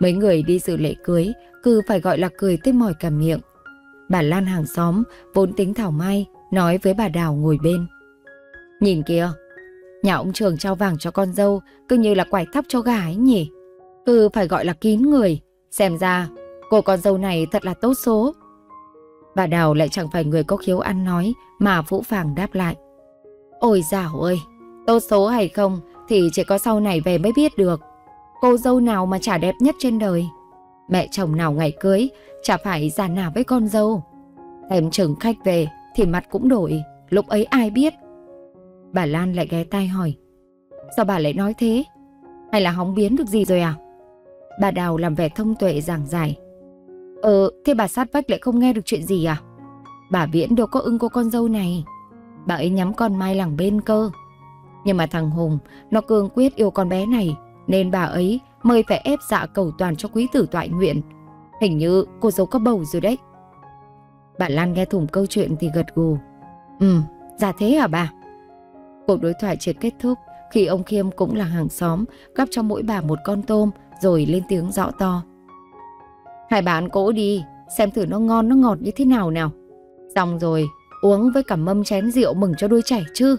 Mấy người đi dự lễ cưới, cứ phải gọi là cười tới mỏi cả miệng. Bà Lan hàng xóm, vốn tính thảo mai, nói với bà Đào ngồi bên. Nhìn kìa, nhà ông Trường trao vàng cho con dâu, cứ như là quải thắp cho gà ấy nhỉ. Cứ ừ, phải gọi là kín người, xem ra cô con dâu này thật là tốt số. Bà Đào lại chẳng phải người có khiếu ăn nói mà Vũ Phàng đáp lại. Ôi dào ơi, tốt số hay không thì chỉ có sau này về mới biết được cô dâu nào mà chả đẹp nhất trên đời. Mẹ chồng nào ngày cưới, chả phải già nào với con dâu. Thèm chừng khách về thì mặt cũng đổi, lúc ấy ai biết. Bà Lan lại ghé tai hỏi, sao bà lại nói thế? Hay là hóng biến được gì rồi à? Bà Đào làm vẻ thông tuệ giảng giải. Ờ, thế bà sát vách lại không nghe được chuyện gì à? Bà Viễn đâu có ưng cô con dâu này. Bà ấy nhắm con Mai làng bên cơ. Nhưng mà thằng Hùng, nó cương quyết yêu con bé này nên bà ấy mới phải ép dạ cầu toàn cho quý tử toại nguyện. Hình như cô dâu có bầu rồi đấy. Bà Lan nghe thủng câu chuyện thì gật gù. Ừ, ra dạ thế hả bà? Cuộc đối thoại triệt kết thúc khi ông Khiêm cũng là hàng xóm gắp cho mỗi bà một con tôm rồi lên tiếng rõ to. Hai bà ăn cỗ đi, xem thử nó ngon nó ngọt như thế nào nào. Xong rồi, uống với cả mâm chén rượu mừng cho đôi trẻ chứ.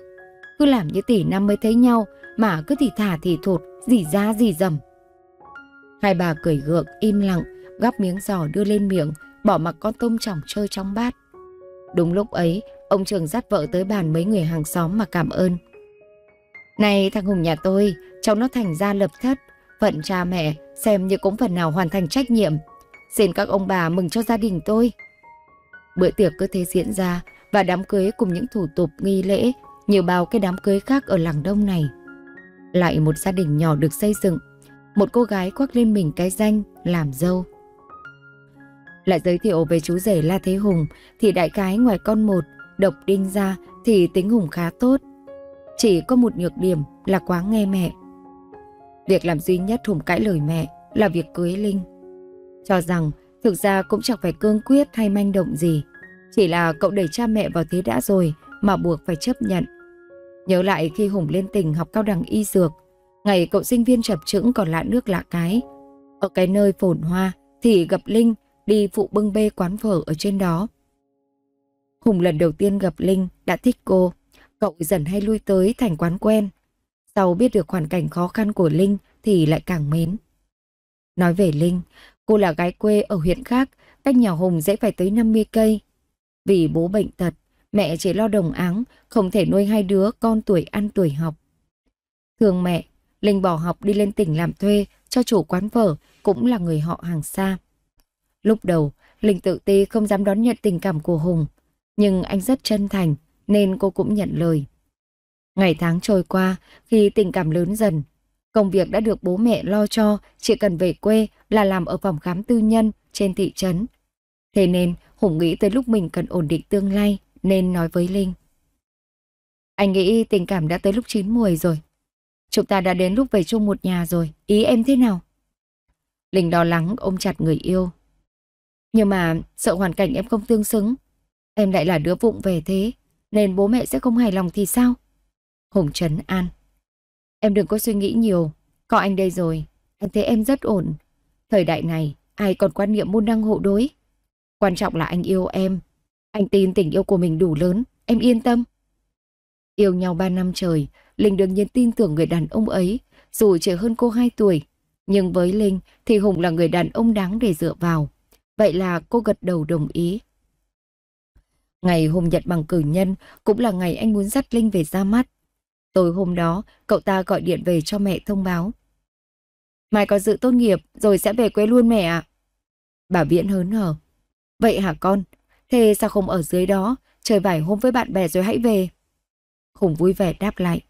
Cứ làm như tỷ năm mới thấy nhau mà cứ thì thả thì thụt dì ra dì dầm. Hai bà cười gượng, im lặng, gắp miếng giò đưa lên miệng, bỏ mặc con tôm chỏng chơi trong bát. Đúng lúc ấy, ông Trường dắt vợ tới bàn mấy người hàng xóm mà cảm ơn. Này thằng Hùng nhà tôi, cháu nó thành ra lập thất, phận cha mẹ xem như cũng phần nào hoàn thành trách nhiệm. Xin các ông bà mừng cho gia đình tôi. Bữa tiệc cứ thế diễn ra và đám cưới cùng những thủ tục nghi lễ như bao cái đám cưới khác ở làng đông này lại một gia đình nhỏ được xây dựng, một cô gái khoác lên mình cái danh làm dâu. Lại giới thiệu về chú rể La Thế Hùng thì đại cái ngoài con một, độc đinh ra thì tính Hùng khá tốt. Chỉ có một nhược điểm là quá nghe mẹ. Việc làm duy nhất Hùng cãi lời mẹ là việc cưới Linh. Cho rằng thực ra cũng chẳng phải cương quyết hay manh động gì. Chỉ là cậu đẩy cha mẹ vào thế đã rồi mà buộc phải chấp nhận Nhớ lại khi Hùng lên tỉnh học cao đẳng y dược, ngày cậu sinh viên chập chững còn lạ nước lạ cái. Ở cái nơi phồn hoa thì gặp Linh đi phụ bưng bê quán phở ở trên đó. Hùng lần đầu tiên gặp Linh đã thích cô, cậu dần hay lui tới thành quán quen. Sau biết được hoàn cảnh khó khăn của Linh thì lại càng mến. Nói về Linh, cô là gái quê ở huyện khác, cách nhà Hùng dễ phải tới 50 cây. Vì bố bệnh tật, mẹ chỉ lo đồng áng, không thể nuôi hai đứa con tuổi ăn tuổi học. Thường mẹ, Linh bỏ học đi lên tỉnh làm thuê cho chủ quán phở, cũng là người họ hàng xa. Lúc đầu, Linh tự ti không dám đón nhận tình cảm của Hùng, nhưng anh rất chân thành nên cô cũng nhận lời. Ngày tháng trôi qua, khi tình cảm lớn dần, công việc đã được bố mẹ lo cho, chỉ cần về quê là làm ở phòng khám tư nhân trên thị trấn. Thế nên Hùng nghĩ tới lúc mình cần ổn định tương lai, nên nói với Linh. Anh nghĩ tình cảm đã tới lúc chín mùi rồi. Chúng ta đã đến lúc về chung một nhà rồi, ý em thế nào? Linh lo lắng ôm chặt người yêu. Nhưng mà sợ hoàn cảnh em không tương xứng. Em lại là đứa vụng về thế, nên bố mẹ sẽ không hài lòng thì sao? Hùng Trấn An. Em đừng có suy nghĩ nhiều, có anh đây rồi, em thấy em rất ổn. Thời đại này, ai còn quan niệm môn đăng hộ đối. Quan trọng là anh yêu em, anh tin tình yêu của mình đủ lớn, em yên tâm. Yêu nhau 3 năm trời, Linh đương nhiên tin tưởng người đàn ông ấy, dù trẻ hơn cô 2 tuổi. Nhưng với Linh thì Hùng là người đàn ông đáng để dựa vào. Vậy là cô gật đầu đồng ý. Ngày Hùng nhận bằng cử nhân cũng là ngày anh muốn dắt Linh về ra mắt. Tối hôm đó, cậu ta gọi điện về cho mẹ thông báo. Mai có dự tốt nghiệp rồi sẽ về quê luôn mẹ ạ. Bà Viễn hớn hở. Vậy hả con, Thế sao không ở dưới đó, chơi vài hôm với bạn bè rồi hãy về? Hùng vui vẻ đáp lại.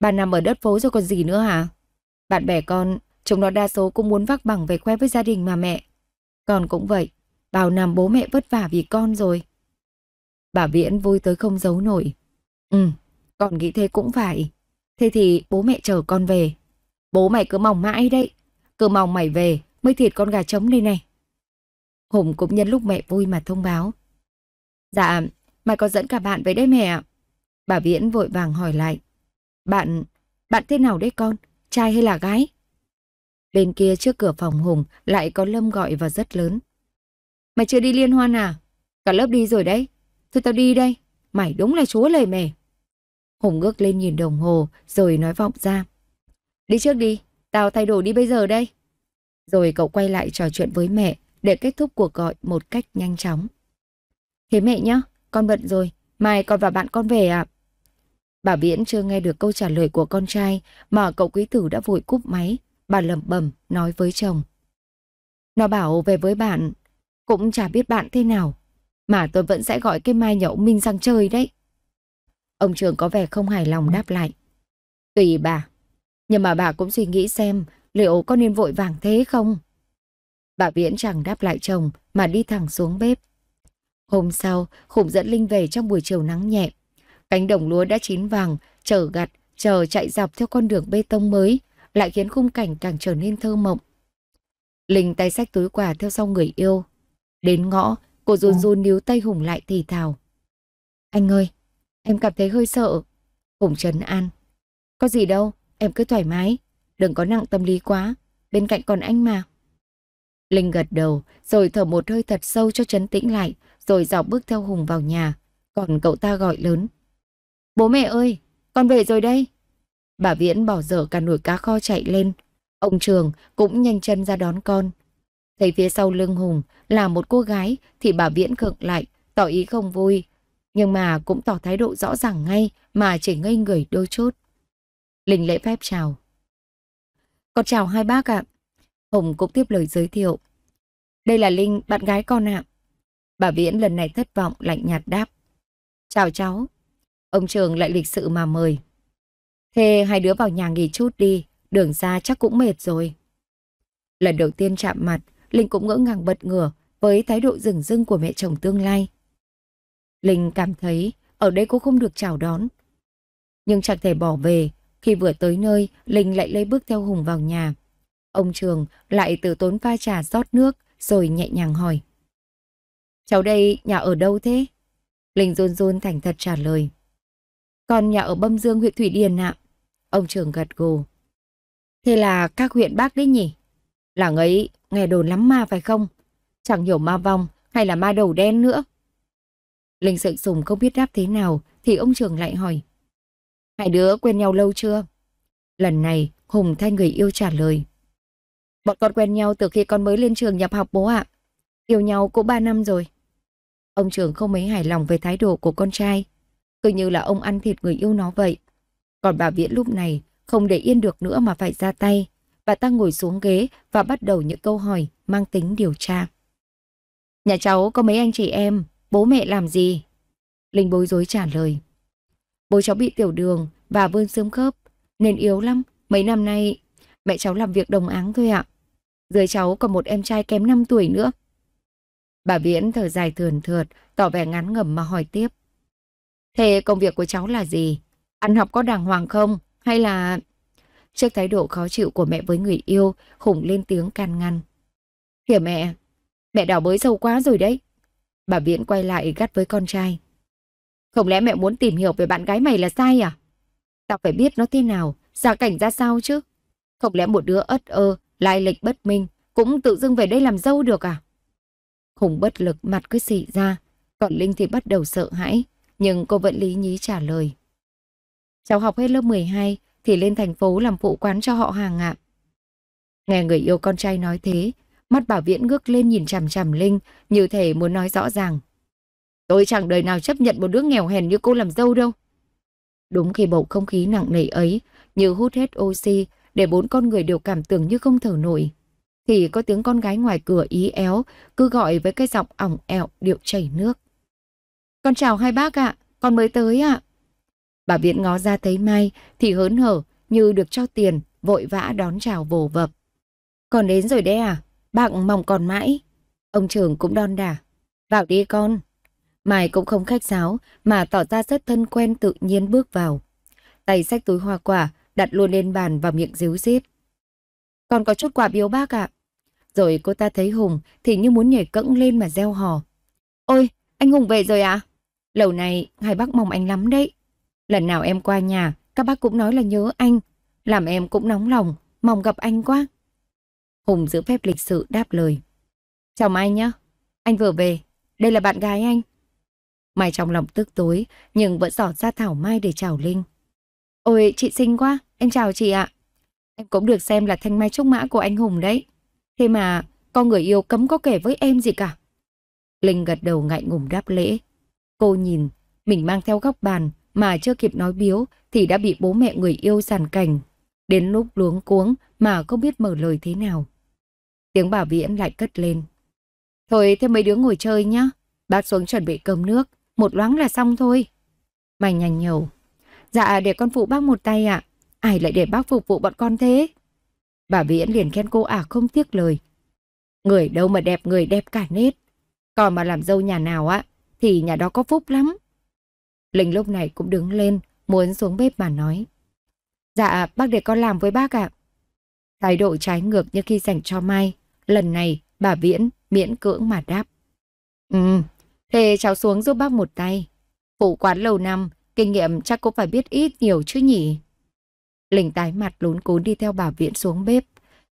bạn nằm ở đất phố rồi còn gì nữa hả? Bạn bè con, chúng nó đa số cũng muốn vác bằng về khoe với gia đình mà mẹ. Con cũng vậy, bao năm bố mẹ vất vả vì con rồi. Bà Viễn vui tới không giấu nổi. Ừ, con nghĩ thế cũng phải. Thế thì bố mẹ chờ con về. Bố mày cứ mong mãi đấy. Cứ mong mày về mới thiệt con gà trống đây này. Hùng cũng nhân lúc mẹ vui mà thông báo. Dạ, mày có dẫn cả bạn về đấy mẹ ạ. Bà Viễn vội vàng hỏi lại. Bạn, bạn thế nào đấy con? Trai hay là gái? Bên kia trước cửa phòng Hùng lại có Lâm gọi và rất lớn. Mày chưa đi liên hoan à? Cả lớp đi rồi đấy. Thôi tao đi đây. Mày đúng là chúa lời mẹ. Hùng ngước lên nhìn đồng hồ rồi nói vọng ra. Đi trước đi, tao thay đồ đi bây giờ đây. Rồi cậu quay lại trò chuyện với mẹ để kết thúc cuộc gọi một cách nhanh chóng. Thế mẹ nhá, con bận rồi, mai con và bạn con về ạ. À? Bà Viễn chưa nghe được câu trả lời của con trai mà cậu quý tử đã vội cúp máy. Bà lẩm bẩm nói với chồng. Nó bảo về với bạn, cũng chả biết bạn thế nào. Mà tôi vẫn sẽ gọi cái mai nhậu Minh sang chơi đấy. Ông trường có vẻ không hài lòng đáp lại. Tùy bà, nhưng mà bà cũng suy nghĩ xem liệu có nên vội vàng thế không? Bà Viễn chẳng đáp lại chồng mà đi thẳng xuống bếp. Hôm sau, Khủng dẫn Linh về trong buổi chiều nắng nhẹ. Cánh đồng lúa đã chín vàng, chở gặt, chờ chạy dọc theo con đường bê tông mới, lại khiến khung cảnh càng trở nên thơ mộng. Linh tay sách túi quà theo sau người yêu. Đến ngõ, cô run run níu tay Hùng lại thì thào. Anh ơi, em cảm thấy hơi sợ. Hùng trấn an. Có gì đâu, em cứ thoải mái. Đừng có nặng tâm lý quá. Bên cạnh còn anh mà. Linh gật đầu, rồi thở một hơi thật sâu cho chấn tĩnh lại, rồi dọc bước theo Hùng vào nhà. Còn cậu ta gọi lớn. Bố mẹ ơi, con về rồi đây. Bà Viễn bỏ dở cả nồi cá kho chạy lên. Ông Trường cũng nhanh chân ra đón con. Thấy phía sau lưng Hùng là một cô gái thì bà Viễn khựng lại, tỏ ý không vui. Nhưng mà cũng tỏ thái độ rõ ràng ngay mà chỉ ngây người đôi chút. Linh lễ phép chào. Con chào hai bác ạ. Hùng cũng tiếp lời giới thiệu. Đây là Linh, bạn gái con ạ. Bà Viễn lần này thất vọng, lạnh nhạt đáp. Chào cháu. Ông Trường lại lịch sự mà mời. Thế hai đứa vào nhà nghỉ chút đi, đường ra chắc cũng mệt rồi. Lần đầu tiên chạm mặt, Linh cũng ngỡ ngàng bật ngửa với thái độ rừng rưng của mẹ chồng tương lai. Linh cảm thấy ở đây cô không được chào đón. Nhưng chẳng thể bỏ về, khi vừa tới nơi, Linh lại lấy bước theo Hùng vào nhà. Ông Trường lại từ tốn pha trà rót nước rồi nhẹ nhàng hỏi. Cháu đây nhà ở đâu thế? Linh run run thành thật trả lời. Con nhà ở Bâm Dương huyện Thủy Điền ạ. Ông Trường gật gù. Thế là các huyện bác đấy nhỉ? Làng ấy nghe đồn lắm ma phải không? Chẳng hiểu ma vong hay là ma đầu đen nữa. Linh sợi sùng không biết đáp thế nào thì ông Trường lại hỏi. Hai đứa quen nhau lâu chưa? Lần này Hùng thay người yêu trả lời. Bọn con quen nhau từ khi con mới lên trường nhập học bố ạ. Yêu nhau cũng 3 năm rồi. Ông trưởng không mấy hài lòng về thái độ của con trai. Cứ như là ông ăn thịt người yêu nó vậy. Còn bà Viễn lúc này không để yên được nữa mà phải ra tay. Bà ta ngồi xuống ghế và bắt đầu những câu hỏi mang tính điều tra. Nhà cháu có mấy anh chị em, bố mẹ làm gì? Linh bối rối trả lời. Bố cháu bị tiểu đường và vươn xương khớp, nên yếu lắm. Mấy năm nay, mẹ cháu làm việc đồng áng thôi ạ dưới cháu còn một em trai kém 5 tuổi nữa. Bà Viễn thở dài thườn thượt, tỏ vẻ ngán ngẩm mà hỏi tiếp. Thế công việc của cháu là gì? Ăn học có đàng hoàng không? Hay là... Trước thái độ khó chịu của mẹ với người yêu, khủng lên tiếng can ngăn. Kìa mẹ, mẹ đào bới sâu quá rồi đấy. Bà Viễn quay lại gắt với con trai. Không lẽ mẹ muốn tìm hiểu về bạn gái mày là sai à? Tao phải biết nó thế nào, gia cảnh ra sao chứ. Không lẽ một đứa ớt ơ, Lai lịch bất minh, cũng tự dưng về đây làm dâu được à? Hùng bất lực mặt cứ xị ra, còn Linh thì bắt đầu sợ hãi, nhưng cô vẫn lý nhí trả lời. Cháu học hết lớp 12 thì lên thành phố làm phụ quán cho họ hàng ạ. Nghe người yêu con trai nói thế, mắt bảo Viễn ngước lên nhìn chằm chằm Linh như thể muốn nói rõ ràng. Tôi chẳng đời nào chấp nhận một đứa nghèo hèn như cô làm dâu đâu. Đúng khi bầu không khí nặng nề ấy, như hút hết oxy để bốn con người đều cảm tưởng như không thở nổi. Thì có tiếng con gái ngoài cửa ý éo, cứ gọi với cái giọng ỏng ẹo điệu chảy nước. Con chào hai bác ạ, con mới tới ạ. Bà Viễn ngó ra thấy Mai thì hớn hở như được cho tiền, vội vã đón chào vồ vập. Con đến rồi đấy à, bạn mong còn mãi. Ông trưởng cũng đon đả. Vào đi con. Mai cũng không khách sáo mà tỏ ra rất thân quen tự nhiên bước vào. Tay sách túi hoa quả đặt luôn lên bàn và miệng díu rít. Còn có chút quà biếu bác ạ. Rồi cô ta thấy Hùng thì như muốn nhảy cẫng lên mà gieo hò. Ôi, anh Hùng về rồi à? Lâu này, hai bác mong anh lắm đấy. Lần nào em qua nhà, các bác cũng nói là nhớ anh. Làm em cũng nóng lòng, mong gặp anh quá. Hùng giữ phép lịch sự đáp lời. Chào Mai nhá, anh vừa về, đây là bạn gái anh. Mai trong lòng tức tối, nhưng vẫn dọt ra thảo Mai để chào Linh. Ôi, chị xinh quá, em chào chị ạ. Em cũng được xem là thanh mai trúc mã của anh Hùng đấy. Thế mà, con người yêu cấm có kể với em gì cả. Linh gật đầu ngại ngùng đáp lễ. Cô nhìn, mình mang theo góc bàn mà chưa kịp nói biếu thì đã bị bố mẹ người yêu sàn cảnh. Đến lúc luống cuống mà không biết mở lời thế nào. Tiếng bà Viễn lại cất lên. Thôi thêm mấy đứa ngồi chơi nhá. Bác xuống chuẩn bị cơm nước. Một loáng là xong thôi. Mày nhanh nhầu. Dạ để con phụ bác một tay ạ. À. Ai lại để bác phục vụ bọn con thế? Bà Viễn liền khen cô ả à không tiếc lời. Người đâu mà đẹp người đẹp cả nết. Còn mà làm dâu nhà nào á thì nhà đó có phúc lắm. Linh lúc này cũng đứng lên muốn xuống bếp mà nói. Dạ bác để con làm với bác ạ. À. Thái độ trái ngược như khi dành cho Mai. Lần này bà Viễn miễn cưỡng mà đáp. Ừ, thế cháu xuống giúp bác một tay. Phụ quán lâu năm Kinh nghiệm chắc cũng phải biết ít nhiều chứ nhỉ. Linh tái mặt lún cún đi theo bà Viễn xuống bếp.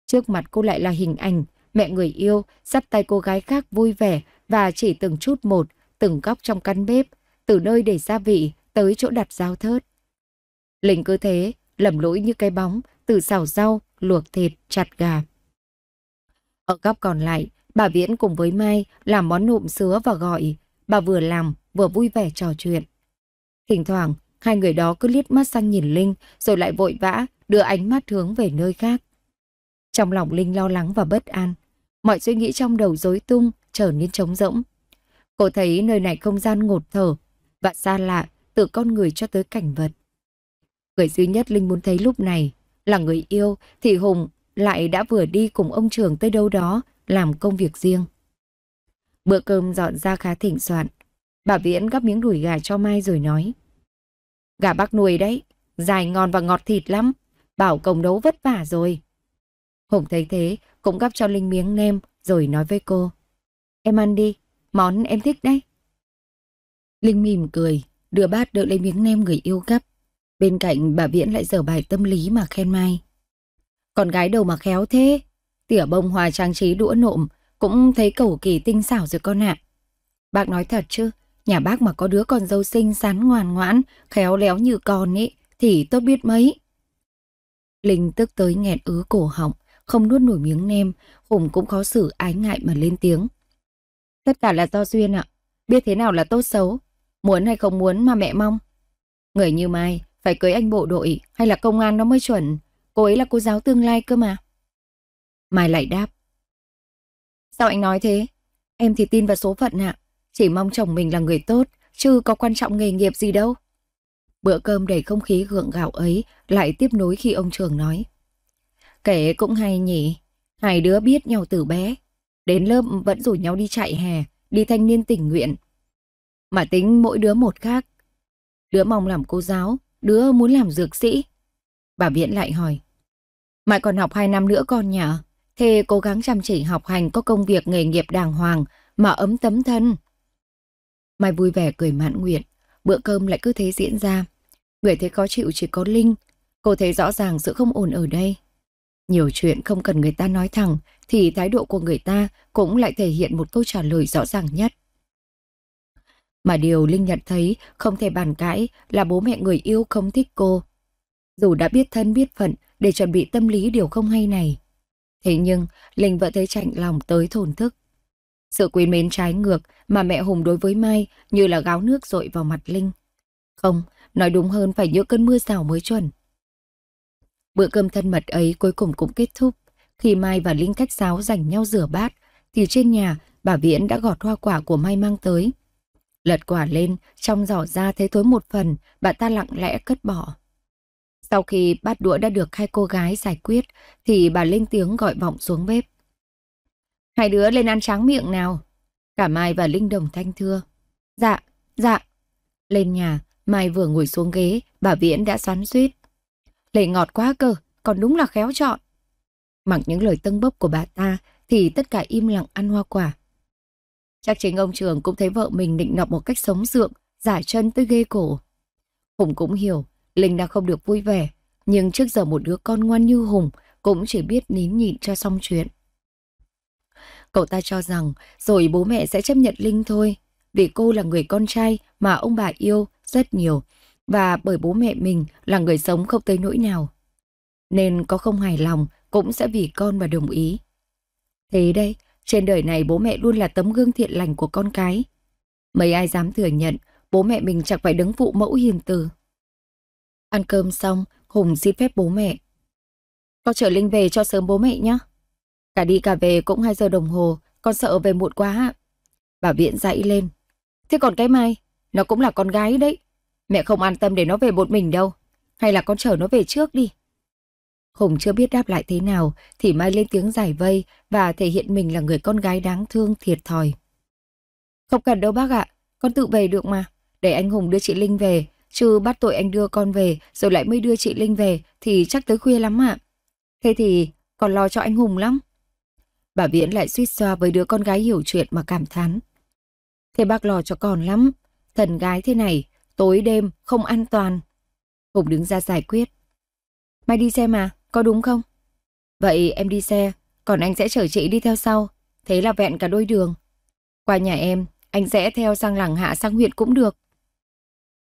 Trước mặt cô lại là hình ảnh, mẹ người yêu, dắt tay cô gái khác vui vẻ và chỉ từng chút một, từng góc trong căn bếp, từ nơi để gia vị tới chỗ đặt dao thớt. Linh cứ thế, lầm lỗi như cái bóng, từ xào rau, luộc thịt, chặt gà. Ở góc còn lại, bà Viễn cùng với Mai làm món nụm sứa và gọi. Bà vừa làm, vừa vui vẻ trò chuyện. Thỉnh thoảng, hai người đó cứ liếc mắt sang nhìn Linh rồi lại vội vã đưa ánh mắt hướng về nơi khác. Trong lòng Linh lo lắng và bất an, mọi suy nghĩ trong đầu rối tung trở nên trống rỗng. Cô thấy nơi này không gian ngột thở và xa lạ từ con người cho tới cảnh vật. Người duy nhất Linh muốn thấy lúc này là người yêu thì Hùng lại đã vừa đi cùng ông trường tới đâu đó làm công việc riêng. Bữa cơm dọn ra khá thỉnh soạn, Bà Viễn gấp miếng đùi gà cho Mai rồi nói. Gà bác nuôi đấy, dài ngon và ngọt thịt lắm, bảo công đấu vất vả rồi. Hùng thấy thế, cũng gấp cho Linh miếng nem rồi nói với cô. Em ăn đi, món em thích đấy. Linh mỉm cười, đưa bát đợi lấy miếng nem người yêu gấp Bên cạnh bà Viễn lại dở bài tâm lý mà khen Mai. Con gái đầu mà khéo thế, tỉa bông hoa trang trí đũa nộm, cũng thấy cầu kỳ tinh xảo rồi con ạ. Bác nói thật chứ, Nhà bác mà có đứa con dâu sinh sắn ngoan ngoãn, khéo léo như con ấy, thì tôi biết mấy. Linh tức tới nghẹt ứ cổ họng, không nuốt nổi miếng nem, Hùng cũng khó xử ái ngại mà lên tiếng. Tất cả là do duyên ạ, biết thế nào là tốt xấu, muốn hay không muốn mà mẹ mong. Người như Mai phải cưới anh bộ đội hay là công an nó mới chuẩn, cô ấy là cô giáo tương lai cơ mà. Mai lại đáp. Sao anh nói thế? Em thì tin vào số phận ạ. À. Chỉ mong chồng mình là người tốt, chứ có quan trọng nghề nghiệp gì đâu. Bữa cơm đầy không khí gượng gạo ấy lại tiếp nối khi ông trường nói. Kể cũng hay nhỉ, hai đứa biết nhau từ bé, đến lớp vẫn rủ nhau đi chạy hè, đi thanh niên tình nguyện. Mà tính mỗi đứa một khác. Đứa mong làm cô giáo, đứa muốn làm dược sĩ. Bà Viễn lại hỏi. Mãi còn học hai năm nữa con nhỉ? Thế cố gắng chăm chỉ học hành có công việc nghề nghiệp đàng hoàng mà ấm tấm thân. Mai vui vẻ cười mãn nguyện, bữa cơm lại cứ thế diễn ra. Người thấy khó chịu chỉ có Linh, cô thấy rõ ràng sự không ổn ở đây. Nhiều chuyện không cần người ta nói thẳng thì thái độ của người ta cũng lại thể hiện một câu trả lời rõ ràng nhất. Mà điều Linh nhận thấy không thể bàn cãi là bố mẹ người yêu không thích cô. Dù đã biết thân biết phận để chuẩn bị tâm lý điều không hay này. Thế nhưng Linh vẫn thấy chạnh lòng tới thổn thức. Sự quý mến trái ngược mà mẹ Hùng đối với Mai như là gáo nước dội vào mặt Linh. Không, nói đúng hơn phải nhớ cơn mưa rào mới chuẩn. Bữa cơm thân mật ấy cuối cùng cũng kết thúc. Khi Mai và Linh cách giáo dành nhau rửa bát, thì trên nhà bà Viễn đã gọt hoa quả của Mai mang tới. Lật quả lên, trong giỏ ra thấy thối một phần, bà ta lặng lẽ cất bỏ. Sau khi bát đũa đã được hai cô gái giải quyết, thì bà lên tiếng gọi vọng xuống bếp. Hai đứa lên ăn tráng miệng nào. Cả Mai và Linh Đồng thanh thưa. Dạ, dạ. Lên nhà, Mai vừa ngồi xuống ghế, bà Viễn đã xoắn suýt. Lệ ngọt quá cơ, còn đúng là khéo chọn. Mặc những lời tâng bốc của bà ta thì tất cả im lặng ăn hoa quả. Chắc chính ông Trường cũng thấy vợ mình định nọc một cách sống sượng giả chân tới ghê cổ. Hùng cũng hiểu, Linh đã không được vui vẻ, nhưng trước giờ một đứa con ngoan như Hùng cũng chỉ biết nín nhịn cho xong chuyện. Cậu ta cho rằng rồi bố mẹ sẽ chấp nhận Linh thôi, vì cô là người con trai mà ông bà yêu rất nhiều, và bởi bố mẹ mình là người sống không tới nỗi nào. Nên có không hài lòng cũng sẽ vì con mà đồng ý. Thế đây, trên đời này bố mẹ luôn là tấm gương thiện lành của con cái. Mấy ai dám thừa nhận bố mẹ mình chẳng phải đứng phụ mẫu hiền từ. Ăn cơm xong, Hùng xin phép bố mẹ. Con chở Linh về cho sớm bố mẹ nhé. Cả đi cả về cũng 2 giờ đồng hồ, con sợ về muộn quá. Bà Viện dãy lên. Thế còn cái Mai, nó cũng là con gái đấy. Mẹ không an tâm để nó về một mình đâu. Hay là con chở nó về trước đi. Hùng chưa biết đáp lại thế nào thì Mai lên tiếng giải vây và thể hiện mình là người con gái đáng thương thiệt thòi. Không cần đâu bác ạ, con tự về được mà. Để anh Hùng đưa chị Linh về, chứ bắt tội anh đưa con về rồi lại mới đưa chị Linh về thì chắc tới khuya lắm ạ. Thế thì còn lo cho anh Hùng lắm. Bà Viễn lại suýt xoa với đứa con gái hiểu chuyện mà cảm thán. Thế bác lo cho con lắm, thần gái thế này, tối đêm, không an toàn. Hùng đứng ra giải quyết. Mai đi xe mà, có đúng không? Vậy em đi xe, còn anh sẽ chở chị đi theo sau, thế là vẹn cả đôi đường. Qua nhà em, anh sẽ theo sang làng hạ sang huyện cũng được.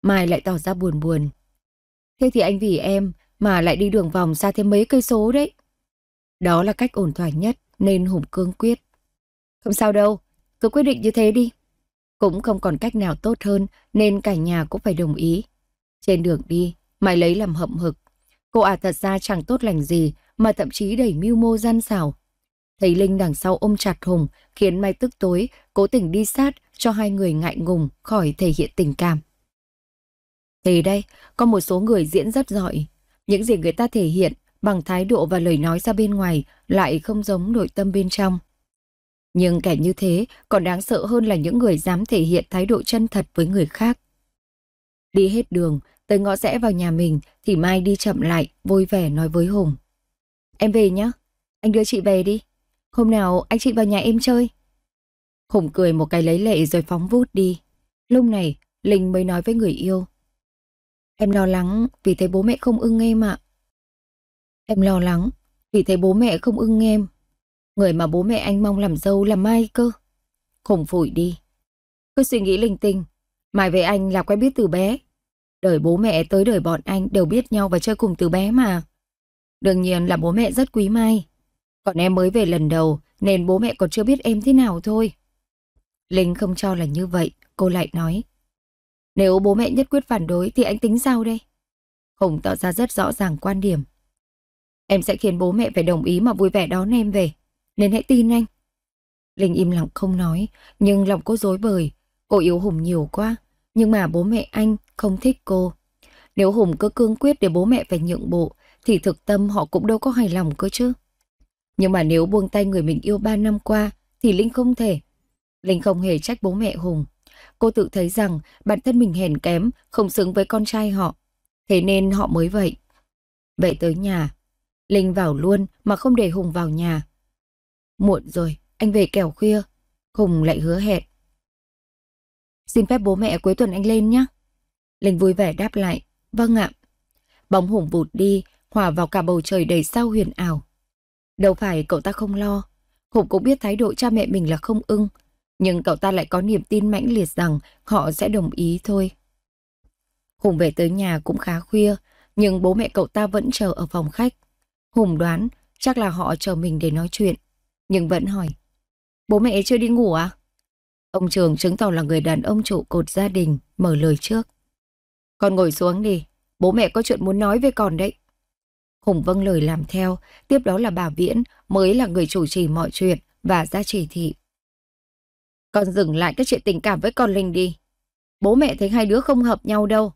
Mai lại tỏ ra buồn buồn. Thế thì anh vì em mà lại đi đường vòng xa thêm mấy cây số đấy. Đó là cách ổn thỏa nhất nên Hùng cương quyết. Không sao đâu, cứ quyết định như thế đi. Cũng không còn cách nào tốt hơn nên cả nhà cũng phải đồng ý. Trên đường đi, mày lấy làm hậm hực. Cô à thật ra chẳng tốt lành gì mà thậm chí đầy mưu mô gian xảo. Thấy Linh đằng sau ôm chặt Hùng khiến Mai tức tối, cố tình đi sát cho hai người ngại ngùng khỏi thể hiện tình cảm. Thế đây, có một số người diễn rất giỏi. Những gì người ta thể hiện bằng thái độ và lời nói ra bên ngoài lại không giống nội tâm bên trong. Nhưng kẻ như thế còn đáng sợ hơn là những người dám thể hiện thái độ chân thật với người khác. Đi hết đường, tới ngõ rẽ vào nhà mình thì Mai đi chậm lại, vui vẻ nói với Hùng. Em về nhé, anh đưa chị về đi. Hôm nào anh chị vào nhà em chơi. Hùng cười một cái lấy lệ rồi phóng vút đi. Lúc này, Linh mới nói với người yêu. Em lo lắng vì thấy bố mẹ không ưng em ạ. À. Em lo lắng vì thấy bố mẹ không ưng em. Người mà bố mẹ anh mong làm dâu là Mai cơ. Khổng phủi đi. Cứ suy nghĩ linh tinh. Mai với anh là quen biết từ bé. Đời bố mẹ tới đời bọn anh đều biết nhau và chơi cùng từ bé mà. Đương nhiên là bố mẹ rất quý Mai. Còn em mới về lần đầu nên bố mẹ còn chưa biết em thế nào thôi. Linh không cho là như vậy, cô lại nói. Nếu bố mẹ nhất quyết phản đối thì anh tính sao đây? Hùng tỏ ra rất rõ ràng quan điểm. Em sẽ khiến bố mẹ phải đồng ý mà vui vẻ đón em về. Nên hãy tin anh. Linh im lặng không nói, nhưng lòng cô dối bời. Cô yếu Hùng nhiều quá, nhưng mà bố mẹ anh không thích cô. Nếu Hùng cứ cương quyết để bố mẹ phải nhượng bộ, thì thực tâm họ cũng đâu có hài lòng cơ chứ. Nhưng mà nếu buông tay người mình yêu 3 năm qua, thì Linh không thể. Linh không hề trách bố mẹ Hùng. Cô tự thấy rằng bản thân mình hèn kém, không xứng với con trai họ. Thế nên họ mới vậy. Vậy tới nhà, Linh vào luôn mà không để Hùng vào nhà. Muộn rồi, anh về kẻo khuya. Hùng lại hứa hẹn. Xin phép bố mẹ cuối tuần anh lên nhé. Linh vui vẻ đáp lại. Vâng ạ. Bóng Hùng vụt đi, hòa vào cả bầu trời đầy sao huyền ảo. Đâu phải cậu ta không lo. Hùng cũng biết thái độ cha mẹ mình là không ưng. Nhưng cậu ta lại có niềm tin mãnh liệt rằng họ sẽ đồng ý thôi. Hùng về tới nhà cũng khá khuya, nhưng bố mẹ cậu ta vẫn chờ ở phòng khách. Hùng đoán chắc là họ chờ mình để nói chuyện, nhưng vẫn hỏi. Bố mẹ chưa đi ngủ à? Ông Trường chứng tỏ là người đàn ông trụ cột gia đình, mở lời trước. Con ngồi xuống đi, bố mẹ có chuyện muốn nói với con đấy. Hùng vâng lời làm theo, tiếp đó là bà Viễn mới là người chủ trì mọi chuyện và ra chỉ thị. Con dừng lại các chuyện tình cảm với con Linh đi. Bố mẹ thấy hai đứa không hợp nhau đâu.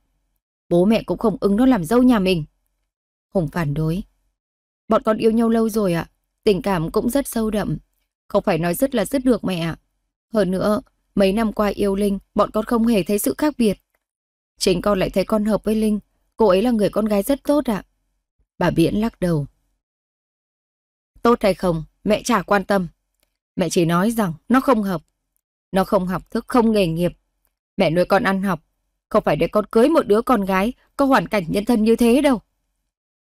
Bố mẹ cũng không ứng nó làm dâu nhà mình. Hùng phản đối. Bọn con yêu nhau lâu rồi ạ. Tình cảm cũng rất sâu đậm. Không phải nói rất là rất được mẹ ạ. Hơn nữa, mấy năm qua yêu Linh, bọn con không hề thấy sự khác biệt. Chính con lại thấy con hợp với Linh. Cô ấy là người con gái rất tốt ạ. Bà biển lắc đầu. Tốt hay không, mẹ chả quan tâm. Mẹ chỉ nói rằng nó không hợp. Nó không học thức, không nghề nghiệp. Mẹ nuôi con ăn học. Không phải để con cưới một đứa con gái có hoàn cảnh nhân thân như thế đâu.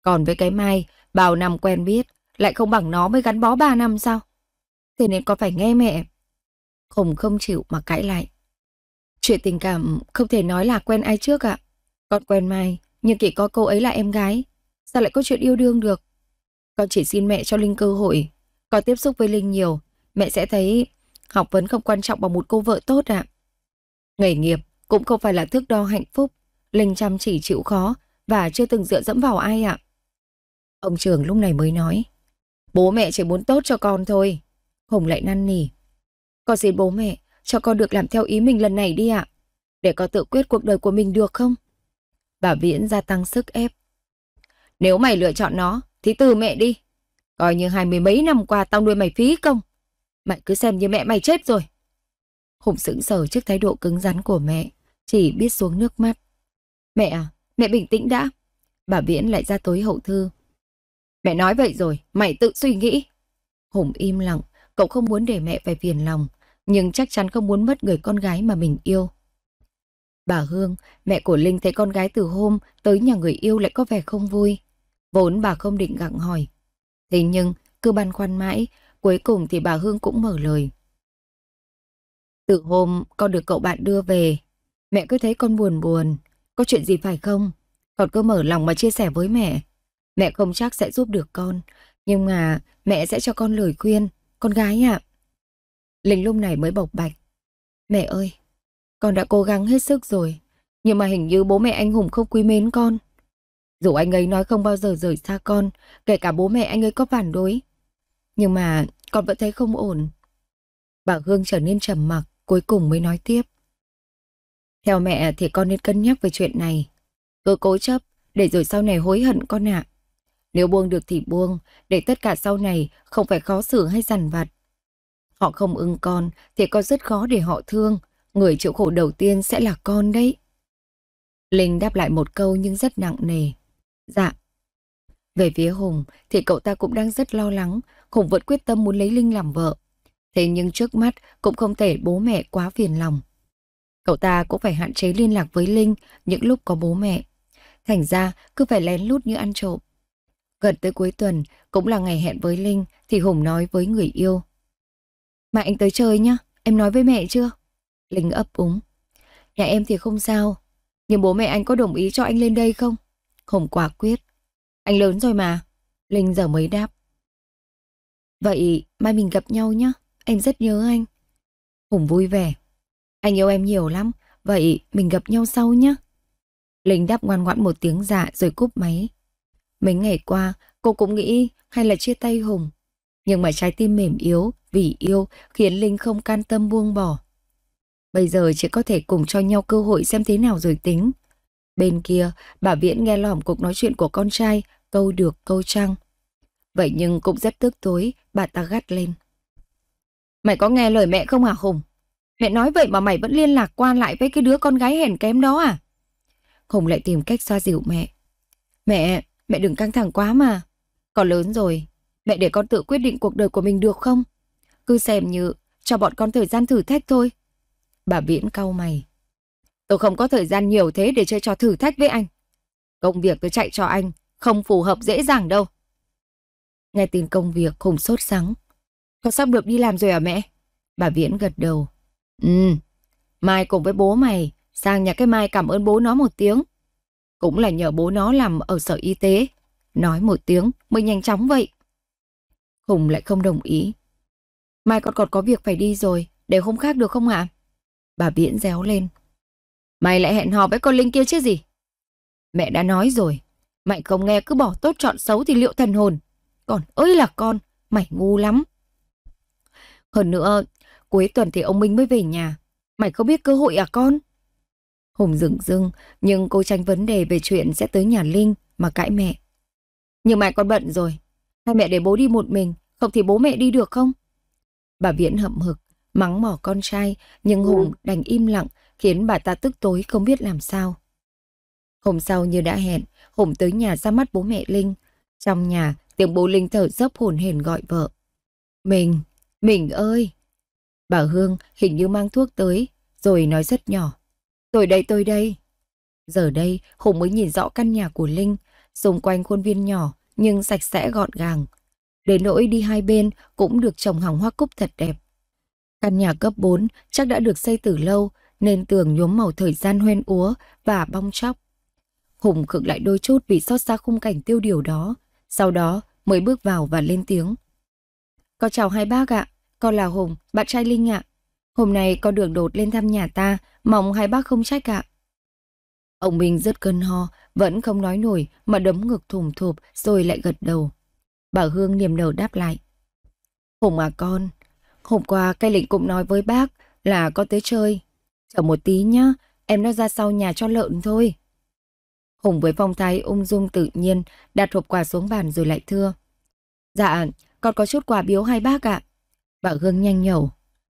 Còn với cái Mai, Bao năm quen biết, lại không bằng nó mới gắn bó ba năm sao? Thế nên con phải nghe mẹ. Khổng không chịu mà cãi lại. Chuyện tình cảm không thể nói là quen ai trước ạ. Con quen Mai, nhưng chỉ có cô ấy là em gái. Sao lại có chuyện yêu đương được? Con chỉ xin mẹ cho Linh cơ hội. Con tiếp xúc với Linh nhiều, mẹ sẽ thấy học vấn không quan trọng bằng một cô vợ tốt ạ. Nghề nghiệp cũng không phải là thước đo hạnh phúc. Linh chăm chỉ chịu khó và chưa từng dựa dẫm vào ai ạ. Ông trường lúc này mới nói. Bố mẹ chỉ muốn tốt cho con thôi. Hùng lại năn nỉ. Con xin bố mẹ cho con được làm theo ý mình lần này đi ạ. Để con tự quyết cuộc đời của mình được không? Bà Viễn gia tăng sức ép. Nếu mày lựa chọn nó thì từ mẹ đi. Coi như hai mươi mấy năm qua tao nuôi mày phí công. Mày cứ xem như mẹ mày chết rồi. Hùng sững sờ trước thái độ cứng rắn của mẹ, chỉ biết xuống nước mắt. Mẹ à, mẹ bình tĩnh đã. Bà Viễn lại ra tối hậu thư. Mẹ nói vậy rồi, mày tự suy nghĩ. Hùng im lặng, cậu không muốn để mẹ phải phiền lòng, nhưng chắc chắn không muốn mất người con gái mà mình yêu. Bà Hương, mẹ của Linh thấy con gái từ hôm tới nhà người yêu lại có vẻ không vui. Vốn bà không định gặng hỏi. Thế nhưng, cứ băn khoăn mãi, cuối cùng thì bà Hương cũng mở lời. Từ hôm con được cậu bạn đưa về, mẹ cứ thấy con buồn buồn, có chuyện gì phải không? còn cứ mở lòng mà chia sẻ với mẹ. Mẹ không chắc sẽ giúp được con, nhưng mà mẹ sẽ cho con lời khuyên, con gái ạ. Linh lúc này mới bộc bạch. Mẹ ơi, con đã cố gắng hết sức rồi, nhưng mà hình như bố mẹ anh Hùng không quý mến con. Dù anh ấy nói không bao giờ rời xa con, kể cả bố mẹ anh ấy có phản đối. Nhưng mà con vẫn thấy không ổn. Bà Hương trở nên trầm mặc, cuối cùng mới nói tiếp. Theo mẹ thì con nên cân nhắc về chuyện này. Cứ cố chấp, để rồi sau này hối hận con ạ. À. Nếu buông được thì buông, để tất cả sau này không phải khó xử hay dằn vặt. Họ không ưng con thì có rất khó để họ thương. Người chịu khổ đầu tiên sẽ là con đấy. Linh đáp lại một câu nhưng rất nặng nề. Dạ. Về phía Hùng thì cậu ta cũng đang rất lo lắng. Hùng vẫn quyết tâm muốn lấy Linh làm vợ. Thế nhưng trước mắt cũng không thể bố mẹ quá phiền lòng. Cậu ta cũng phải hạn chế liên lạc với Linh những lúc có bố mẹ. Thành ra cứ phải lén lút như ăn trộm. Gần tới cuối tuần, cũng là ngày hẹn với Linh, thì Hùng nói với người yêu. Mà anh tới chơi nhá, em nói với mẹ chưa? Linh ấp úng. Nhà em thì không sao, nhưng bố mẹ anh có đồng ý cho anh lên đây không? Hùng quả quyết. Anh lớn rồi mà. Linh giờ mới đáp. Vậy mai mình gặp nhau nhá em rất nhớ anh. Hùng vui vẻ. Anh yêu em nhiều lắm, vậy mình gặp nhau sau nhá Linh đáp ngoan ngoãn một tiếng dạ rồi cúp máy. Mấy ngày qua, cô cũng nghĩ hay là chia tay Hùng. Nhưng mà trái tim mềm yếu vì yêu khiến Linh không can tâm buông bỏ. Bây giờ chỉ có thể cùng cho nhau cơ hội xem thế nào rồi tính. Bên kia, bà Viễn nghe lỏm cuộc nói chuyện của con trai, câu được câu trăng. Vậy nhưng cũng rất tức tối, bà ta gắt lên. Mày có nghe lời mẹ không hả Hùng? Mẹ nói vậy mà mày vẫn liên lạc qua lại với cái đứa con gái hèn kém đó à? Hùng lại tìm cách xoa dịu mẹ. Mẹ, Mẹ đừng căng thẳng quá mà. Con lớn rồi, mẹ để con tự quyết định cuộc đời của mình được không? Cứ xem như cho bọn con thời gian thử thách thôi. Bà Viễn cau mày. Tôi không có thời gian nhiều thế để chơi trò thử thách với anh. Công việc tôi chạy cho anh không phù hợp dễ dàng đâu. Nghe tin công việc khủng sốt sắng. Con sắp được đi làm rồi à mẹ? Bà Viễn gật đầu. Ừ, mai cùng với bố mày sang nhà cái mai cảm ơn bố nó một tiếng. Cũng là nhờ bố nó làm ở sở y tế. Nói một tiếng mới nhanh chóng vậy. Hùng lại không đồng ý. Mai con còn có việc phải đi rồi, để hôm khác được không ạ? Bà Viễn réo lên. Mày lại hẹn hò với con Linh kia chứ gì? Mẹ đã nói rồi, mày không nghe cứ bỏ tốt chọn xấu thì liệu thần hồn. Còn ơi là con, mày ngu lắm. Hơn nữa, cuối tuần thì ông Minh mới về nhà. Mày không biết cơ hội à con? Hùng dừng dưng, nhưng cô tranh vấn đề về chuyện sẽ tới nhà Linh mà cãi mẹ. Nhưng mẹ con bận rồi, hai mẹ để bố đi một mình, không thì bố mẹ đi được không? Bà Viễn hậm hực, mắng mỏ con trai, nhưng Hùng đành im lặng, khiến bà ta tức tối không biết làm sao. Hôm sau như đã hẹn, Hùng tới nhà ra mắt bố mẹ Linh. Trong nhà, tiếng bố Linh thở dốc hồn hển gọi vợ. Mình, mình ơi! Bà Hương hình như mang thuốc tới, rồi nói rất nhỏ. Tôi đây, tôi đây. Giờ đây, Hùng mới nhìn rõ căn nhà của Linh, xung quanh khuôn viên nhỏ nhưng sạch sẽ gọn gàng. Đến nỗi đi hai bên cũng được trồng hàng hoa cúc thật đẹp. Căn nhà cấp 4 chắc đã được xây từ lâu nên tường nhuốm màu thời gian hoen úa và bong chóc. Hùng khựng lại đôi chút vì xót xa khung cảnh tiêu điều đó, sau đó mới bước vào và lên tiếng. Con chào hai bác ạ, con là Hùng, bạn trai Linh ạ. Hôm nay con đường đột lên thăm nhà ta, mong hai bác không trách ạ. Ông Minh rất cơn ho, vẫn không nói nổi mà đấm ngực thùm thụp rồi lại gật đầu. Bà Hương niềm nở đáp lại. Hùng à con, hôm qua cây lĩnh cũng nói với bác là con tới chơi. Chờ một tí nhá, em nó ra sau nhà cho lợn thôi. Hùng với phong thái ung dung tự nhiên đặt hộp quà xuống bàn rồi lại thưa. Dạ, con có chút quà biếu hai bác ạ. Bà Hương nhanh nhẩu.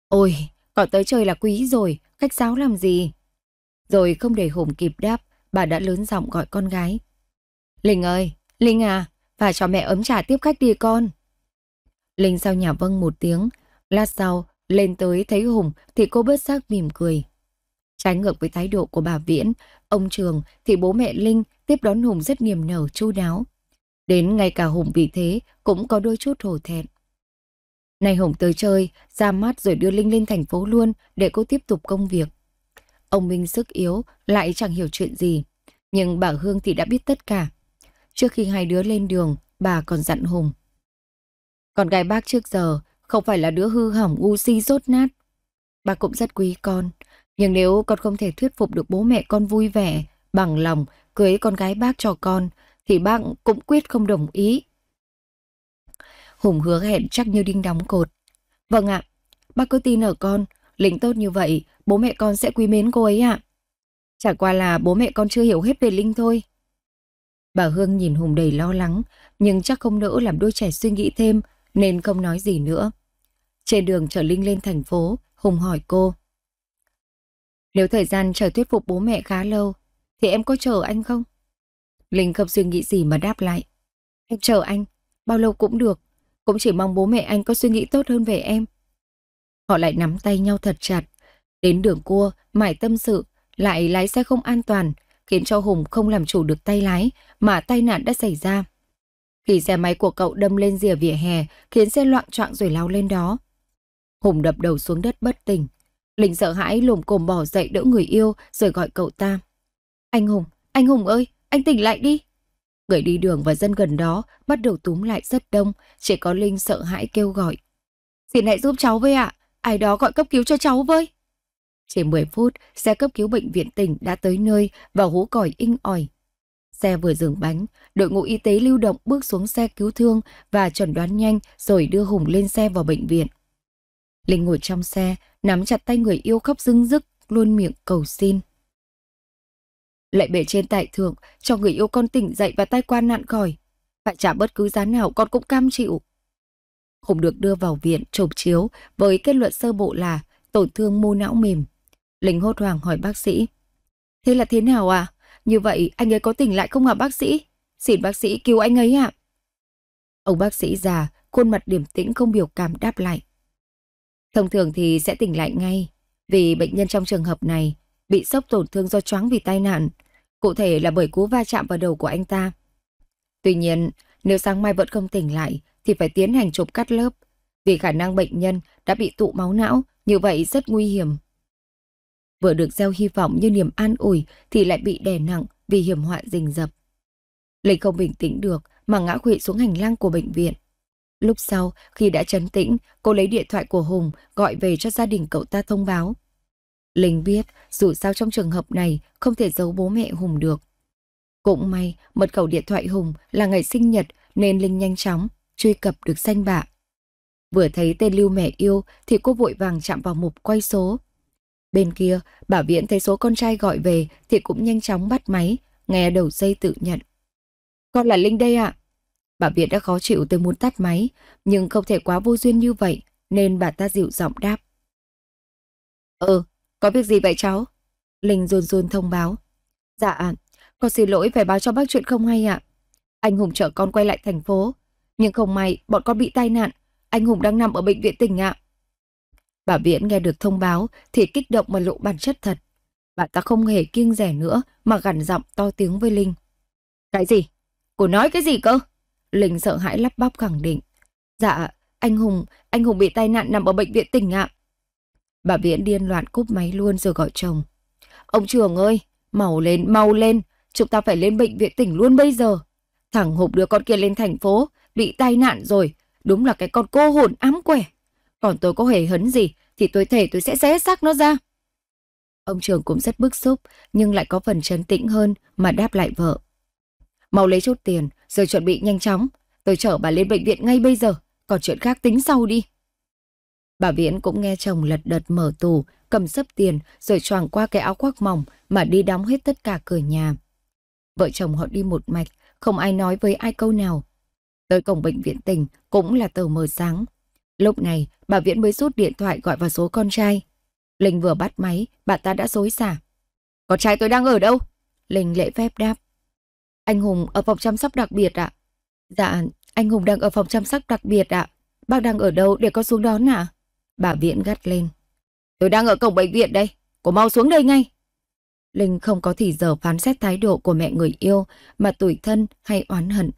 Ôi, còn tới chơi là quý rồi, khách giáo làm gì? Rồi không để Hùng kịp đáp, bà đã lớn giọng gọi con gái. Linh ơi, Linh à, phải cho mẹ ấm trà tiếp khách đi con. Linh sau nhà vâng một tiếng, lát sau lên tới thấy Hùng thì cô bớt xác mỉm cười. Trái ngược với thái độ của bà Viễn, ông Trường thì bố mẹ Linh tiếp đón Hùng rất niềm nở chu đáo. Đến ngay cả Hùng vì thế cũng có đôi chút hổ thẹn. Này Hồng tới chơi, ra mắt rồi đưa Linh lên thành phố luôn để cô tiếp tục công việc. Ông Minh sức yếu, lại chẳng hiểu chuyện gì. Nhưng bà Hương thì đã biết tất cả. Trước khi hai đứa lên đường, bà còn dặn Hùng. Con gái bác trước giờ không phải là đứa hư hỏng u si rốt nát. Bà cũng rất quý con, nhưng nếu con không thể thuyết phục được bố mẹ con vui vẻ, bằng lòng cưới con gái bác cho con, thì bác cũng quyết không đồng ý. Hùng hứa hẹn chắc như đinh đóng cột. Vâng ạ, bác cứ tin ở con, lính tốt như vậy, bố mẹ con sẽ quý mến cô ấy ạ. Chẳng qua là bố mẹ con chưa hiểu hết về Linh thôi. Bà Hương nhìn Hùng đầy lo lắng, nhưng chắc không nỡ làm đôi trẻ suy nghĩ thêm nên không nói gì nữa. Trên đường chở Linh lên thành phố, Hùng hỏi cô. Nếu thời gian chờ thuyết phục bố mẹ khá lâu, thì em có chờ anh không? Linh không suy nghĩ gì mà đáp lại. Em chờ anh, bao lâu cũng được, cũng chỉ mong bố mẹ anh có suy nghĩ tốt hơn về em. Họ lại nắm tay nhau thật chặt. Đến đường cua, mải tâm sự, lại lái xe không an toàn, khiến cho Hùng không làm chủ được tay lái mà tai nạn đã xảy ra. Khi xe máy của cậu đâm lên rìa vỉa hè, khiến xe loạn trọng rồi lao lên đó. Hùng đập đầu xuống đất bất tỉnh. Linh sợ hãi lồm cồm bỏ dậy đỡ người yêu rồi gọi cậu ta. Anh Hùng, anh Hùng ơi, anh tỉnh lại đi. Người đi đường và dân gần đó bắt đầu túm lại rất đông, chỉ có Linh sợ hãi kêu gọi. Xin hãy giúp cháu với ạ, ai đó gọi cấp cứu cho cháu với. Chỉ 10 phút, xe cấp cứu bệnh viện tỉnh đã tới nơi và hú còi inh ỏi. Xe vừa dừng bánh, đội ngũ y tế lưu động bước xuống xe cứu thương và chuẩn đoán nhanh rồi đưa Hùng lên xe vào bệnh viện. Linh ngồi trong xe, nắm chặt tay người yêu khóc dưng dứt, luôn miệng cầu xin. Lại bề trên tại thượng, cho người yêu con tỉnh dậy và tai qua nạn khỏi. Phải trả bất cứ giá nào con cũng cam chịu. Hùng được đưa vào viện chụp chiếu với kết luận sơ bộ là tổn thương mô não mềm. Linh hốt hoàng hỏi bác sĩ. Thế là thế nào à? Như vậy anh ấy có tỉnh lại không hả bác sĩ? Xin bác sĩ cứu anh ấy ạ. Ông bác sĩ già, khuôn mặt điềm tĩnh không biểu cảm đáp lại. Thông thường thì sẽ tỉnh lại ngay, vì bệnh nhân trong trường hợp này bị sốc tổn thương do choáng vì tai nạn, cụ thể là bởi cú va chạm vào đầu của anh ta. Tuy nhiên, nếu sáng mai vẫn không tỉnh lại thì phải tiến hành chụp cắt lớp, vì khả năng bệnh nhân đã bị tụ máu não, như vậy rất nguy hiểm. Vừa được gieo hy vọng như niềm an ủi thì lại bị đè nặng vì hiểm họa rình rập. Linh không bình tĩnh được mà ngã quỵ xuống hành lang của bệnh viện. Lúc sau, khi đã chấn tĩnh, cô lấy điện thoại của Hùng gọi về cho gia đình cậu ta thông báo. Linh biết dù sao trong trường hợp này không thể giấu bố mẹ Hùng được. Cũng may mật khẩu điện thoại Hùng là ngày sinh nhật nên Linh nhanh chóng truy cập được danh bạ. Vừa thấy tên lưu mẹ yêu thì cô vội vàng chạm vào mục quay số. Bên kia, bà Viễn thấy số con trai gọi về thì cũng nhanh chóng bắt máy, nghe đầu dây tự nhận. Con là Linh đây ạ. Bà Viễn đã khó chịu tới muốn tắt máy, nhưng không thể quá vô duyên như vậy nên bà ta dịu giọng đáp. Ừ, có việc gì vậy cháu? Linh run run thông báo. Dạ ạ, con xin lỗi phải báo cho bác chuyện không hay ạ. Anh Hùng chở con quay lại thành phố. Nhưng không may, bọn con bị tai nạn. Anh Hùng đang nằm ở bệnh viện tỉnh ạ. Bà Viễn nghe được thông báo thì kích động mà lộ bản chất thật. Bà ta không hề kiêng rẻ nữa mà gằn giọng to tiếng với Linh. Cái gì? Cô nói cái gì cơ? Linh sợ hãi lắp bắp khẳng định. Dạ, anh Hùng, anh Hùng bị tai nạn nằm ở bệnh viện tỉnh ạ. Bà Viễn điên loạn cúp máy luôn rồi gọi chồng. Ông trường ơi, mau lên, mau lên, chúng ta phải lên bệnh viện tỉnh luôn bây giờ. Thằng hộp đứa con kia lên thành phố, bị tai nạn rồi, đúng là cái con cô hồn ám quẻ. Còn tôi có hề hấn gì thì tôi thể tôi sẽ xé xác nó ra. Ông trường cũng rất bức xúc nhưng lại có phần trấn tĩnh hơn mà đáp lại vợ. Mau lấy chút tiền rồi chuẩn bị nhanh chóng. Tôi chở bà lên bệnh viện ngay bây giờ. Còn chuyện khác tính sau đi. Bà Viễn cũng nghe chồng lật đật mở tủ, cầm sấp tiền rồi choàng qua cái áo khoác mỏng mà đi đóng hết tất cả cửa nhà. Vợ chồng họ đi một mạch, không ai nói với ai câu nào. Tới cổng bệnh viện tỉnh cũng là tờ mờ sáng. Lúc này, bà Viễn mới rút điện thoại gọi vào số con trai. Linh vừa bắt máy, bà ta đã dối xả. Con trai tôi đang ở đâu? Linh lễ phép đáp. Anh Hùng ở phòng chăm sóc đặc biệt ạ. Dạ, anh Hùng đang ở phòng chăm sóc đặc biệt ạ. Bác đang ở đâu để con xuống đón ạ? À? Bà Viễn gắt lên. Tôi đang ở cổng bệnh viện đây, cô mau xuống đây ngay. Linh không có thì giờ phán xét thái độ của mẹ người yêu mà tủi thân hay oán hận.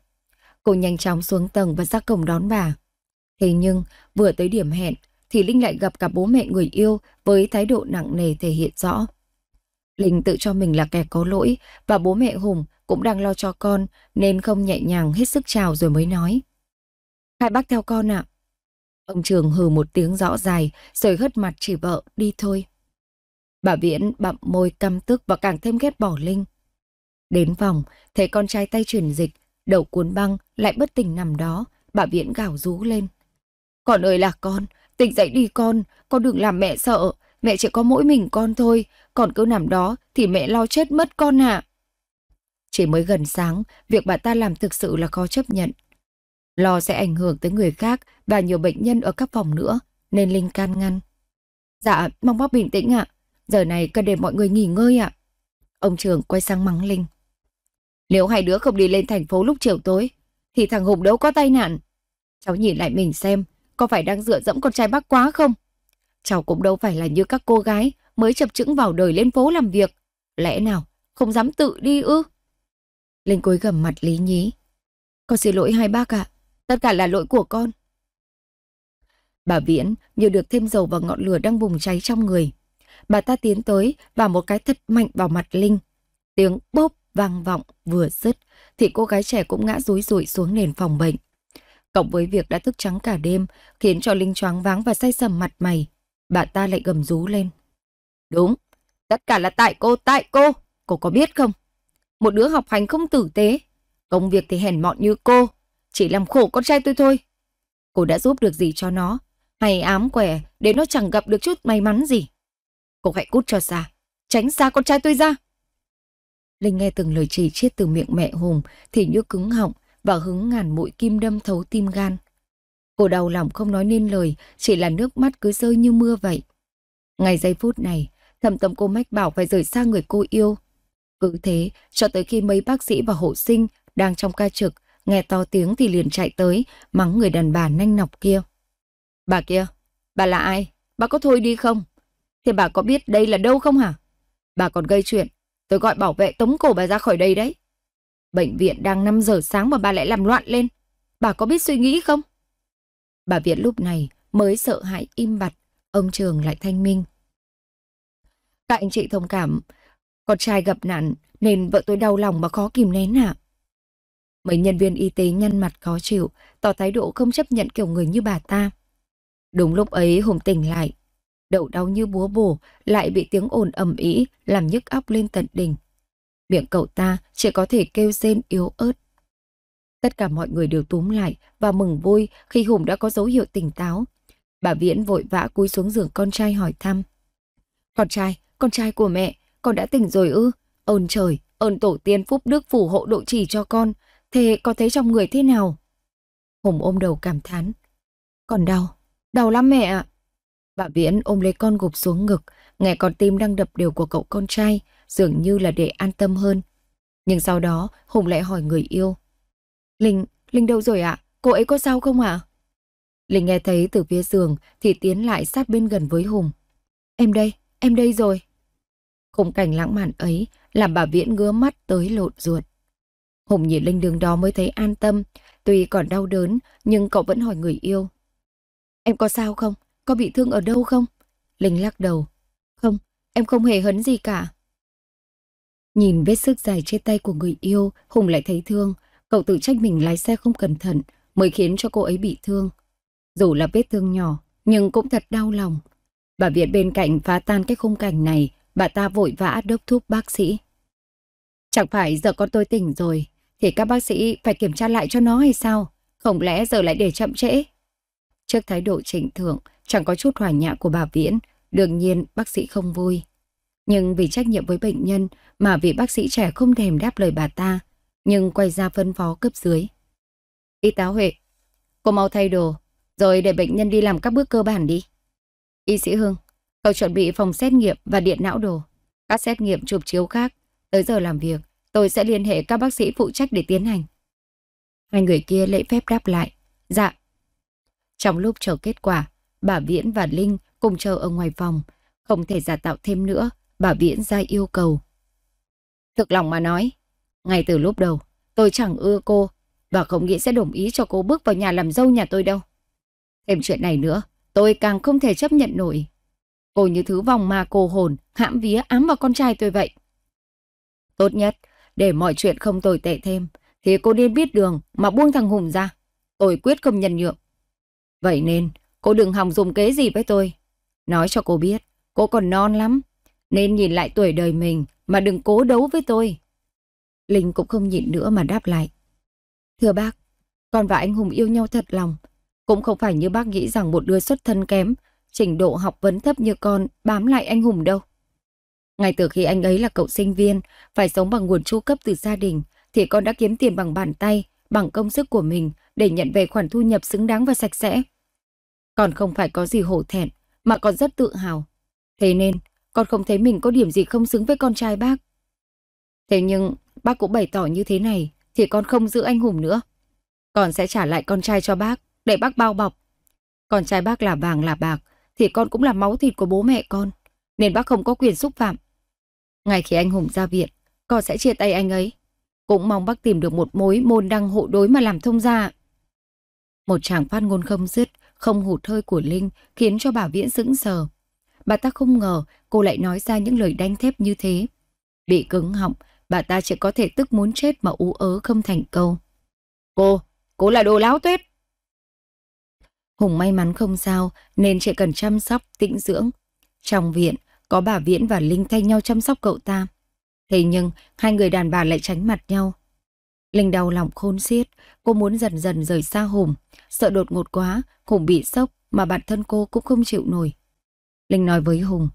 Cô nhanh chóng xuống tầng và ra cổng đón bà. Thế nhưng, vừa tới điểm hẹn, thì Linh lại gặp cả bố mẹ người yêu với thái độ nặng nề thể hiện rõ. Linh tự cho mình là kẻ có lỗi và bố mẹ Hùng cũng đang lo cho con nên không nhẹ nhàng hết sức chào rồi mới nói. Hai bác theo con ạ. À. Ông Trường hừ một tiếng rõ dài, rồi hất mặt chỉ vợ, đi thôi. Bà Viễn bặm môi căm tức và càng thêm ghét bỏ Linh. Đến phòng, thấy con trai tay chuyển dịch, đầu cuốn băng, lại bất tỉnh nằm đó, bà Viễn gào rú lên. Con ơi là con, tỉnh dậy đi con, con đừng làm mẹ sợ, mẹ chỉ có mỗi mình con thôi, còn cứ nằm đó thì mẹ lo chết mất con ạ. À. Chỉ mới gần sáng, việc bà ta làm thực sự là khó chấp nhận. Lo sẽ ảnh hưởng tới người khác và nhiều bệnh nhân ở các phòng nữa, nên Linh can ngăn. Dạ, mong bác bình tĩnh ạ. Giờ này cần để mọi người nghỉ ngơi ạ. Ông trường quay sang mắng Linh. Nếu hai đứa không đi lên thành phố lúc chiều tối, thì thằng Hùng đâu có tai nạn. Cháu nhìn lại mình xem, có phải đang dựa dẫm con trai bác quá không? Cháu cũng đâu phải là như các cô gái mới chập chững vào đời lên phố làm việc. Lẽ nào, không dám tự đi ư? Linh cúi gầm mặt lý nhí. Con xin lỗi hai bác ạ. Tất cả là lỗi của con. Bà Viễn như được thêm dầu vào ngọn lửa đang bùng cháy trong người. Bà ta tiến tới và một cái thật mạnh vào mặt Linh. Tiếng bốp vang vọng vừa dứt thì cô gái trẻ cũng ngã rúi rụi xuống nền phòng bệnh. Cộng với việc đã thức trắng cả đêm khiến cho Linh choáng váng và say sầm mặt mày. Bà ta lại gầm rú lên. Đúng, tất cả là tại cô, tại cô. Cô có biết không? Một đứa học hành không tử tế. Công việc thì hèn mọn như cô chỉ làm khổ con trai tôi thôi. Cô đã giúp được gì cho nó? Hay ám quẻ để nó chẳng gặp được chút may mắn gì? Cô hãy cút cho xa. Tránh xa con trai tôi ra. Linh nghe từng lời chỉ chiết từ miệng mẹ Hùng thì như cứng họng và hứng ngàn mũi kim đâm thấu tim gan. Cô đau lòng không nói nên lời, chỉ là nước mắt cứ rơi như mưa vậy. Ngày giây phút này, thầm tâm cô mách bảo phải rời xa người cô yêu. Cứ thế, cho tới khi mấy bác sĩ và hộ sinh đang trong ca trực nghe to tiếng thì liền chạy tới, mắng người đàn bà nanh nọc kia. Bà kia, bà là ai? Bà có thôi đi không? Thế bà có biết đây là đâu không hả? Bà còn gây chuyện, tôi gọi bảo vệ tống cổ bà ra khỏi đây đấy. Bệnh viện đang 5 giờ sáng mà bà lại làm loạn lên. Bà có biết suy nghĩ không? Bà Viện lúc này mới sợ hãi im bặt, ông Trường lại thanh minh. Các anh chị thông cảm, con trai gặp nạn nên vợ tôi đau lòng mà khó kìm nén ạ. À? Mấy nhân viên y tế nhăn mặt khó chịu, tỏ thái độ không chấp nhận kiểu người như bà ta. Đúng lúc ấy Hùng tỉnh lại. Đậu đau như búa bổ, lại bị tiếng ồn ầm ĩ làm nhức óc lên tận đỉnh. Miệng cậu ta chỉ có thể kêu rên yếu ớt. Tất cả mọi người đều túm lại và mừng vui khi Hùng đã có dấu hiệu tỉnh táo. Bà Viễn vội vã cúi xuống giường con trai hỏi thăm. Con trai, con trai của mẹ, con đã tỉnh rồi ư? Ơn trời, ơn tổ tiên phúc đức phù hộ độ trì cho con, Thế có thấy trong người thế nào? Hùng ôm đầu cảm thán. Còn đau, đau lắm mẹ ạ. Bà Viễn ôm lấy con gục xuống ngực, nghe con tim đang đập đều của cậu con trai, dường như là để an tâm hơn. Nhưng sau đó, Hùng lại hỏi người yêu. Linh, Linh đâu rồi ạ? Cô ấy có sao không ạ? Linh nghe thấy từ phía giường thì tiến lại sát bên gần với Hùng. Em đây, em đây rồi. Khung cảnh lãng mạn ấy làm bà Viễn ngứa mắt tới lộn ruột. Hùng nhìn lên đường đó mới thấy an tâm, tuy còn đau đớn nhưng cậu vẫn hỏi người yêu. Em có sao không? Có bị thương ở đâu không? Linh lắc đầu. Không, em không hề hấn gì cả. Nhìn vết sức dài trên tay của người yêu, Hùng lại thấy thương. Cậu tự trách mình lái xe không cẩn thận mới khiến cho cô ấy bị thương. Dù là vết thương nhỏ, nhưng cũng thật đau lòng. Bà Việt bên cạnh phá tan cái khung cảnh này, bà ta vội vã đốc thuốc bác sĩ. Chẳng phải giờ con tôi tỉnh rồi, thì các bác sĩ phải kiểm tra lại cho nó hay sao? Không lẽ giờ lại để chậm trễ? Trước thái độ trịnh thượng, chẳng có chút hòa nhã của bà Viễn, đương nhiên bác sĩ không vui. Nhưng vì trách nhiệm với bệnh nhân mà vị bác sĩ trẻ không thèm đáp lời bà ta, nhưng quay ra phân phó cấp dưới. Y tá Huệ, cô mau thay đồ, rồi để bệnh nhân đi làm các bước cơ bản đi. Y sĩ Hương, cậu chuẩn bị phòng xét nghiệm và điện não đồ, các xét nghiệm chụp chiếu khác, tới giờ làm việc, Tôi sẽ liên hệ các bác sĩ phụ trách để tiến hành. Hai người kia lễ phép đáp lại. Dạ. Trong lúc chờ kết quả, bà Viễn và Linh cùng chờ ở ngoài phòng. Không thể giả tạo thêm nữa, bà Viễn ra yêu cầu. Thực lòng mà nói, ngay từ lúc đầu, tôi chẳng ưa cô và không nghĩ sẽ đồng ý cho cô bước vào nhà làm dâu nhà tôi đâu. Thêm chuyện này nữa, tôi càng không thể chấp nhận nổi. Cô như thứ vòng ma cô hồn, hãm vía ám vào con trai tôi vậy. Tốt nhất để mọi chuyện không tồi tệ thêm, thì cô nên biết đường mà buông thằng Hùng ra. Tôi quyết không nhân nhượng. Vậy nên, cô đừng hòng dùng kế gì với tôi. Nói cho cô biết, cô còn non lắm. Nên nhìn lại tuổi đời mình mà đừng cố đấu với tôi. Linh cũng không nhịn nữa mà đáp lại. Thưa bác, con và anh Hùng yêu nhau thật lòng. Cũng không phải như bác nghĩ rằng một đứa xuất thân kém, trình độ học vấn thấp như con bám lại anh Hùng đâu. Ngay từ khi anh ấy là cậu sinh viên, phải sống bằng nguồn chu cấp từ gia đình, thì con đã kiếm tiền bằng bàn tay, bằng công sức của mình để nhận về khoản thu nhập xứng đáng và sạch sẽ. Còn không phải có gì hổ thẹn, mà còn rất tự hào. Thế nên, con không thấy mình có điểm gì không xứng với con trai bác. Thế nhưng, bác cũng bày tỏ như thế này, thì con không giữ anh hùng nữa. Con sẽ trả lại con trai cho bác, để bác bao bọc. Con trai bác là vàng là bạc, thì con cũng là máu thịt của bố mẹ con, nên bác không có quyền xúc phạm. Ngay khi anh Hùng ra viện, cò sẽ chia tay anh ấy. Cũng mong bác tìm được một mối môn đăng hộ đối mà làm thông gia. Một chàng phát ngôn không dứt, không hụt hơi của Linh khiến cho bà Viễn sững sờ. Bà ta không ngờ cô lại nói ra những lời đánh thép như thế. Bị cứng họng, bà ta chỉ có thể tức muốn chết mà ú ớ không thành câu. Cô, cô là đồ láo tuyết. Hùng may mắn không sao nên chỉ cần chăm sóc, tĩnh dưỡng. Trong viện, có bà Viễn và Linh thay nhau chăm sóc cậu ta. Thế nhưng, hai người đàn bà lại tránh mặt nhau. Linh đau lòng khôn xiết, cô muốn dần dần rời xa Hùng, sợ đột ngột quá, Hùng bị sốc mà bản thân cô cũng không chịu nổi. Linh nói với Hùng,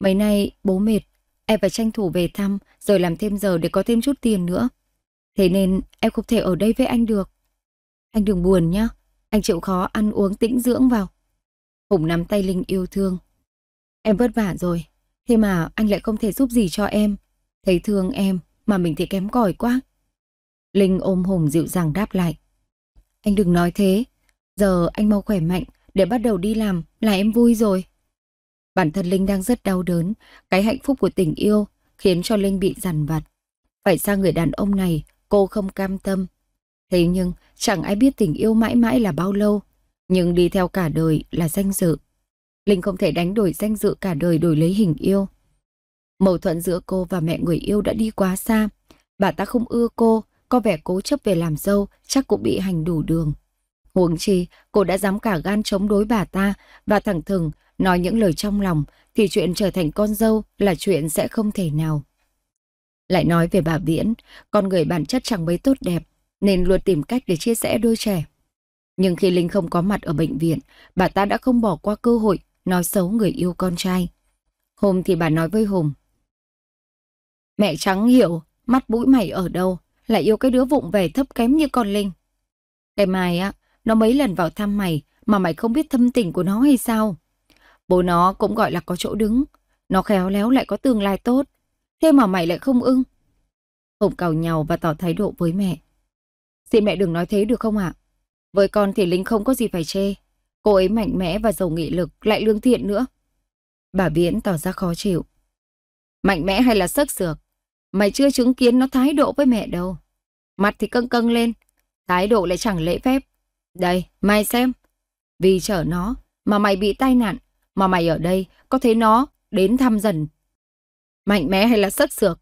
mấy nay bố mệt, em phải tranh thủ về thăm rồi làm thêm giờ để có thêm chút tiền nữa. Thế nên em không thể ở đây với anh được. Anh đừng buồn nhá, anh chịu khó ăn uống tĩnh dưỡng vào. Hùng nắm tay Linh yêu thương, Em vất vả rồi, thế mà anh lại không thể giúp gì cho em. Thấy thương em mà mình thì kém cỏi quá. Linh ôm Hùng dịu dàng đáp lại. Anh đừng nói thế, giờ anh mau khỏe mạnh để bắt đầu đi làm là em vui rồi. Bản thân Linh đang rất đau đớn, cái hạnh phúc của tình yêu khiến cho Linh bị dằn vặt. Phải sang người đàn ông này, cô không cam tâm. Thế nhưng chẳng ai biết tình yêu mãi mãi là bao lâu, nhưng đi theo cả đời là danh dự. Linh không thể đánh đổi danh dự cả đời đổi lấy hình yêu. Mâu thuẫn giữa cô và mẹ người yêu đã đi quá xa. Bà ta không ưa cô, có vẻ cố chấp về làm dâu, chắc cũng bị hành đủ đường. Huống chi, cô đã dám cả gan chống đối bà ta và thẳng thừng nói những lời trong lòng thì chuyện trở thành con dâu là chuyện sẽ không thể nào. Lại nói về bà Viễn, con người bản chất chẳng mấy tốt đẹp nên luôn tìm cách để chia rẽ đôi trẻ. Nhưng khi Linh không có mặt ở bệnh viện, bà ta đã không bỏ qua cơ hội nói xấu người yêu con trai. Hôm thì bà nói với Hùng. Mẹ trắng hiểu, mắt mũi mày ở đâu, lại yêu cái đứa vụng về thấp kém như con Linh. Cái mai á, nó mấy lần vào thăm mày mà mày không biết thâm tình của nó hay sao? Bố nó cũng gọi là có chỗ đứng, nó khéo léo lại có tương lai tốt, thế mà mày lại không ưng. Hùng cầu nhau và tỏ thái độ với mẹ. Xin mẹ đừng nói thế được không ạ? Với con thì Linh không có gì phải chê. Cô ấy mạnh mẽ và giàu nghị lực, lại lương thiện nữa. Bà Biễn tỏ ra khó chịu. Mạnh mẽ hay là sức sược? Mày chưa chứng kiến nó thái độ với mẹ đâu. Mặt thì căng căng lên, thái độ lại chẳng lễ phép. Đây, mày xem. Vì chở nó mà mày bị tai nạn, mà mày ở đây có thấy nó đến thăm dần. Mạnh mẽ hay là sức sược?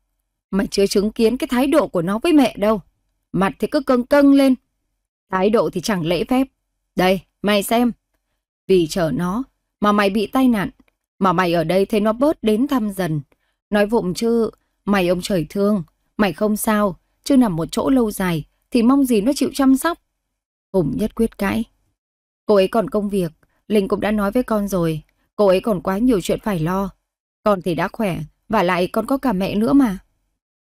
Mày chưa chứng kiến cái thái độ của nó với mẹ đâu. Mặt thì cứ căng căng lên, thái độ thì chẳng lễ phép. Đây, mày xem. Vì chở nó mà mày bị tai nạn, mà mày ở đây thấy nó bớt đến thăm dần. Nói vụng chứ, mày ông trời thương, mày không sao, chứ nằm một chỗ lâu dài thì mong gì nó chịu chăm sóc. Hùng nhất quyết cãi. Cô ấy còn công việc, Linh cũng đã nói với con rồi, cô ấy còn quá nhiều chuyện phải lo. Con thì đã khỏe, và lại con có cả mẹ nữa mà.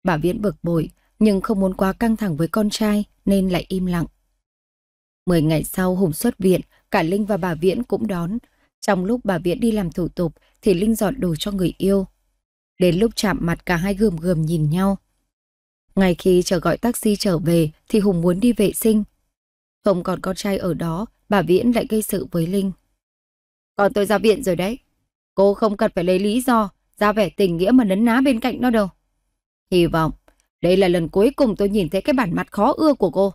Bà Viễn bực bội, nhưng không muốn quá căng thẳng với con trai nên lại im lặng. Mười ngày sau Hùng xuất viện Cả Linh và bà Viễn cũng đón. Trong lúc bà Viễn đi làm thủ tục thì Linh dọn đồ cho người yêu. Đến lúc chạm mặt cả hai gườm gườm nhìn nhau. Ngay khi chờ gọi taxi trở về thì Hùng muốn đi vệ sinh. Không còn con trai ở đó, bà Viễn lại gây sự với Linh. Còn tôi ra viện rồi đấy. Cô không cần phải lấy lý do, ra vẻ tình nghĩa mà nấn ná bên cạnh nó đâu. Hy vọng, đây là lần cuối cùng tôi nhìn thấy cái bản mặt khó ưa của cô.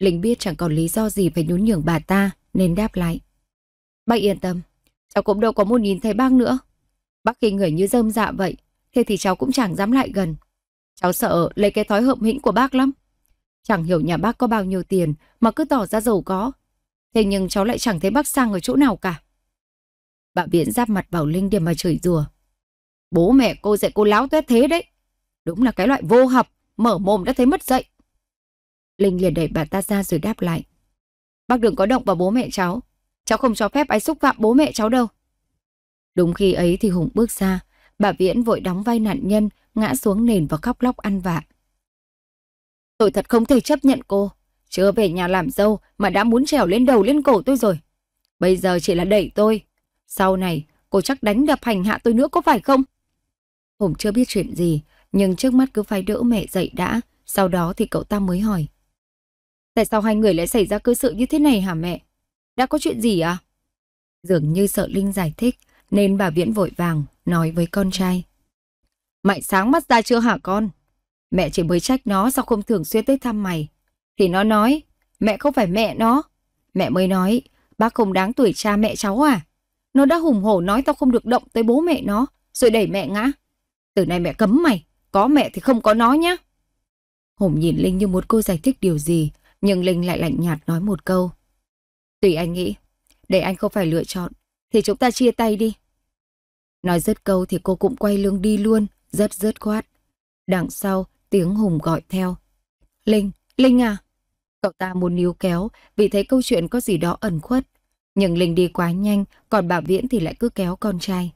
Linh biết chẳng còn lý do gì phải nhún nhường bà ta nên đáp lại. Bác yên tâm, cháu cũng đâu có muốn nhìn thấy bác nữa. Bác khi người như dơm dạ vậy, thế thì cháu cũng chẳng dám lại gần. Cháu sợ lấy cái thói hợm hĩnh của bác lắm. Chẳng hiểu nhà bác có bao nhiêu tiền mà cứ tỏ ra giàu có. Thế nhưng cháu lại chẳng thấy bác sang ở chỗ nào cả. Bà Viễn giáp mặt vào Linh để mà chửi rủa. Bố mẹ cô dạy cô láo tuét thế đấy. Đúng là cái loại vô học, mở mồm đã thấy mất dạy. Linh liền đẩy bà ta ra rồi đáp lại. Bác đừng có động vào bố mẹ cháu. Cháu không cho phép ai xúc phạm bố mẹ cháu đâu. Đúng khi ấy thì Hùng bước ra. Bà Viễn vội đóng vai nạn nhân, ngã xuống nền và khóc lóc ăn vạ. Tôi thật không thể chấp nhận cô. Chưa về nhà làm dâu mà đã muốn trèo lên đầu lên cổ tôi rồi. Bây giờ chỉ là đẩy tôi. Sau này cô chắc đánh đập hành hạ tôi nữa có phải không? Hùng chưa biết chuyện gì, nhưng trước mắt cứ phải đỡ mẹ dậy đã. Sau đó thì cậu ta mới hỏi. Tại sao hai người lại xảy ra cơ sự như thế này hả mẹ? Đã có chuyện gì à? Dường như sợ Linh giải thích, nên bà Viễn vội vàng, nói với con trai. Mày sáng mắt ra chưa hả con? Mẹ chỉ mới trách nó sao không thường xuyên tới thăm mày. Thì nó nói, mẹ không phải mẹ nó. Mẹ mới nói, bác không đáng tuổi cha mẹ cháu à? Nó đã hùng hổ nói tao không được động tới bố mẹ nó, rồi đẩy mẹ ngã. Từ nay mẹ cấm mày, có mẹ thì không có nó nhá. Hùng nhìn Linh như muốn cô giải thích điều gì, nhưng Linh lại lạnh nhạt nói một câu. Tùy anh nghĩ, để anh không phải lựa chọn, thì chúng ta chia tay đi. Nói dứt câu thì cô cũng quay lưng đi luôn, rất dứt khoát. Đằng sau, tiếng Hùng gọi theo. Linh, Linh à! Cậu ta muốn níu kéo vì thấy câu chuyện có gì đó ẩn khuất. Nhưng Linh đi quá nhanh, còn bà Viễn thì lại cứ kéo con trai.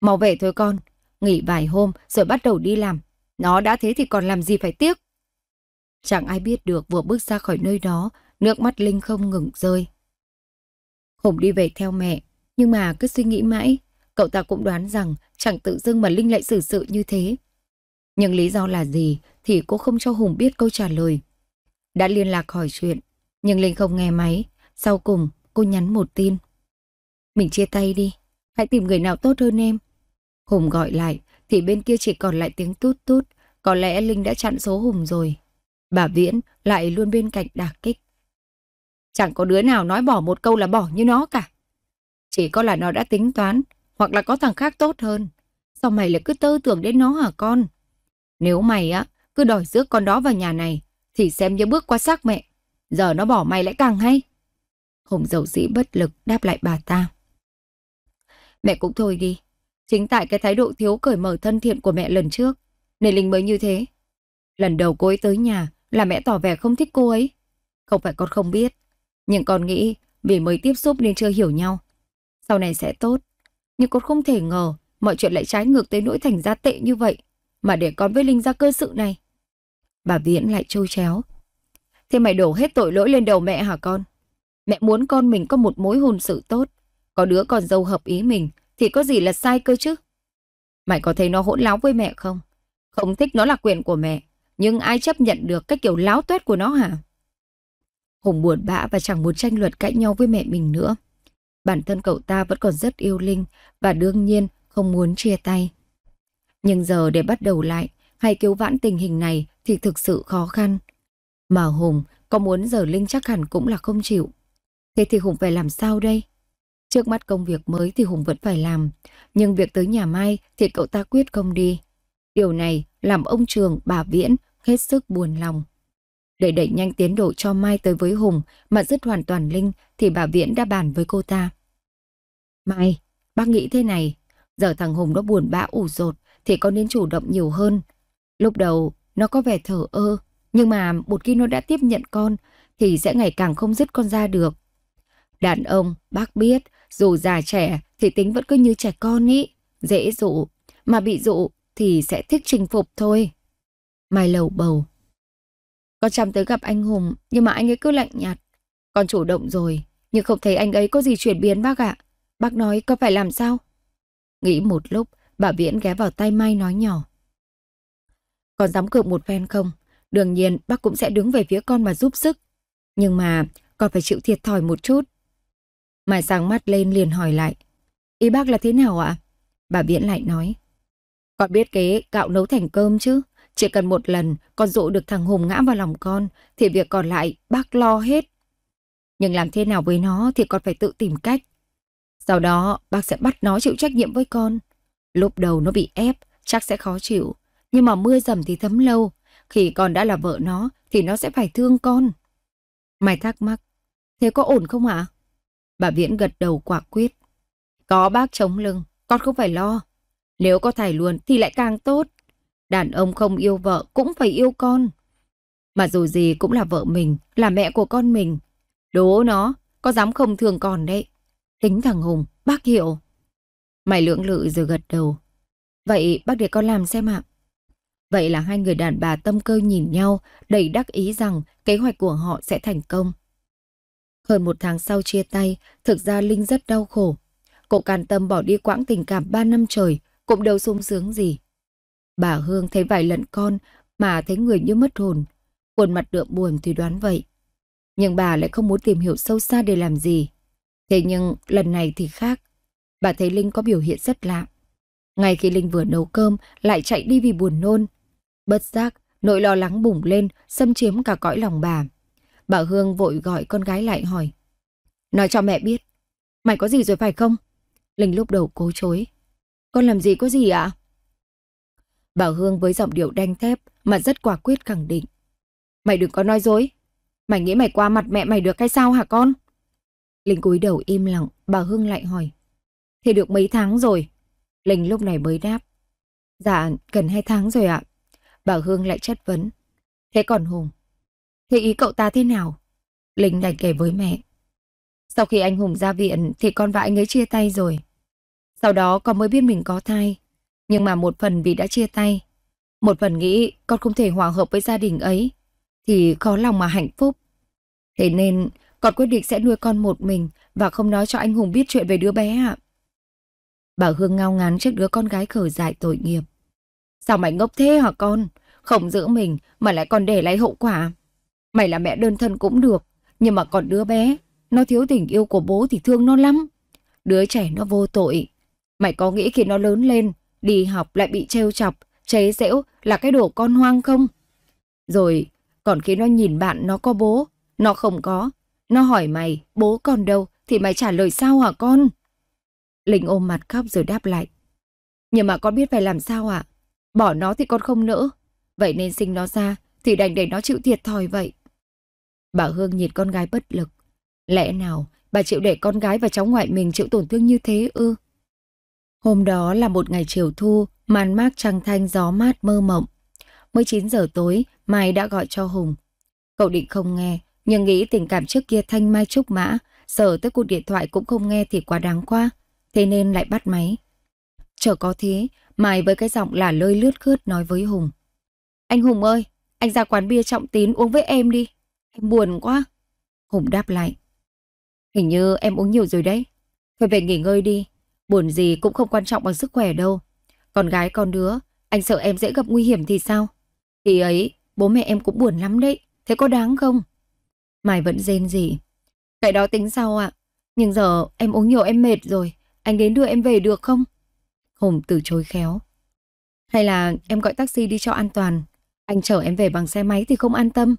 Mau về thôi con, nghỉ vài hôm rồi bắt đầu đi làm. Nó đã thế thì còn làm gì phải tiếc. Chẳng ai biết được vừa bước ra khỏi nơi đó, nước mắt Linh không ngừng rơi. Hùng đi về theo mẹ, nhưng mà cứ suy nghĩ mãi, cậu ta cũng đoán rằng chẳng tự dưng mà Linh lại xử sự như thế. Nhưng lý do là gì thì cô không cho Hùng biết câu trả lời. Đã liên lạc hỏi chuyện, nhưng Linh không nghe máy. Sau cùng, cô nhắn một tin. Mình chia tay đi, hãy tìm người nào tốt hơn em. Hùng gọi lại, thì bên kia chỉ còn lại tiếng tút tút. Có lẽ Linh đã chặn số Hùng rồi. Bà Viễn lại luôn bên cạnh đả kích. Chẳng có đứa nào nói bỏ một câu là bỏ như nó cả. Chỉ có là nó đã tính toán, hoặc là có thằng khác tốt hơn. Sao mày lại cứ tư tưởng đến nó hả con? Nếu mày á, cứ đòi rước con đó vào nhà này, thì xem như bước qua xác mẹ. Giờ nó bỏ mày lại càng hay. Hùng dầu dĩ bất lực đáp lại bà ta. Mẹ cũng thôi đi. Chính tại cái thái độ thiếu cởi mở thân thiện của mẹ lần trước, nên Linh mới như thế. Lần đầu cô ấy tới nhà, là mẹ tỏ vẻ không thích cô ấy. Không phải con không biết, nhưng con nghĩ vì mới tiếp xúc nên chưa hiểu nhau. Sau này sẽ tốt, nhưng con không thể ngờ mọi chuyện lại trái ngược tới nỗi thành ra tệ như vậy mà để con với Linh ra cơ sự này. Bà Viễn lại trâu chéo. Thế mày đổ hết tội lỗi lên đầu mẹ hả con? Mẹ muốn con mình có một mối hôn sự tốt, có đứa con dâu hợp ý mình thì có gì là sai cơ chứ? Mày có thấy nó hỗn láo với mẹ không? Không thích nó là quyền của mẹ, nhưng ai chấp nhận được cái kiểu láo tuét của nó hả? Hùng buồn bã và chẳng muốn tranh luận cãi nhau với mẹ mình nữa. Bản thân cậu ta vẫn còn rất yêu Linh và đương nhiên không muốn chia tay. Nhưng giờ để bắt đầu lại hay cứu vãn tình hình này thì thực sự khó khăn. Mà Hùng có muốn giờ Linh chắc hẳn cũng là không chịu. Thế thì Hùng phải làm sao đây? Trước mắt công việc mới thì Hùng vẫn phải làm, nhưng việc tới nhà Mai thì cậu ta quyết không đi. Điều này làm ông Trường, bà Viễn hết sức buồn lòng. Để đẩy nhanh tiến độ cho Mai tới với Hùng mà dứt hoàn toàn Linh thì bà Viễn đã bàn với cô ta. Mai, bác nghĩ thế này, giờ thằng Hùng nó buồn bã ủ rột thì con nên chủ động nhiều hơn. Lúc đầu nó có vẻ thở ơ, nhưng mà một khi nó đã tiếp nhận con thì sẽ ngày càng không dứt con ra được. Đàn ông, bác biết, dù già trẻ thì tính vẫn cứ như trẻ con ý, dễ dụ, mà bị dụ thì sẽ thích chinh phục thôi. Mai lầu bầu. con chăm tới gặp anh Hùng, nhưng mà anh ấy cứ lạnh nhạt. Con chủ động rồi, nhưng không thấy anh ấy có gì chuyển biến bác ạ. Bác nói có phải làm sao? Nghĩ một lúc, bà Viễn ghé vào tay Mai nói nhỏ. Con dám cược một phen không? Đương nhiên bác cũng sẽ đứng về phía con mà giúp sức. Nhưng mà con phải chịu thiệt thòi một chút. Mai sáng mắt lên liền hỏi lại. Ý bác là thế nào ạ? Bà Viễn lại nói. Con biết kế gạo nấu thành cơm chứ? Chỉ cần một lần con dụ được thằng Hùng ngã vào lòng con thì việc còn lại bác lo hết. Nhưng làm thế nào với nó thì con phải tự tìm cách. Sau đó bác sẽ bắt nó chịu trách nhiệm với con. Lúc đầu nó bị ép chắc sẽ khó chịu. Nhưng mà mưa dầm thì thấm lâu. Khi con đã là vợ nó thì nó sẽ phải thương con. Mày thắc mắc. Thế có ổn không ạ? À? Bà Viễn gật đầu quả quyết. Có bác chống lưng, con không phải lo. Nếu có thải luôn thì lại càng tốt. Đàn ông không yêu vợ cũng phải yêu con. Mà dù gì cũng là vợ mình, là mẹ của con mình. Đố nó, có dám không thương con đấy. Tính thằng Hùng, bác hiểu. Mày lưỡng lự rồi gật đầu. Vậy bác để con làm xem ạ. Vậy là hai người đàn bà tâm cơ nhìn nhau, đầy đắc ý rằng kế hoạch của họ sẽ thành công. Hơn một tháng sau chia tay, thực ra Linh rất đau khổ. Cô can tâm bỏ đi quãng tình cảm 3 năm trời, cũng đâu sung sướng gì. Bà Hương thấy vài lần con mà thấy người như mất hồn. Khuôn mặt đượm buồn thì đoán vậy. Nhưng bà lại không muốn tìm hiểu sâu xa để làm gì. Thế nhưng lần này thì khác. Bà thấy Linh có biểu hiện rất lạ. Ngay khi Linh vừa nấu cơm lại chạy đi vì buồn nôn. Bất giác, nỗi lo lắng bùng lên, xâm chiếm cả cõi lòng bà. Bà Hương vội gọi con gái lại hỏi. Nói cho mẹ biết, mày có gì rồi phải không? Linh lúc đầu cố chối. Con làm gì có gì ạ? À? Bà Hương với giọng điệu đanh thép mà rất quả quyết khẳng định. Mày đừng có nói dối. Mày nghĩ mày qua mặt mẹ mày được hay sao hả con? Linh cúi đầu im lặng, bà Hương lại hỏi. Thì được mấy tháng rồi? Linh lúc này mới đáp. Dạ, gần hai tháng rồi ạ. Bà Hương lại chất vấn. Thế còn Hùng? Thế ý cậu ta thế nào? Linh đành kể với mẹ. Sau khi anh Hùng ra viện thì con và anh ấy chia tay rồi. Sau đó con mới biết mình có thai. Nhưng mà một phần vì đã chia tay, một phần nghĩ con không thể hòa hợp với gia đình ấy, thì khó lòng mà hạnh phúc. Thế nên con quyết định sẽ nuôi con một mình và không nói cho anh Hùng biết chuyện về đứa bé ạ. À. Bà Hương ngao ngán trước đứa con gái khở dại tội nghiệp. Sao mày ngốc thế hả con? Không giữ mình mà lại còn để lấy hậu quả. Mày là mẹ đơn thân cũng được, nhưng mà còn đứa bé, nó thiếu tình yêu của bố thì thương nó lắm. Đứa trẻ nó vô tội. Mày có nghĩ khi nó lớn lên, đi học lại bị trêu chọc, chế giễu là cái đồ con hoang không? Rồi, còn khi nó nhìn bạn nó có bố, nó không có. Nó hỏi mày, bố còn đâu, thì mày trả lời sao hả con? Linh ôm mặt khóc rồi đáp lại. Nhưng mà con biết phải làm sao ạ? À? Bỏ nó thì con không nỡ. Vậy nên sinh nó ra, thì đành để nó chịu thiệt thòi vậy. Bà Hương nhìn con gái bất lực. Lẽ nào bà chịu để con gái và cháu ngoại mình chịu tổn thương như thế ư? Hôm đó là một ngày chiều thu, màn mát trăng thanh gió mát mơ mộng. Mới 9 giờ tối, Mai đã gọi cho Hùng. Cậu định không nghe, nhưng nghĩ tình cảm trước kia Thanh Mai trúc mã, sợ tới cuộc điện thoại cũng không nghe thì quá đáng quá, thế nên lại bắt máy. Chờ có thế, Mai với cái giọng là lơi lướt khướt nói với Hùng. Anh Hùng ơi, anh ra quán bia trọng tín uống với em đi, em buồn quá. Hùng đáp lại. Hình như em uống nhiều rồi đấy, thôi về nghỉ ngơi đi, Buồn gì cũng không quan trọng bằng sức khỏe đâu. Con gái con đứa, anh sợ em dễ gặp nguy hiểm thì sao? Thì ấy, bố mẹ em cũng buồn lắm đấy. Thế có đáng không? Mai vẫn rên gì? Cái đó tính sau ạ. Nhưng giờ em uống nhiều em mệt rồi. Anh đến đưa em về được không? Hùng từ chối khéo. Hay là em gọi taxi đi cho an toàn. Anh chở em về bằng xe máy thì không an tâm.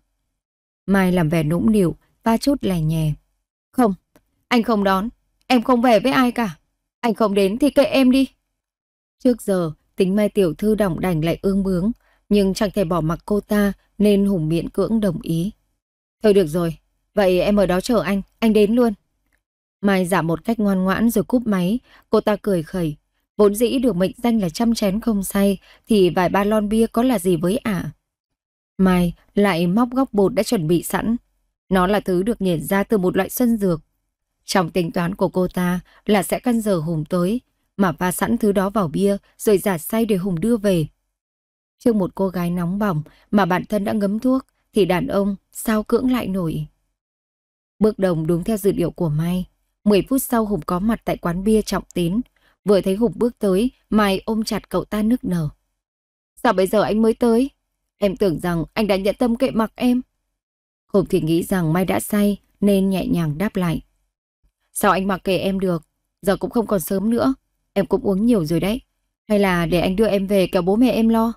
Mai làm vẻ nũng nịu, ba chút lè nhè. Không, anh không đón. Em không về với ai cả. Anh không đến thì kệ em đi. Trước giờ, tính Mai Tiểu Thư đỏng đành lại ương bướng, nhưng chẳng thể bỏ mặc cô ta nên Hùng miễn cưỡng đồng ý. Thôi được rồi, vậy em ở đó chờ anh, anh đến luôn. Mai giả một cách ngoan ngoãn rồi cúp máy, cô ta cười khẩy. Vốn dĩ được mệnh danh là chăm chén không say thì vài ba lon bia có là gì với ả. Mai lại móc góc bột đã chuẩn bị sẵn. Nó là thứ được nghiền ra từ một loại xuân dược trong tính toán của cô ta là sẽ căn giờ Hùng tới, mà pha sẵn thứ đó vào bia rồi giả say để Hùng đưa về. Trước một cô gái nóng bỏng mà bản thân đã ngấm thuốc thì đàn ông sao cưỡng lại nổi. Bước đồng đúng theo dự liệu của Mai. 10 phút sau Hùng có mặt tại quán bia trọng tín. Vừa thấy Hùng bước tới, Mai ôm chặt cậu ta nức nở. Sao bây giờ anh mới tới? Em tưởng rằng anh đã nhận tâm kệ mặc em. Hùng thì nghĩ rằng Mai đã say nên nhẹ nhàng đáp lại. Sao anh mặc kệ em được? Giờ cũng không còn sớm nữa. Em cũng uống nhiều rồi đấy. Hay là để anh đưa em về kéo bố mẹ em lo?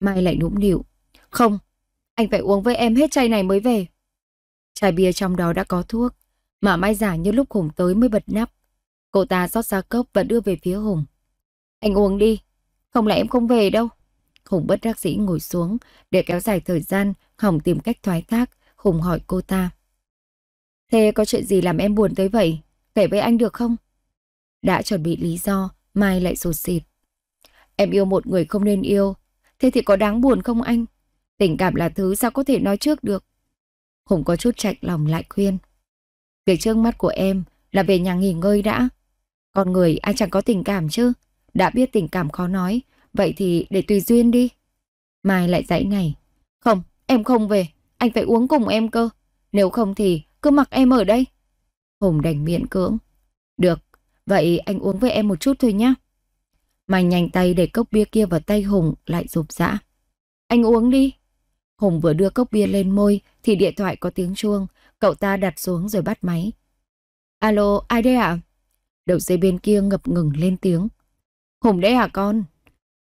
Mai lại nũng nịu. Không, anh phải uống với em hết chai này mới về. Chai bia trong đó đã có thuốc, mà Mai giả như lúc Hùng tới mới bật nắp. Cô ta rót ra cốc và đưa về phía Hùng. Anh uống đi, không là em không về đâu. Hùng bất đắc dĩ ngồi xuống để kéo dài thời gian, Hồng tìm cách thoái thác. Hùng hỏi cô ta. Thế có chuyện gì làm em buồn tới vậy? Kể với anh được không? Đã chuẩn bị lý do, Mai lại sụt xịt. Em yêu một người không nên yêu. Thế thì có đáng buồn không anh? Tình cảm là thứ sao có thể nói trước được? Hùng có chút chạnh lòng lại khuyên. Việc trước mắt của em là về nhà nghỉ ngơi đã. Con người ai chẳng có tình cảm chứ. Đã biết tình cảm khó nói, vậy thì để tùy duyên đi. Mai lại dãy này. Không, em không về, anh phải uống cùng em cơ. Nếu không thì cứ mặc em ở đây. Hùng đành miệng cưỡng. Được, vậy anh uống với em một chút thôi nhé. Mạnh nhanh tay để cốc bia kia vào tay Hùng lại rụp rã. Anh uống đi. Hùng vừa đưa cốc bia lên môi thì điện thoại có tiếng chuông. Cậu ta đặt xuống rồi bắt máy. Alo, ai đây ạ? À? Đầu dây bên kia ngập ngừng lên tiếng. Hùng đấy hả à con?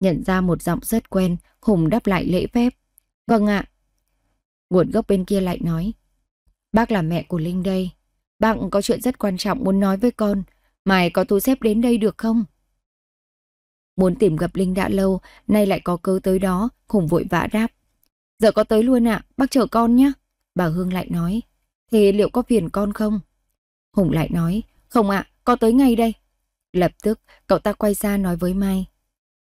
Nhận ra một giọng rất quen, Hùng đáp lại lễ phép. Vâng ạ. Nguồn gốc bên kia lại nói. Bác là mẹ của Linh đây. Bác có chuyện rất quan trọng muốn nói với con. Mày có thu xếp đến đây được không? Muốn tìm gặp Linh đã lâu, nay lại có cơ tới đó, Hùng vội vã đáp. Giờ có tới luôn ạ, bác chờ con nhé. Bà Hương lại nói. Thế liệu có phiền con không? Hùng lại nói. Không ạ, có tới ngay đây. Lập tức, cậu ta quay ra nói với Mai.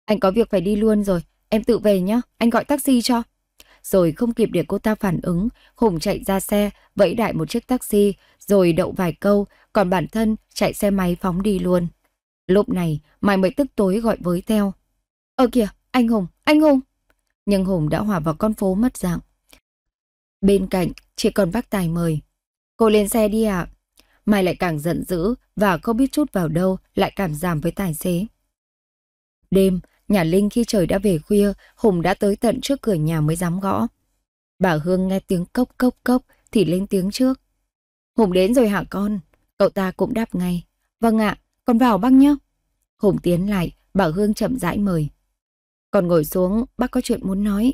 Anh có việc phải đi luôn rồi, em tự về nhé, anh gọi taxi cho rồi không kịp để cô ta phản ứng, Hùng chạy ra xe, vẫy đại một chiếc taxi, rồi đậu vài câu, còn bản thân chạy xe máy phóng đi luôn. Lúc này, Mai mới tức tối gọi với theo. Ơ ờ kìa, anh Hùng, anh Hùng! Nhưng Hùng đã hòa vào con phố mất dạng. Bên cạnh, chỉ còn bác Tài mời. Cô lên xe đi ạ. À. Mai lại càng giận dữ và không biết chút vào đâu lại cảm giảm với tài xế. Đêm, Nhà Linh khi trời đã về khuya, Hùng đã tới tận trước cửa nhà mới dám gõ. Bà Hương nghe tiếng cốc cốc cốc thì lên tiếng trước. Hùng đến rồi hả con? Cậu ta cũng đáp ngay. Vâng ạ, con vào bác nhé. Hùng tiến lại, bà Hương chậm rãi mời. còn ngồi xuống, bác có chuyện muốn nói.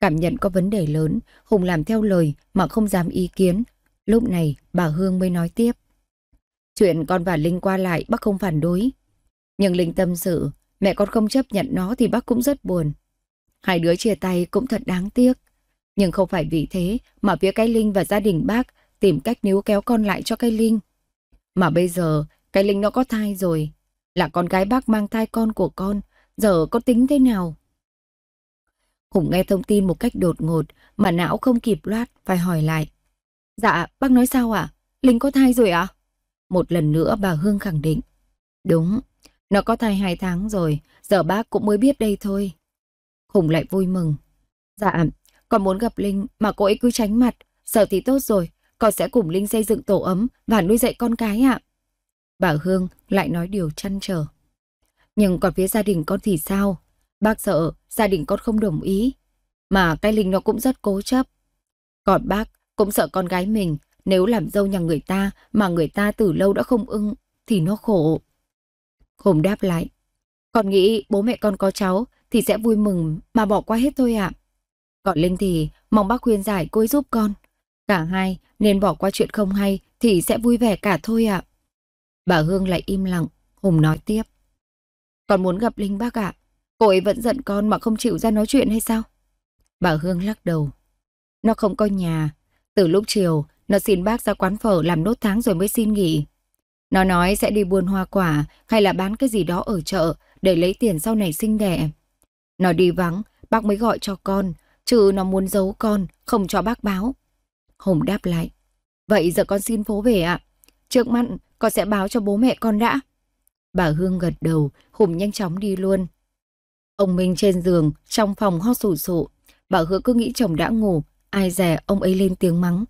Cảm nhận có vấn đề lớn, Hùng làm theo lời mà không dám ý kiến. Lúc này, bà Hương mới nói tiếp. Chuyện con và Linh qua lại bác không phản đối. Nhưng Linh tâm sự, Mẹ con không chấp nhận nó thì bác cũng rất buồn. Hai đứa chia tay cũng thật đáng tiếc. Nhưng không phải vì thế mà phía cái Linh và gia đình bác tìm cách níu kéo con lại cho cái Linh. Mà bây giờ, cái Linh nó có thai rồi. Là con gái bác mang thai con của con, giờ có tính thế nào? Hùng nghe thông tin một cách đột ngột mà não không kịp loát phải hỏi lại. Dạ, bác nói sao ạ? Linh có thai rồi ạ? À? Một lần nữa bà Hương khẳng định. Đúng, nó có thai hai tháng rồi, giờ bác cũng mới biết đây thôi. Hùng lại vui mừng. Dạ, con muốn gặp Linh mà cô ấy cứ tránh mặt. sợ thì tốt rồi, con sẽ cùng Linh xây dựng tổ ấm và nuôi dạy con cái ạ. À. Bà Hương lại nói điều chăn trở. Nhưng còn phía gia đình con thì sao? Bác sợ gia đình con không đồng ý. Mà cái Linh nó cũng rất cố chấp. Còn bác cũng sợ con gái mình nếu làm dâu nhà người ta mà người ta từ lâu đã không ưng thì nó khổ. Hùng đáp lại. Con nghĩ bố mẹ con có cháu thì sẽ vui mừng mà bỏ qua hết thôi ạ. À. Còn Linh thì mong bác khuyên giải cô giúp con. Cả hai nên bỏ qua chuyện không hay thì sẽ vui vẻ cả thôi ạ. Bà Hương lại im lặng, Hùng nói tiếp. Con muốn gặp Linh bác ạ. À. Cô ấy vẫn giận con mà không chịu ra nói chuyện hay sao? Bà Hương lắc đầu. Nó không có nhà. Từ lúc chiều, nó xin bác ra quán phở làm nốt tháng rồi mới xin nghỉ. Nó nói sẽ đi buôn hoa quả hay là bán cái gì đó ở chợ để lấy tiền sau này sinh đẻ. Nó đi vắng, bác mới gọi cho con, chứ nó muốn giấu con, không cho bác báo. Hùng đáp lại. Vậy giờ con xin phố về ạ. Trước mắt con sẽ báo cho bố mẹ con đã. Bà Hương gật đầu, Hùng nhanh chóng đi luôn. Ông Minh trên giường, trong phòng ho sù sụ. Bà Hương cứ nghĩ chồng đã ngủ, ai dè ông ấy lên tiếng mắng.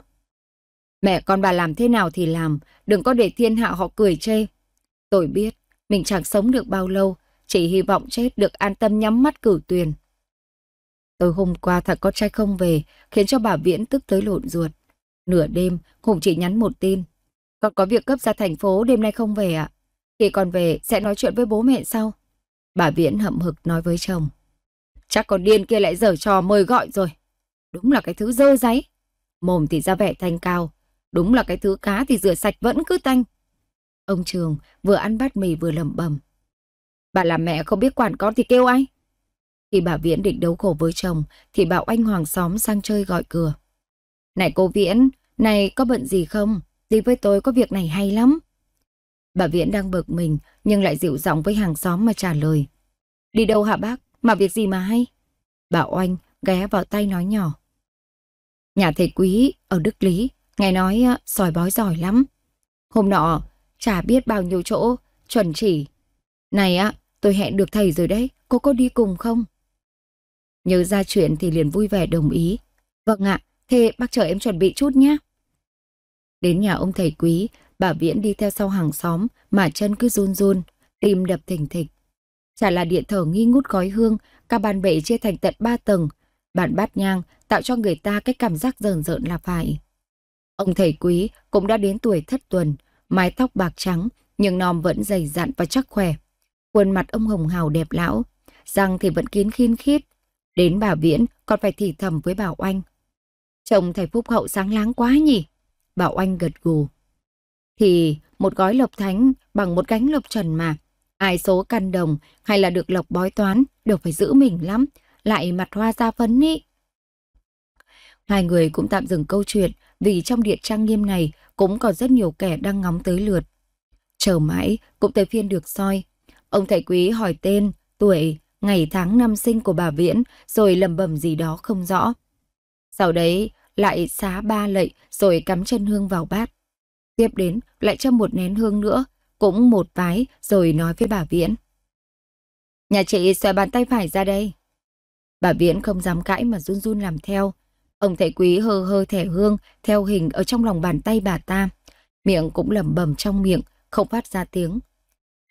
Mẹ con bà làm thế nào thì làm, đừng có để thiên hạ họ cười chê. Tôi biết, mình chẳng sống được bao lâu, chỉ hy vọng chết được an tâm nhắm mắt cử tuyền. Tôi hôm qua thật có trai không về, khiến cho bà Viễn tức tới lộn ruột. Nửa đêm, Hùng chỉ nhắn một tin. Con có việc cấp ra thành phố đêm nay không về ạ. À? Khi con về, sẽ nói chuyện với bố mẹ sau. Bà Viễn hậm hực nói với chồng. Chắc con điên kia lại dở trò mời gọi rồi. Đúng là cái thứ dơ giấy. Mồm thì ra vẻ thanh cao, Đúng là cái thứ cá thì rửa sạch vẫn cứ tanh. Ông Trường vừa ăn bát mì vừa lẩm bẩm. Bà làm mẹ không biết quản con thì kêu ai? Khi bà Viễn định đấu khổ với chồng thì bảo anh hoàng xóm sang chơi gọi cửa. Này cô Viễn, này có bận gì không? Đi với tôi có việc này hay lắm. Bà Viễn đang bực mình nhưng lại dịu giọng với hàng xóm mà trả lời. Đi đâu hả bác? Mà việc gì mà hay? Bảo anh ghé vào tay nói nhỏ. Nhà thầy quý ở Đức Lý Nghe nói sỏi bói giỏi lắm. Hôm nọ, chả biết bao nhiêu chỗ, chuẩn chỉ. Này á, tôi hẹn được thầy rồi đấy, cô có đi cùng không? Nhớ ra chuyện thì liền vui vẻ đồng ý. Vâng ạ, thế bác chờ em chuẩn bị chút nhé. Đến nhà ông thầy quý, bà Viễn đi theo sau hàng xóm mà chân cứ run run, tim đập thình thịch. Chả là điện thờ nghi ngút gói hương, các bàn bệ chia thành tận ba tầng. Bàn bát nhang tạo cho người ta cái cảm giác dờn dợn là phải. Ông thầy quý cũng đã đến tuổi thất tuần, mái tóc bạc trắng, nhưng nòm vẫn dày dặn và chắc khỏe. Khuôn mặt ông hồng hào đẹp lão, răng thì vẫn kín khiên khít. Đến bà Viễn còn phải thì thầm với bà Oanh. Chồng thầy Phúc Hậu sáng láng quá nhỉ? bà Oanh gật gù. Thì một gói lộc thánh bằng một gánh lộc trần mà. Ai số căn đồng hay là được lộc bói toán đều phải giữ mình lắm, lại mặt hoa ra phấn ý. Hai người cũng tạm dừng câu chuyện vì trong điện trang nghiêm này cũng còn rất nhiều kẻ đang ngóng tới lượt. Chờ mãi, cũng tới phiên được soi. Ông thầy quý hỏi tên, tuổi, ngày tháng năm sinh của bà Viễn, rồi lầm bẩm gì đó không rõ. Sau đấy, lại xá ba lạy, rồi cắm chân hương vào bát. Tiếp đến, lại châm một nén hương nữa, cũng một vái, rồi nói với bà Viễn. Nhà chị xòe bàn tay phải ra đây. Bà Viễn không dám cãi mà run run làm theo, Ông thầy quý hơ hơ thẻ hương theo hình ở trong lòng bàn tay bà ta. Miệng cũng lẩm bẩm trong miệng, không phát ra tiếng.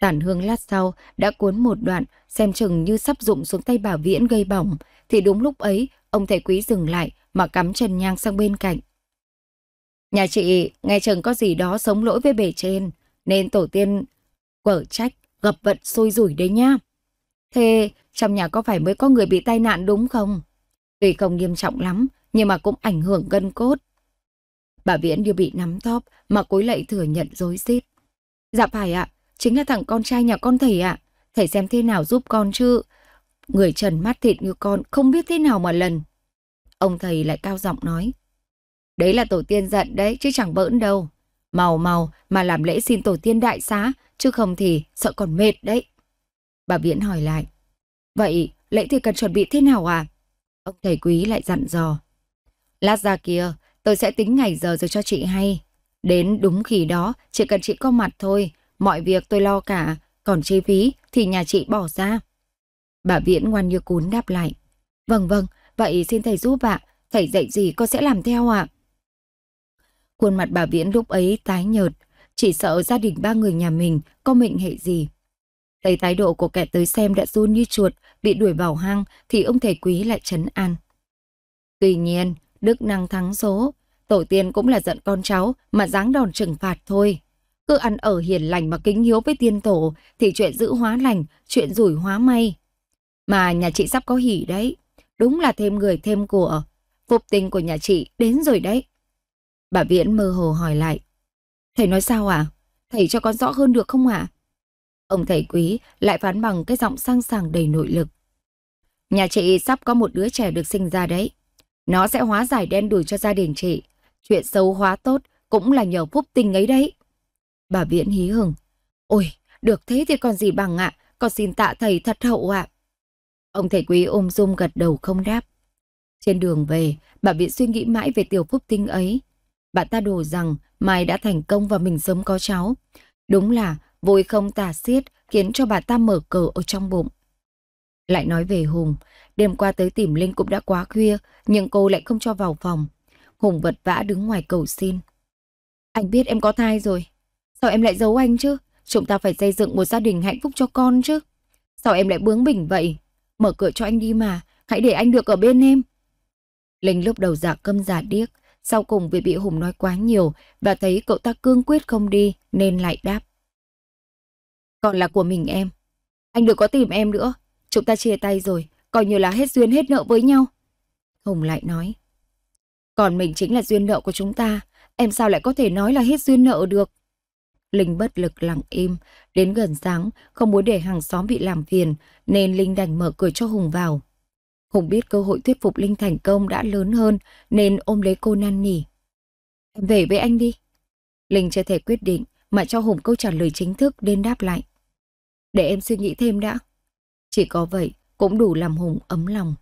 Tản hương lát sau đã cuốn một đoạn, xem chừng như sắp rụng xuống tay bà Viễn gây bỏng. Thì đúng lúc ấy, ông thầy quý dừng lại mà cắm chân nhang sang bên cạnh. Nhà chị nghe chừng có gì đó sống lỗi với bề trên, nên tổ tiên quở trách, gặp vận xui rủi đấy nha. Thế trong nhà có phải mới có người bị tai nạn đúng không? Tuy không nghiêm trọng lắm, nhưng mà cũng ảnh hưởng gân cốt. Bà Viễn như bị nắm thóp mà cúi lại thừa nhận dối xít Dạ phải ạ, chính là thằng con trai nhà con thầy ạ. Thầy xem thế nào giúp con chứ. Người trần mắt thịt như con không biết thế nào mà lần. Ông thầy lại cao giọng nói. Đấy là tổ tiên giận đấy chứ chẳng bỡn đâu. Màu màu mà làm lễ xin tổ tiên đại xá chứ không thì sợ còn mệt đấy. Bà Viễn hỏi lại. Vậy lễ thì cần chuẩn bị thế nào à? Ông thầy quý lại dặn dò. Lát ra kia, tôi sẽ tính ngày giờ rồi cho chị hay. Đến đúng khi đó, chỉ cần chị có mặt thôi, mọi việc tôi lo cả, còn chi phí thì nhà chị bỏ ra. Bà Viễn ngoan như cún đáp lại. Vâng vâng, vậy xin thầy giúp ạ, thầy dạy gì con sẽ làm theo ạ. Khuôn mặt bà Viễn lúc ấy tái nhợt, chỉ sợ gia đình ba người nhà mình có mệnh hệ gì. Thấy thái độ của kẻ tới xem đã run như chuột, bị đuổi vào hang thì ông thầy quý lại trấn an. Tuy nhiên, đức năng thắng số. Tổ tiên cũng là giận con cháu mà dáng đòn trừng phạt thôi. Cứ ăn ở hiền lành mà kính hiếu với tiên tổ thì chuyện giữ hóa lành, chuyện rủi hóa may. Mà nhà chị sắp có hỉ đấy. Đúng là thêm người thêm của. Phục tình của nhà chị đến rồi đấy. Bà Viễn mơ hồ hỏi lại. Thầy nói sao ạ? À? Thầy cho con rõ hơn được không ạ? À? Ông thầy quý lại phán bằng cái giọng sang sàng đầy nội lực. Nhà chị sắp có một đứa trẻ được sinh ra đấy. Nó sẽ hóa giải đen đủi cho gia đình chị. Chuyện xấu hóa tốt cũng là nhờ phúc tinh ấy đấy. Bà Viễn hí hửng. Ôi, được thế thì còn gì bằng ạ. À? Con xin tạ thầy thật hậu ạ. Ông thầy quý ôm dung gật đầu không đáp. Trên đường về, bà Viễn suy nghĩ mãi về tiểu phúc tinh ấy. Bà ta đồ rằng Mai đã thành công và mình sớm có cháu. Đúng là vui không tả xiết khiến cho bà ta mở cờ ở trong bụng. Lại nói về Hùng, Đêm qua tới tìm Linh cũng đã quá khuya, nhưng cô lại không cho vào phòng. Hùng vật vã đứng ngoài cầu xin. Anh biết em có thai rồi. Sao em lại giấu anh chứ? Chúng ta phải xây dựng một gia đình hạnh phúc cho con chứ. Sao em lại bướng bỉnh vậy? Mở cửa cho anh đi mà, hãy để anh được ở bên em. Linh lúc đầu giả dạ câm giả dạ điếc, sau cùng vì bị Hùng nói quá nhiều và thấy cậu ta cương quyết không đi nên lại đáp. Còn là của mình em. Anh đừng có tìm em nữa, chúng ta chia tay rồi, coi như là hết duyên hết nợ với nhau. Hùng lại nói, còn mình chính là duyên nợ của chúng ta, em sao lại có thể nói là hết duyên nợ được? Linh bất lực lặng im, đến gần sáng, không muốn để hàng xóm bị làm phiền, nên Linh đành mở cửa cho Hùng vào. Hùng biết cơ hội thuyết phục Linh thành công đã lớn hơn, nên ôm lấy cô năn nỉ. Em về với anh đi. Linh chưa thể quyết định, mà cho Hùng câu trả lời chính thức nên đáp lại. Để em suy nghĩ thêm đã. Chỉ có vậy, cũng đủ làm Hùng ấm lòng.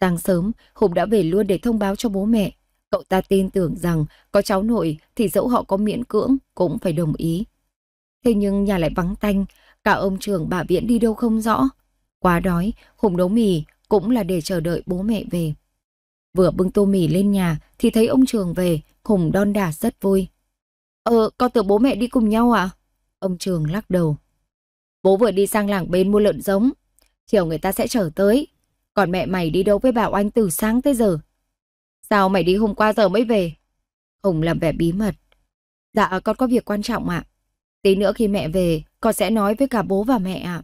Sáng sớm, Hùng đã về luôn để thông báo cho bố mẹ. Cậu ta tin tưởng rằng có cháu nội thì dẫu họ có miễn cưỡng cũng phải đồng ý. Thế nhưng nhà lại vắng tanh, cả ông trường bà Viễn đi đâu không rõ. Quá đói, Hùng nấu mì cũng là để chờ đợi bố mẹ về. Vừa bưng tô mì lên nhà thì thấy ông Trường về, Hùng đon đả rất vui. Ờ, con tưởng bố mẹ đi cùng nhau à? Ông Trường lắc đầu. Bố vừa đi sang làng bên mua lợn giống, chiều người ta sẽ trở tới. Còn mẹ mày đi đâu với bảo anh từ sáng tới giờ? Sao mày đi hôm qua giờ mới về? Hùng làm vẻ bí mật. Dạ con có việc quan trọng ạ. Tí nữa khi mẹ về, con sẽ nói với cả bố và mẹ ạ.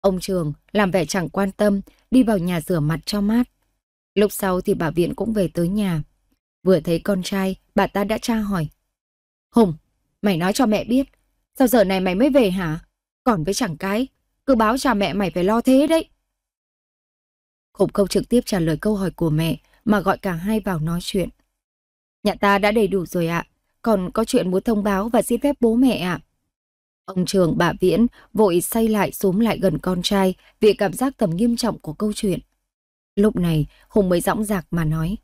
Ông Trường làm vẻ chẳng quan tâm, đi vào nhà rửa mặt cho mát. Lúc sau thì bà Viện cũng về tới nhà. Vừa thấy con trai, bà ta đã tra hỏi. Hùng, mày nói cho mẹ biết, sao giờ này mày mới về hả? Còn với chẳng cái, cứ báo cha mẹ mày phải lo thế đấy. Khổng không trực tiếp trả lời câu hỏi của mẹ mà gọi cả hai vào nói chuyện. Nhà ta đã đầy đủ rồi ạ, còn có chuyện muốn thông báo và xin phép bố mẹ ạ. Ông Trường, bà Viễn vội say lại xúm lại gần con trai vì cảm giác tầm nghiêm trọng của câu chuyện. Lúc này, Hùng mới dõng dạc mà nói.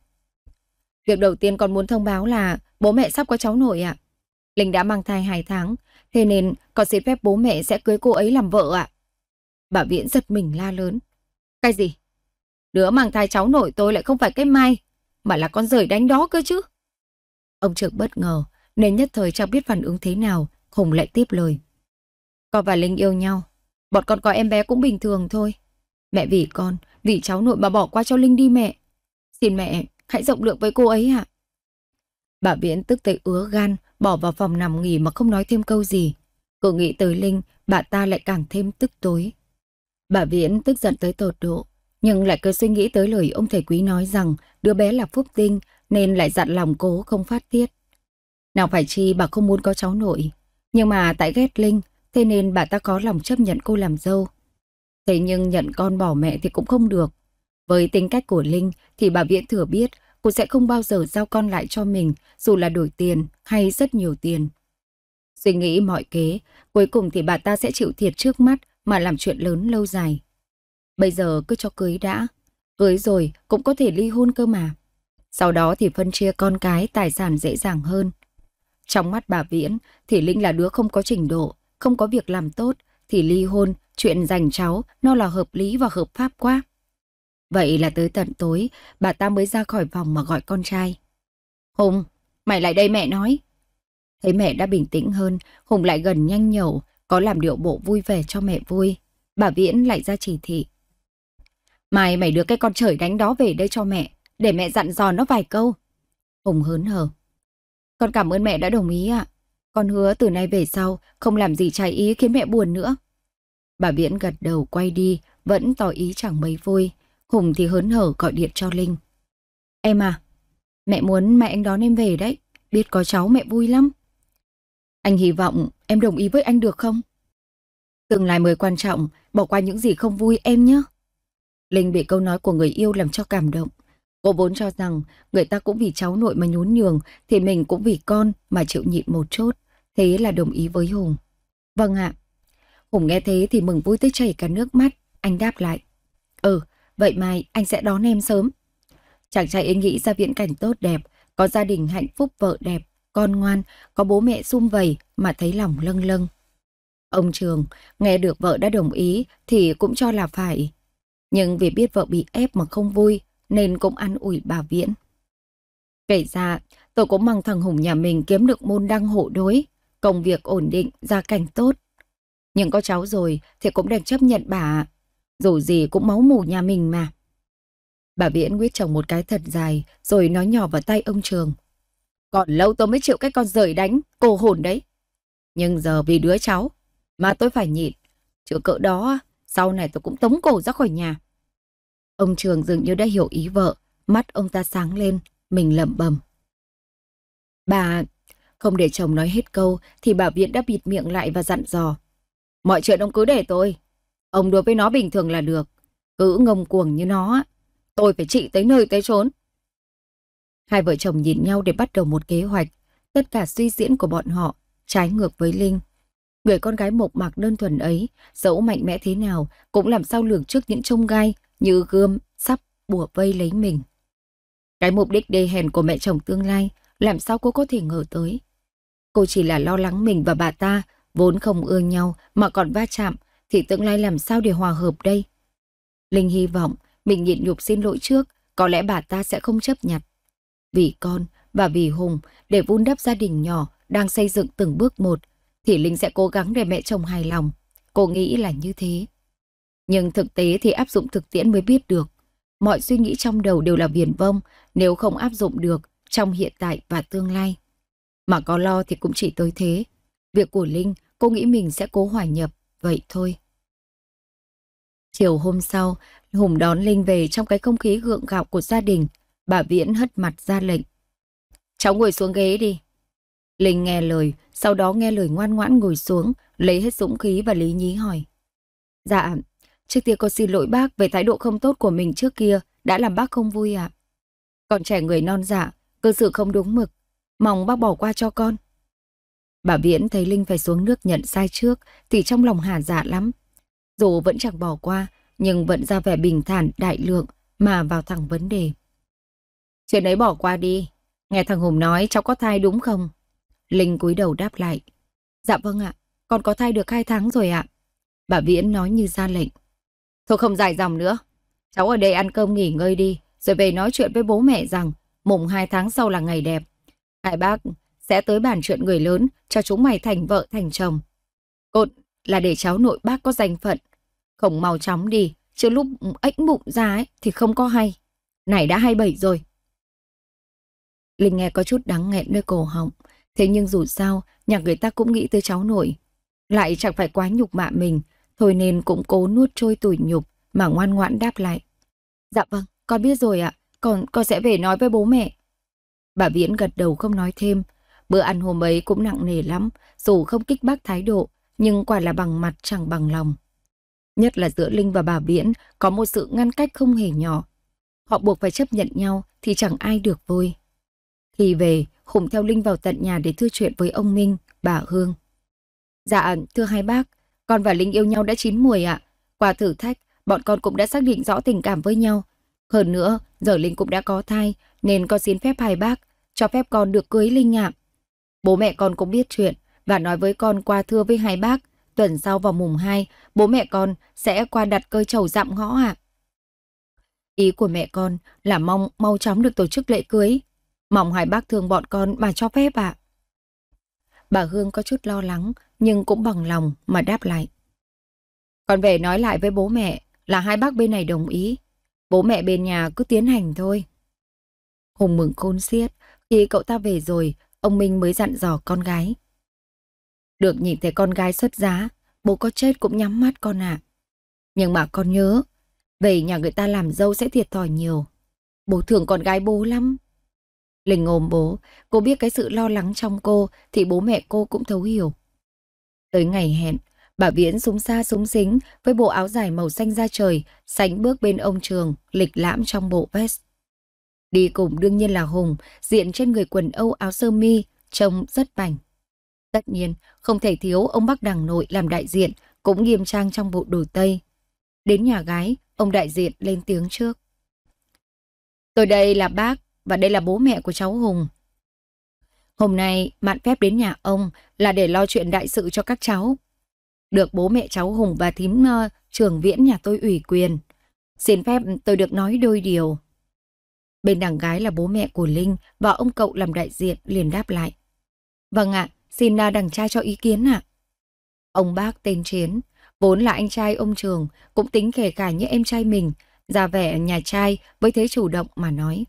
Việc đầu tiên con muốn thông báo là bố mẹ sắp có cháu nội ạ. Linh đã mang thai 2 tháng, thế nên con xin phép bố mẹ sẽ cưới cô ấy làm vợ ạ. Bà Viễn giật mình la lớn. Cái gì? Đứa mang thai cháu nội tôi lại không phải cái mai, mà là con rời đánh đó cơ chứ. Ông trưởng bất ngờ, nên nhất thời chẳng biết phản ứng thế nào, Hùng lại tiếp lời. Con và Linh yêu nhau, bọn con có em bé cũng bình thường thôi. Mẹ vì con, vì cháu nội mà bỏ qua cho Linh đi mẹ. Xin mẹ, hãy rộng lượng với cô ấy ạ. Bà Viễn tức tới ứa gan, bỏ vào phòng nằm nghỉ mà không nói thêm câu gì. Cứ nghĩ tới Linh, bà ta lại càng thêm tức tối. Bà Viễn tức giận tới tột độ, nhưng lại cứ suy nghĩ tới lời ông thầy quý nói rằng đứa bé là phúc tinh nên lại dặn lòng cố không phát tiết. Nào phải chi bà không muốn có cháu nội, nhưng mà tại ghét Linh, thế nên bà ta có lòng chấp nhận cô làm dâu. Thế nhưng nhận con bỏ mẹ thì cũng không được. Với tính cách của Linh thì bà Viễn thừa biết cô sẽ không bao giờ giao con lại cho mình dù là đổi tiền hay rất nhiều tiền. Suy nghĩ mọi kế, cuối cùng thì bà ta sẽ chịu thiệt trước mắt mà làm chuyện lớn lâu dài. Bây giờ cứ cho cưới đã, cưới rồi cũng có thể ly hôn cơ mà. Sau đó thì phân chia con cái tài sản dễ dàng hơn. Trong mắt bà Viễn thì Linh là đứa không có trình độ, không có việc làm tốt thì ly hôn, chuyện dành cháu nó là hợp lý và hợp pháp quá. Vậy là tới tận tối, bà ta mới ra khỏi phòng mà gọi con trai. Hùng, mày lại đây mẹ nói. Thấy mẹ đã bình tĩnh hơn, Hùng lại gần nhanh nhẩu, có làm điệu bộ vui vẻ cho mẹ vui, bà Viễn lại ra chỉ thị. Mai mày đưa cái con trời đánh đó về đây cho mẹ, để mẹ dặn dò nó vài câu. Hùng hớn hở. Con cảm ơn mẹ đã đồng ý ạ. Con hứa từ nay về sau không làm gì trái ý khiến mẹ buồn nữa. Bà Viễn gật đầu quay đi, vẫn tỏ ý chẳng mấy vui. Hùng thì hớn hở gọi điện cho Linh. Em à, mẹ muốn mẹ anh đón em về đấy. Biết có cháu mẹ vui lắm. Anh hy vọng em đồng ý với anh được không? Tương lai mới quan trọng, bỏ qua những gì không vui em nhé. Linh bị câu nói của người yêu làm cho cảm động. Cô vốn cho rằng người ta cũng vì cháu nội mà nhún nhường thì mình cũng vì con mà chịu nhịn một chút. Thế là đồng ý với Hùng. Vâng ạ. Hùng nghe thế thì mừng vui tới chảy cả nước mắt. Anh đáp lại. Ừ, vậy mai anh sẽ đón em sớm. Chàng trai ấy nghĩ ra viễn cảnh tốt đẹp, có gia đình hạnh phúc vợ đẹp, con ngoan, có bố mẹ sum vầy mà thấy lòng lâng lâng. Ông Trường nghe được vợ đã đồng ý thì cũng cho là phải. Nhưng vì biết vợ bị ép mà không vui nên cũng ăn ủi bà Viễn. Kể ra, tôi cũng mong thằng Hùng nhà mình kiếm được môn đăng hộ đối, công việc ổn định, gia cảnh tốt. Nhưng có cháu rồi thì cũng đành chấp nhận bà, dù gì cũng máu mù nhà mình mà. Bà Viễn quyết chồng một cái thật dài rồi nói nhỏ vào tay ông Trường. Còn lâu tôi mới chịu cái con rời đánh, cô hồn đấy. Nhưng giờ vì đứa cháu, mà tôi phải nhịn. Chứ cỡ đó, sau này tôi cũng tống cổ ra khỏi nhà. Ông Trường dường như đã hiểu ý vợ, mắt ông ta sáng lên, mình lẩm bẩm. Bà, không để chồng nói hết câu thì bà Viện đã bịt miệng lại và dặn dò. Mọi chuyện ông cứ để tôi, ông đối với nó bình thường là được, cứ ngông cuồng như nó, tôi phải trị tới nơi tới chốn. Hai vợ chồng nhìn nhau để bắt đầu một kế hoạch. Tất cả suy diễn của bọn họ trái ngược với Linh. Người con gái mộc mạc đơn thuần ấy, dẫu mạnh mẽ thế nào, cũng làm sao lường trước những trông gai như gươm sắp bùa vây lấy mình. Cái mục đích đề hèn của mẹ chồng tương lai, làm sao cô có thể ngờ tới. Cô chỉ là lo lắng mình và bà ta, vốn không ưa nhau mà còn va chạm, thì tương lai làm sao để hòa hợp đây? Linh hy vọng mình nhịn nhục xin lỗi trước, có lẽ bà ta sẽ không chấp nhặt vì con và vì Hùng để vun đắp gia đình nhỏ đang xây dựng từng bước một, thì Linh sẽ cố gắng để mẹ chồng hài lòng. Cô nghĩ là như thế. Nhưng thực tế thì áp dụng thực tiễn mới biết được. Mọi suy nghĩ trong đầu đều là viển vông nếu không áp dụng được trong hiện tại và tương lai. Mà có lo thì cũng chỉ tới thế. Việc của Linh, cô nghĩ mình sẽ cố hòa nhập, vậy thôi. Chiều hôm sau, Hùng đón Linh về trong cái không khí gượng gạo của gia đình. Bà Viễn hất mặt ra lệnh. Cháu ngồi xuống ghế đi. Linh nghe lời, sau đó nghe lời ngoan ngoãn ngồi xuống, lấy hết dũng khí và lý nhí hỏi. Dạ, trước tiên con xin lỗi bác về thái độ không tốt của mình trước kia, đã làm bác không vui ạ. Còn trẻ người non dạ, cơ sự không đúng mực, mong bác bỏ qua cho con. Bà Viễn thấy Linh phải xuống nước nhận sai trước thì trong lòng hà dạ lắm. Dù vẫn chẳng bỏ qua, nhưng vẫn ra vẻ bình thản, đại lượng mà vào thẳng vấn đề. Chuyện ấy bỏ qua đi. Nghe thằng Hùng nói cháu có thai đúng không? Linh cúi đầu đáp lại. Dạ vâng ạ, con có thai được hai tháng rồi ạ. Bà Viễn nói như ra lệnh. Thôi không dài dòng nữa. Cháu ở đây ăn cơm nghỉ ngơi đi, rồi về nói chuyện với bố mẹ rằng mùng 2 tháng sau là ngày đẹp. Hai bác sẽ tới bàn chuyện người lớn cho chúng mày thành vợ thành chồng. Cột là để cháu nội bác có danh phận. Không mau chóng đi, chứ lúc ếch bụng ra ấy, thì không có hay. Này đã 27 rồi, Linh nghe có chút đáng nghẹn nơi cổ họng. Thế nhưng dù sao, nhà người ta cũng nghĩ tới cháu nội. Lại chẳng phải quá nhục mạ mình, thôi nên cũng cố nuốt trôi tủi nhục mà ngoan ngoãn đáp lại. Dạ vâng, con biết rồi ạ, con, con sẽ về nói với bố mẹ. Bà Viễn gật đầu không nói thêm. Bữa ăn hôm ấy cũng nặng nề lắm, dù không kích bác thái độ, nhưng quả là bằng mặt chẳng bằng lòng. Nhất là giữa Linh và bà Viễn có một sự ngăn cách không hề nhỏ. Họ buộc phải chấp nhận nhau thì chẳng ai được vui. Khi về, Hùng theo Linh vào tận nhà để thưa chuyện với ông Minh, bà Hương. Dạ, thưa hai bác, con và Linh yêu nhau đã chín mùi ạ. Qua thử thách, bọn con cũng đã xác định rõ tình cảm với nhau. Hơn nữa, giờ Linh cũng đã có thai, nên con xin phép hai bác, cho phép con được cưới Linh ạ. Bố mẹ con cũng biết chuyện và nói với con qua thưa với hai bác, tuần sau vào mùng 2, bố mẹ con sẽ qua đặt cơi chầu dặm ngõ ạ. Ý của mẹ con là mong mau chóng được tổ chức lễ cưới, Mong hai bác thương bọn con mà cho phép ạ. Bà Hương có chút lo lắng, nhưng cũng bằng lòng mà đáp lại. Con về nói lại với bố mẹ là hai bác bên này đồng ý. Bố mẹ bên nhà cứ tiến hành thôi. Hùng mừng khôn xiết, khi cậu ta về rồi, ông Minh mới dặn dò con gái. Được nhìn thấy con gái xuất giá, bố có chết cũng nhắm mắt con ạ. Nhưng mà con nhớ, về nhà người ta làm dâu sẽ thiệt thòi nhiều. Bố thường con gái bố lắm. Linh ôm bố, cô biết cái sự lo lắng trong cô thì bố mẹ cô cũng thấu hiểu. Tới ngày hẹn, bà Viễn súng xa súng xính với bộ áo dài màu xanh da trời, sánh bước bên ông Trường, lịch lãm trong bộ vest. Đi cùng đương nhiên là Hùng, diện trên người quần Âu áo sơ mi, trông rất bảnh. Tất nhiên, không thể thiếu ông bác đằng nội làm đại diện, cũng nghiêm trang trong bộ đồ Tây. Đến nhà gái, ông đại diện lên tiếng trước. Tôi đây là bác, và đây là bố mẹ của cháu Hùng. Hôm nay mạn phép đến nhà ông là để lo chuyện đại sự cho các cháu. Được bố mẹ cháu Hùng và thím uh, trưởng viễn nhà tôi ủy quyền. Xin phép tôi được nói đôi điều. Bên đằng gái là bố mẹ của Linh và ông cậu làm đại diện liền đáp lại. Vâng ạ, xin uh, đằng trai cho ý kiến ạ. Ông bác tên Chiến, vốn là anh trai ông Trường, cũng tính kể cả như em trai mình, già vẻ nhà trai với thế chủ động mà nói.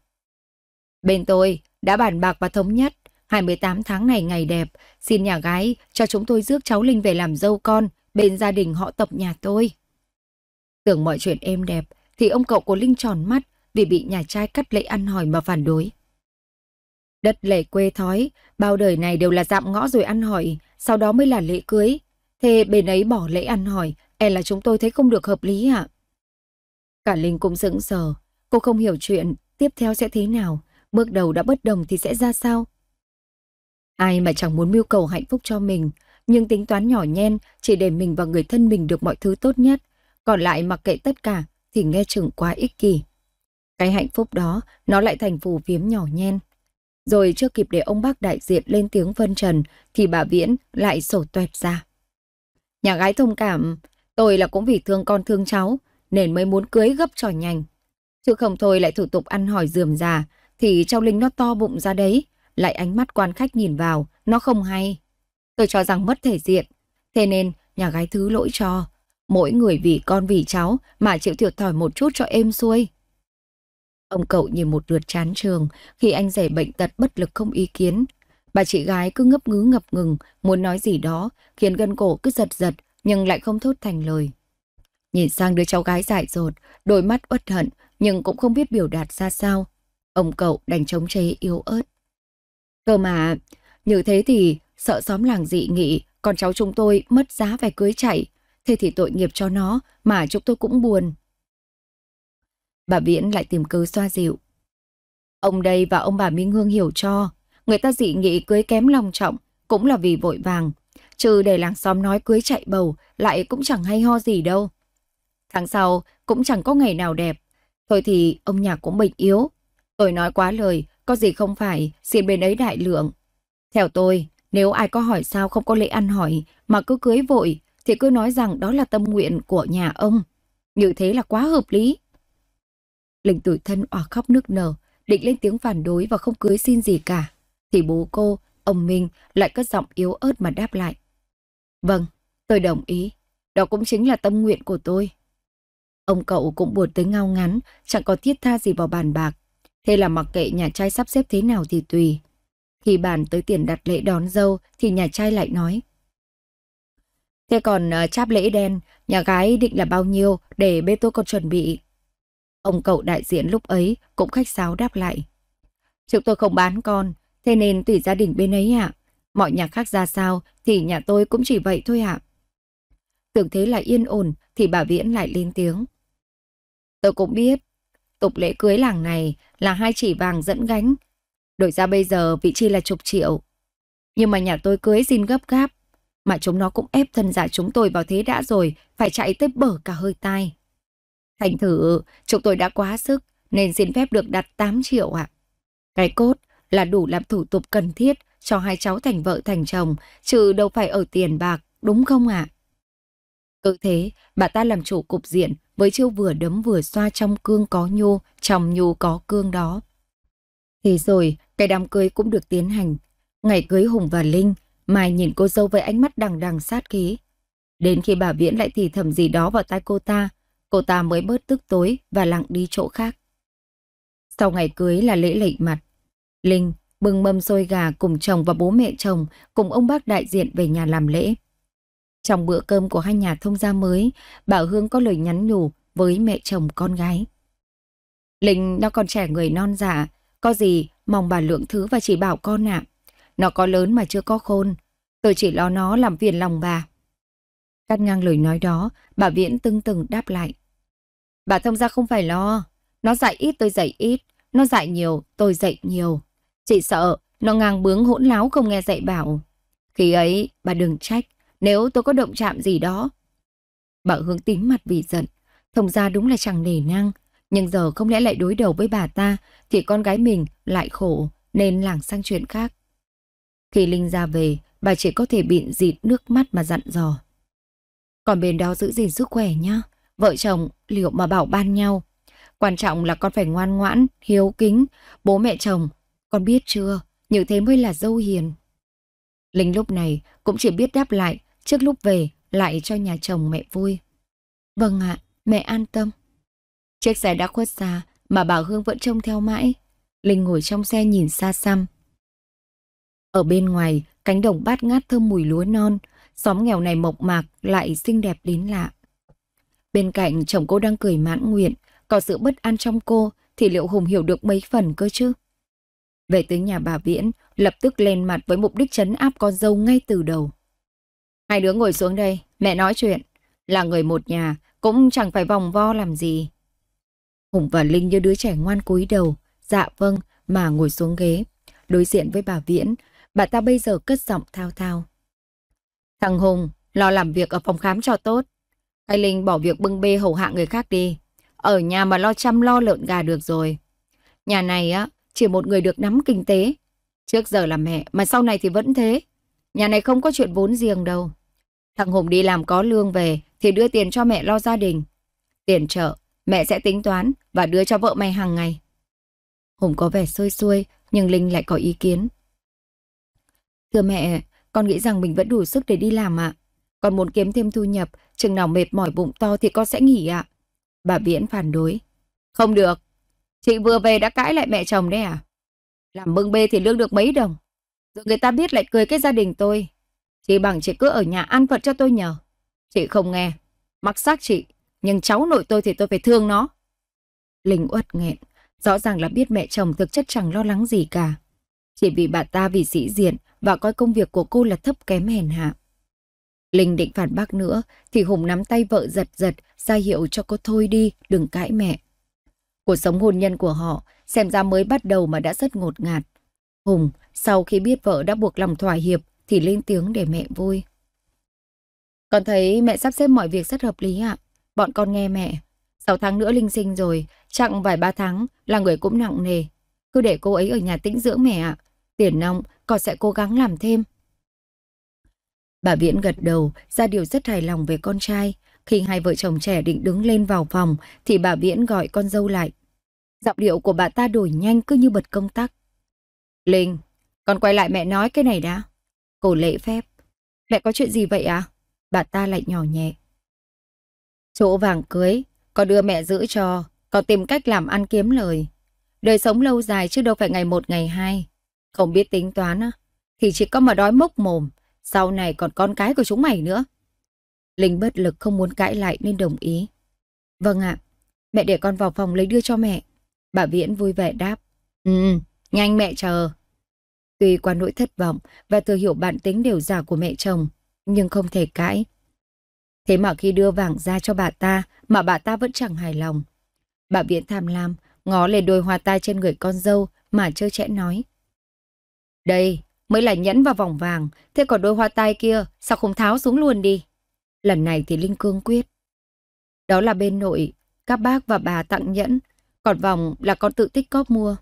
Bên tôi đã bàn bạc và thống nhất 28 tháng này ngày đẹp, xin nhà gái cho chúng tôi rước cháu Linh về làm dâu con bên gia đình họ tộc nhà tôi. Tưởng mọi chuyện êm đẹp thì ông cậu của Linh tròn mắt vì bị nhà trai cắt lễ ăn hỏi mà phản đối. Đất lệ quê thói, bao đời này đều là dạm ngõ rồi ăn hỏi, sau đó mới là lễ cưới. Thế bên ấy bỏ lễ ăn hỏi, e là chúng tôi thấy không được hợp lý ạ. À? Cả Linh cũng sững sờ, cô không hiểu chuyện tiếp theo sẽ thế nào bước đầu đã bất đồng thì sẽ ra sao? Ai mà chẳng muốn mưu cầu hạnh phúc cho mình, nhưng tính toán nhỏ nhen chỉ để mình và người thân mình được mọi thứ tốt nhất, còn lại mặc kệ tất cả thì nghe chừng quá ích kỷ. Cái hạnh phúc đó nó lại thành phù phiếm nhỏ nhen. Rồi chưa kịp để ông bác đại diện lên tiếng vân trần thì bà Viễn lại sổ tuẹt ra. Nhà gái thông cảm, tôi là cũng vì thương con thương cháu nên mới muốn cưới gấp trò nhanh. Chứ không thôi lại thủ tục ăn hỏi dườm già thì trao linh nó to bụng ra đấy, lại ánh mắt quan khách nhìn vào, nó không hay. Tôi cho rằng mất thể diện, thế nên nhà gái thứ lỗi cho. Mỗi người vì con vì cháu mà chịu thiệt thòi một chút cho êm xuôi. Ông cậu nhìn một lượt chán trường khi anh rể bệnh tật bất lực không ý kiến. Bà chị gái cứ ngấp ngứ ngập ngừng, muốn nói gì đó, khiến gân cổ cứ giật giật nhưng lại không thốt thành lời. Nhìn sang đứa cháu gái dại dột, đôi mắt uất hận nhưng cũng không biết biểu đạt ra sao. Ông cậu đành chống chế yếu ớt. Cơ mà, như thế thì sợ xóm làng dị nghị, con cháu chúng tôi mất giá phải cưới chạy, thế thì tội nghiệp cho nó mà chúng tôi cũng buồn. Bà Viễn lại tìm cớ xoa dịu. Ông đây và ông bà Minh Hương hiểu cho, người ta dị nghị cưới kém lòng trọng cũng là vì vội vàng, trừ để làng xóm nói cưới chạy bầu lại cũng chẳng hay ho gì đâu. Tháng sau cũng chẳng có ngày nào đẹp, thôi thì ông nhà cũng bệnh yếu, Tôi nói quá lời, có gì không phải, xin bên ấy đại lượng. Theo tôi, nếu ai có hỏi sao không có lễ ăn hỏi mà cứ cưới vội thì cứ nói rằng đó là tâm nguyện của nhà ông. Như thế là quá hợp lý. Linh tủi thân òa khóc nước nở, định lên tiếng phản đối và không cưới xin gì cả. Thì bố cô, ông Minh lại cất giọng yếu ớt mà đáp lại. Vâng, tôi đồng ý. Đó cũng chính là tâm nguyện của tôi. Ông cậu cũng buồn tới ngao ngắn, chẳng có thiết tha gì vào bàn bạc. Thế là mặc kệ nhà trai sắp xếp thế nào thì tùy. Khi bàn tới tiền đặt lễ đón dâu thì nhà trai lại nói. Thế còn uh, cháp lễ đen, nhà gái định là bao nhiêu để bê tôi còn chuẩn bị? Ông cậu đại diện lúc ấy cũng khách sáo đáp lại. Chúng tôi không bán con, thế nên tùy gia đình bên ấy ạ. Mọi nhà khác ra sao thì nhà tôi cũng chỉ vậy thôi ạ. Tưởng thế là yên ổn thì bà Viễn lại lên tiếng. Tôi cũng biết Tục lễ cưới làng này là hai chỉ vàng dẫn gánh. Đổi ra bây giờ vị chi là chục triệu. Nhưng mà nhà tôi cưới xin gấp gáp. Mà chúng nó cũng ép thân giả dạ chúng tôi vào thế đã rồi, phải chạy tới bở cả hơi tai. Thành thử, chúng tôi đã quá sức, nên xin phép được đặt 8 triệu ạ. Cái cốt là đủ làm thủ tục cần thiết cho hai cháu thành vợ thành chồng, chứ đâu phải ở tiền bạc, đúng không ạ? Cứ thế, bà ta làm chủ cục diện, với chiêu vừa đấm vừa xoa trong cương có nhô, trong nhô có cương đó. Thế rồi, cái đám cưới cũng được tiến hành. Ngày cưới Hùng và Linh, Mai nhìn cô dâu với ánh mắt đằng đằng sát khí. Đến khi bà Viễn lại thì thầm gì đó vào tai cô ta, cô ta mới bớt tức tối và lặng đi chỗ khác. Sau ngày cưới là lễ lệnh mặt. Linh bưng mâm xôi gà cùng chồng và bố mẹ chồng cùng ông bác đại diện về nhà làm lễ. Trong bữa cơm của hai nhà thông gia mới, Bảo Hương có lời nhắn nhủ với mẹ chồng con gái. Linh nó còn trẻ người non dạ có gì mong bà lượng thứ và chỉ bảo con ạ. Nó có lớn mà chưa có khôn, tôi chỉ lo nó làm phiền lòng bà. Cắt ngang lời nói đó, bà Viễn tưng từng đáp lại. Bà thông gia không phải lo, nó dạy ít tôi dạy ít, nó dạy nhiều tôi dạy nhiều. Chỉ sợ nó ngang bướng hỗn láo không nghe dạy bảo. Khi ấy bà đừng trách, nếu tôi có động chạm gì đó. Bà hướng tính mặt vì giận, thông ra đúng là chẳng nề năng, nhưng giờ không lẽ lại đối đầu với bà ta thì con gái mình lại khổ nên lảng sang chuyện khác. Khi Linh ra về, bà chỉ có thể bịn dịt nước mắt mà dặn dò. Còn bên đó giữ gìn sức khỏe nhá, vợ chồng liệu mà bảo ban nhau. Quan trọng là con phải ngoan ngoãn, hiếu kính, bố mẹ chồng. Con biết chưa, như thế mới là dâu hiền. Linh lúc này cũng chỉ biết đáp lại Trước lúc về, lại cho nhà chồng mẹ vui. Vâng ạ, mẹ an tâm. Chiếc xe đã khuất xa mà bà Hương vẫn trông theo mãi. Linh ngồi trong xe nhìn xa xăm. Ở bên ngoài, cánh đồng bát ngát thơm mùi lúa non, xóm nghèo này mộc mạc lại xinh đẹp đến lạ. Bên cạnh chồng cô đang cười mãn nguyện, có sự bất an trong cô thì liệu Hùng hiểu được mấy phần cơ chứ? Về tới nhà bà Viễn, lập tức lên mặt với mục đích chấn áp con dâu ngay từ đầu. Hai đứa ngồi xuống đây, mẹ nói chuyện. Là người một nhà, cũng chẳng phải vòng vo làm gì. Hùng và Linh như đứa trẻ ngoan cúi đầu, dạ vâng, mà ngồi xuống ghế. Đối diện với bà Viễn, bà ta bây giờ cất giọng thao thao. Thằng Hùng, lo làm việc ở phòng khám cho tốt. Hay Linh bỏ việc bưng bê hầu hạ người khác đi. Ở nhà mà lo chăm lo lợn gà được rồi. Nhà này á, chỉ một người được nắm kinh tế. Trước giờ là mẹ, mà sau này thì vẫn thế. Nhà này không có chuyện vốn riêng đâu. Thằng Hùng đi làm có lương về thì đưa tiền cho mẹ lo gia đình. Tiền trợ mẹ sẽ tính toán và đưa cho vợ mày hàng ngày. Hùng có vẻ xôi xuôi, nhưng Linh lại có ý kiến. Thưa mẹ, con nghĩ rằng mình vẫn đủ sức để đi làm ạ. À. Con muốn kiếm thêm thu nhập, chừng nào mệt mỏi bụng to thì con sẽ nghỉ ạ. Bà Viễn phản đối. Không được, chị vừa về đã cãi lại mẹ chồng đấy à? Làm bưng bê thì lương được mấy đồng? Rồi người ta biết lại cười cái gia đình tôi. Chị bằng chị cứ ở nhà ăn phận cho tôi nhờ. Chị không nghe, mặc xác chị, nhưng cháu nội tôi thì tôi phải thương nó. Linh uất nghẹn, rõ ràng là biết mẹ chồng thực chất chẳng lo lắng gì cả. Chỉ vì bà ta vì sĩ diện và coi công việc của cô là thấp kém hèn hạ. Linh định phản bác nữa thì Hùng nắm tay vợ giật giật ra hiệu cho cô thôi đi, đừng cãi mẹ. Cuộc sống hôn nhân của họ xem ra mới bắt đầu mà đã rất ngột ngạt. Hùng, sau khi biết vợ đã buộc lòng thỏa hiệp, thì lên tiếng để mẹ vui. Con thấy mẹ sắp xếp mọi việc rất hợp lý ạ. Bọn con nghe mẹ. 6 tháng nữa Linh sinh rồi, chặng vài 3 tháng là người cũng nặng nề. Cứ để cô ấy ở nhà tĩnh dưỡng mẹ ạ. Tiền nong con sẽ cố gắng làm thêm. Bà Viễn gật đầu, ra điều rất hài lòng về con trai. Khi hai vợ chồng trẻ định đứng lên vào phòng thì bà Viễn gọi con dâu lại. Giọng điệu của bà ta đổi nhanh cứ như bật công tắc. Linh, con quay lại mẹ nói cái này đã. Cô lễ phép. Mẹ có chuyện gì vậy à? Bà ta lại nhỏ nhẹ. Chỗ vàng cưới, có đưa mẹ giữ cho, có tìm cách làm ăn kiếm lời. Đời sống lâu dài chứ đâu phải ngày một ngày hai. Không biết tính toán á, thì chỉ có mà đói mốc mồm, sau này còn con cái của chúng mày nữa. Linh bất lực không muốn cãi lại nên đồng ý. Vâng ạ, mẹ để con vào phòng lấy đưa cho mẹ. Bà Viễn vui vẻ đáp. Ừ, ừ nhanh mẹ chờ. Tuy qua nỗi thất vọng và thừa hiểu bản tính đều giả của mẹ chồng, nhưng không thể cãi. Thế mà khi đưa vàng ra cho bà ta mà bà ta vẫn chẳng hài lòng. Bà Viễn tham lam, ngó lên đôi hoa tai trên người con dâu mà chơ chẽ nói. Đây mới là nhẫn và vòng vàng, thế còn đôi hoa tai kia sao không tháo xuống luôn đi? Lần này thì Linh cương quyết. Đó là bên nội, các bác và bà tặng nhẫn, còn vòng là con tự tích cóp mua.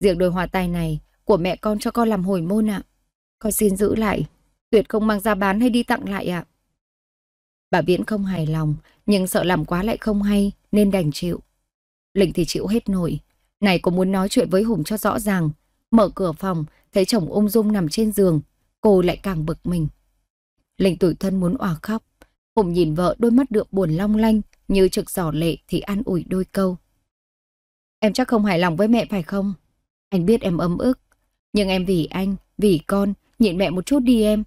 Riêng đôi hoa tai này, của mẹ con cho con làm hồi môn ạ. Con xin giữ lại, tuyệt không mang ra bán hay đi tặng lại ạ. Bà Viễn không hài lòng, nhưng sợ làm quá lại không hay, nên đành chịu. Lịnh thì chịu hết nổi. Này cô muốn nói chuyện với Hùng cho rõ ràng. Mở cửa phòng, thấy chồng ung dung nằm trên giường, cô lại càng bực mình. Lịnh tủi thân muốn òa khóc. Hùng nhìn vợ đôi mắt đượm buồn long lanh, như trực giỏ lệ thì an ủi đôi câu. Em chắc không hài lòng với mẹ phải không? Anh biết em ấm ức, nhưng em vì anh, vì con, nhịn mẹ một chút đi em.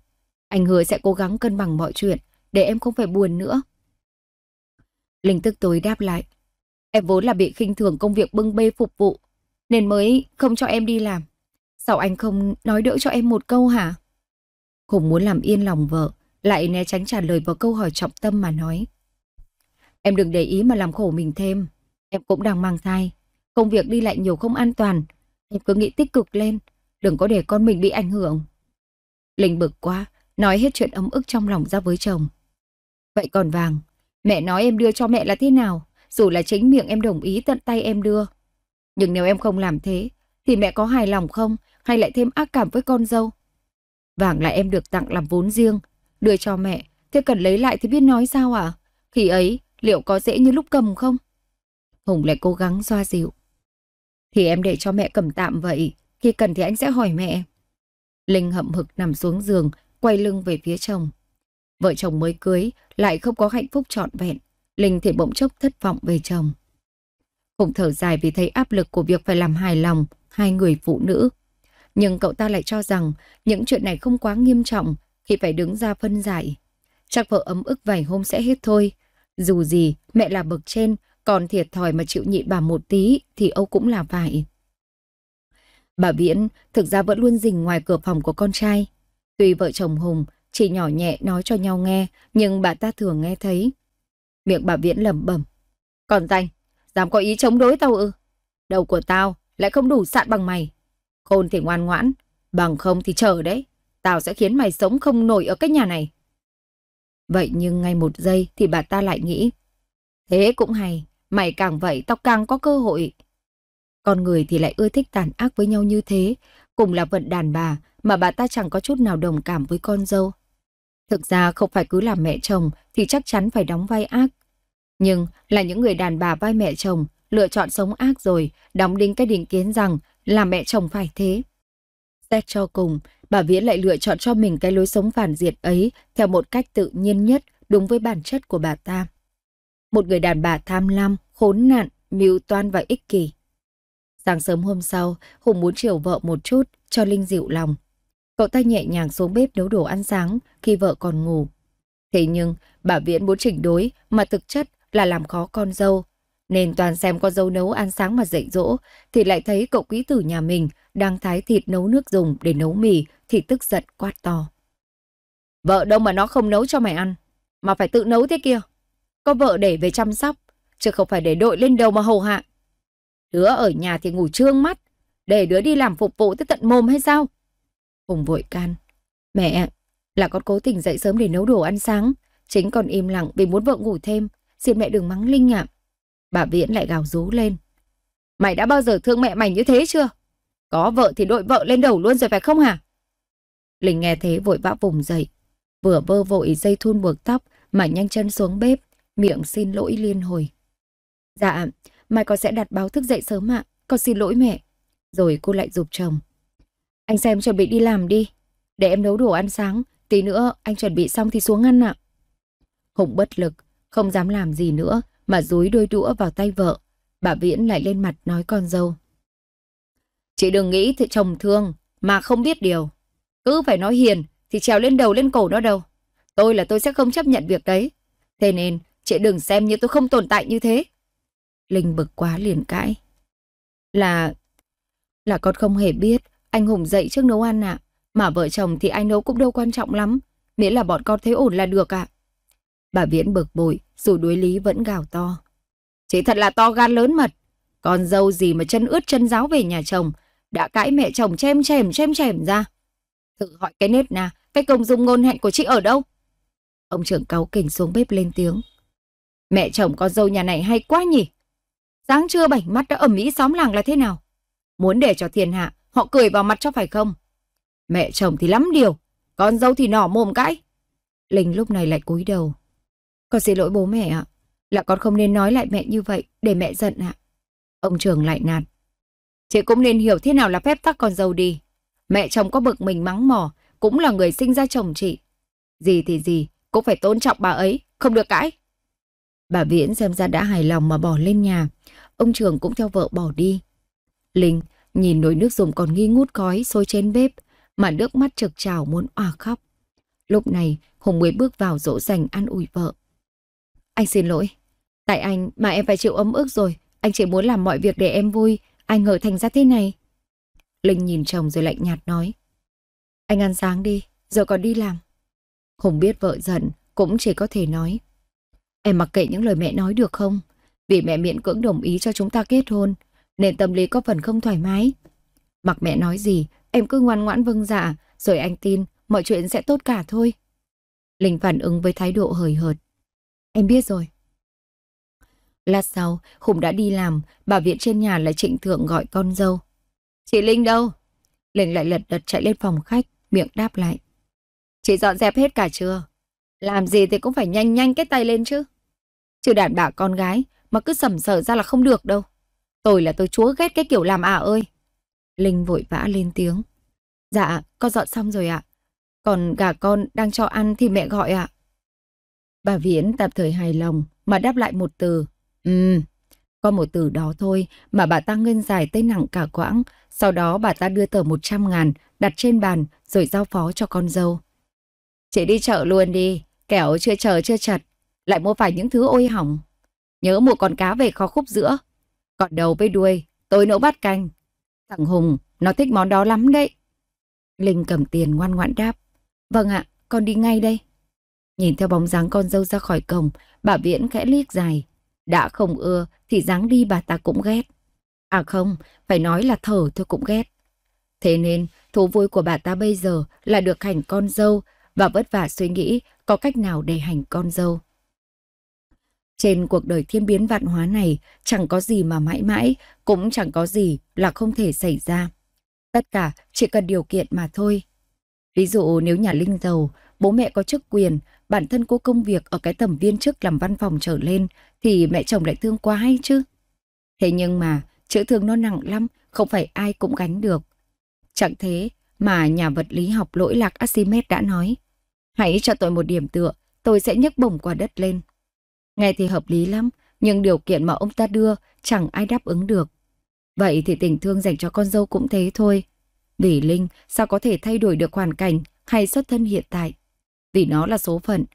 Anh hứa sẽ cố gắng cân bằng mọi chuyện, để em không phải buồn nữa. Linh tức tối đáp lại. Em vốn là bị khinh thường công việc bưng bê phục vụ, nên mới không cho em đi làm. Sao anh không nói đỡ cho em một câu hả? Hùng muốn làm yên lòng vợ, lại né tránh trả lời vào câu hỏi trọng tâm mà nói. Em đừng để ý mà làm khổ mình thêm. Em cũng đang mang thai. Công việc đi lại nhiều không an toàn. Em cứ nghĩ tích cực lên đừng có để con mình bị ảnh hưởng. Linh bực quá, nói hết chuyện ấm ức trong lòng ra với chồng. Vậy còn vàng, mẹ nói em đưa cho mẹ là thế nào? Dù là chính miệng em đồng ý tận tay em đưa. Nhưng nếu em không làm thế, thì mẹ có hài lòng không? Hay lại thêm ác cảm với con dâu? Vàng là em được tặng làm vốn riêng, đưa cho mẹ, thế cần lấy lại thì biết nói sao à? Khi ấy, liệu có dễ như lúc cầm không? Hùng lại cố gắng xoa dịu. Thì em để cho mẹ cầm tạm vậy, khi cần thì anh sẽ hỏi mẹ. Linh hậm hực nằm xuống giường, quay lưng về phía chồng. Vợ chồng mới cưới lại không có hạnh phúc trọn vẹn. Linh thì bỗng chốc thất vọng về chồng. Hùng thở dài vì thấy áp lực của việc phải làm hài lòng hai người phụ nữ. Nhưng cậu ta lại cho rằng những chuyện này không quá nghiêm trọng khi phải đứng ra phân giải. Chắc vợ ấm ức vài hôm sẽ hết thôi. Dù gì, mẹ là bậc trên, còn thiệt thòi mà chịu nhị bà một tí thì ông cũng là vải. Bà Viễn thực ra vẫn luôn rình ngoài cửa phòng của con trai. Tuy vợ chồng Hùng chỉ nhỏ nhẹ nói cho nhau nghe, nhưng bà ta thường nghe thấy. Miệng bà Viễn lẩm bẩm. Còn danh, dám có ý chống đối tao ư? Đầu của tao lại không đủ sạn bằng mày. Khôn thì ngoan ngoãn, bằng không thì chờ đấy. Tao sẽ khiến mày sống không nổi ở cái nhà này. Vậy nhưng ngay một giây thì bà ta lại nghĩ. Thế cũng hay, mày càng vậy tao càng có cơ hội con người thì lại ưa thích tàn ác với nhau như thế, cùng là vận đàn bà mà bà ta chẳng có chút nào đồng cảm với con dâu. Thực ra không phải cứ làm mẹ chồng thì chắc chắn phải đóng vai ác. Nhưng là những người đàn bà vai mẹ chồng lựa chọn sống ác rồi, đóng đinh cái định kiến rằng là mẹ chồng phải thế. Xét cho cùng, bà Viễn lại lựa chọn cho mình cái lối sống phản diệt ấy theo một cách tự nhiên nhất đúng với bản chất của bà ta. Một người đàn bà tham lam, khốn nạn, mưu toan và ích kỷ. Sáng sớm hôm sau, Hùng muốn chiều vợ một chút cho Linh dịu lòng. Cậu ta nhẹ nhàng xuống bếp nấu đồ ăn sáng khi vợ còn ngủ. Thế nhưng, bà Viễn muốn chỉnh đối mà thực chất là làm khó con dâu. Nên toàn xem con dâu nấu ăn sáng mà dạy dỗ, thì lại thấy cậu quý tử nhà mình đang thái thịt nấu nước dùng để nấu mì thì tức giận quát to. Vợ đâu mà nó không nấu cho mày ăn, mà phải tự nấu thế kia. Có vợ để về chăm sóc, chứ không phải để đội lên đầu mà hầu hạ. Đứa ở nhà thì ngủ trương mắt, để đứa đi làm phục vụ tới tận mồm hay sao? Hùng vội can. Mẹ, là con cố tình dậy sớm để nấu đồ ăn sáng. Chính còn im lặng vì muốn vợ ngủ thêm. Xin mẹ đừng mắng Linh ạ. Bà Viễn lại gào rú lên. Mày đã bao giờ thương mẹ mày như thế chưa? Có vợ thì đội vợ lên đầu luôn rồi phải không hả? Linh nghe thế vội vã vùng dậy. Vừa vơ vội dây thun buộc tóc mà nhanh chân xuống bếp, miệng xin lỗi liên hồi. Dạ, Mai con sẽ đặt báo thức dậy sớm ạ. Con xin lỗi mẹ. Rồi cô lại dục chồng. Anh xem chuẩn bị đi làm đi. Để em nấu đồ ăn sáng. Tí nữa anh chuẩn bị xong thì xuống ăn ạ. Hùng bất lực, không dám làm gì nữa mà dúi đôi đũa vào tay vợ. Bà Viễn lại lên mặt nói con dâu. Chị đừng nghĩ thì chồng thương mà không biết điều. Cứ phải nói hiền thì trèo lên đầu lên cổ nó đâu. Tôi là tôi sẽ không chấp nhận việc đấy. Thế nên chị đừng xem như tôi không tồn tại như thế. Linh bực quá liền cãi. Là... Là con không hề biết anh Hùng dậy trước nấu ăn ạ. Mà vợ chồng thì anh nấu cũng đâu quan trọng lắm. Miễn là bọn con thấy ổn là được ạ. Bà Viễn bực bội, dù đuối lý vẫn gào to. Chị thật là to gan lớn mật. Con dâu gì mà chân ướt chân giáo về nhà chồng. Đã cãi mẹ chồng chém chèm chém chèm ra. Thử hỏi cái nếp nà, cái công dung ngôn hạnh của chị ở đâu? Ông trưởng cáu kỉnh xuống bếp lên tiếng. Mẹ chồng con dâu nhà này hay quá nhỉ? Sáng trưa bảnh mắt đã ẩm ý xóm làng là thế nào? Muốn để cho thiên hạ, họ cười vào mặt cho phải không? Mẹ chồng thì lắm điều, con dâu thì nỏ mồm cãi. Linh lúc này lại cúi đầu. Con xin lỗi bố mẹ ạ, là con không nên nói lại mẹ như vậy để mẹ giận ạ. Ông trường lại nạt. Chị cũng nên hiểu thế nào là phép tắc con dâu đi. Mẹ chồng có bực mình mắng mỏ, cũng là người sinh ra chồng chị. Gì thì gì, cũng phải tôn trọng bà ấy, không được cãi. Bà Viễn xem ra đã hài lòng mà bỏ lên nhà. Ông trưởng cũng theo vợ bỏ đi. Linh nhìn nồi nước dùng còn nghi ngút khói sôi trên bếp mà nước mắt trực trào muốn òa khóc. Lúc này Hùng mới bước vào dỗ dành an ủi vợ. Anh xin lỗi. Tại anh mà em phải chịu ấm ức rồi. Anh chỉ muốn làm mọi việc để em vui. Anh ngờ thành ra thế này. Linh nhìn chồng rồi lạnh nhạt nói. Anh ăn sáng đi, giờ còn đi làm. Hùng biết vợ giận, cũng chỉ có thể nói. Em mặc kệ những lời mẹ nói được không? Vì mẹ miễn cưỡng đồng ý cho chúng ta kết hôn, nên tâm lý có phần không thoải mái. Mặc mẹ nói gì, em cứ ngoan ngoãn vâng dạ, rồi anh tin mọi chuyện sẽ tốt cả thôi. Linh phản ứng với thái độ hời hợt. Em biết rồi. Lát sau, Hùng đã đi làm, bà viện trên nhà là Trịnh Thượng gọi con dâu. Chị Linh đâu? Linh lại lật đật chạy lên phòng khách, miệng đáp lại. Chị dọn dẹp hết cả chưa? Làm gì thì cũng phải nhanh nhanh cái tay lên chứ. Chứ đàn bà con gái mà cứ sầm sờ ra là không được đâu. Tôi là tôi chúa ghét cái kiểu làm ả ơi. Linh vội vã lên tiếng. Dạ, con dọn xong rồi ạ. Còn gà con đang cho ăn thì mẹ gọi ạ. Bà Viễn tạm thời hài lòng mà đáp lại một từ. Ừm, có một từ đó thôi mà bà ta ngân dài tay nặng cả quãng. Sau đó bà ta đưa tờ 100 ngàn đặt trên bàn rồi giao phó cho con dâu. Chị đi chợ luôn đi, kẻo chưa chờ chưa chặt lại mua phải những thứ ôi hỏng. Nhớ mua con cá về kho khúc giữa, còn đầu với đuôi, tôi nấu bát canh. Thằng Hùng, nó thích món đó lắm đấy. Linh cầm tiền ngoan ngoãn đáp. Vâng ạ, con đi ngay đây. Nhìn theo bóng dáng con dâu ra khỏi cổng, bà Viễn khẽ liếc dài. Đã không ưa thì dáng đi bà ta cũng ghét. À không, phải nói là thở tôi cũng ghét. Thế nên, thú vui của bà ta bây giờ là được hành con dâu và vất vả suy nghĩ có cách nào để hành con dâu. Trên cuộc đời thiên biến vạn hóa này, chẳng có gì mà mãi mãi, cũng chẳng có gì là không thể xảy ra. Tất cả chỉ cần điều kiện mà thôi. Ví dụ nếu nhà Linh giàu, bố mẹ có chức quyền, bản thân cô công việc ở cái tầm viên chức làm văn phòng trở lên thì mẹ chồng lại thương quá hay chứ. Thế nhưng mà, chữ thương nó nặng lắm, không phải ai cũng gánh được. Chẳng thế mà nhà vật lý học lỗi lạc Archimedes đã nói, Hãy cho tôi một điểm tựa, tôi sẽ nhấc bổng quả đất lên. Nghe thì hợp lý lắm, nhưng điều kiện mà ông ta đưa chẳng ai đáp ứng được. Vậy thì tình thương dành cho con dâu cũng thế thôi. Vì Linh sao có thể thay đổi được hoàn cảnh hay xuất thân hiện tại? Vì nó là số phận.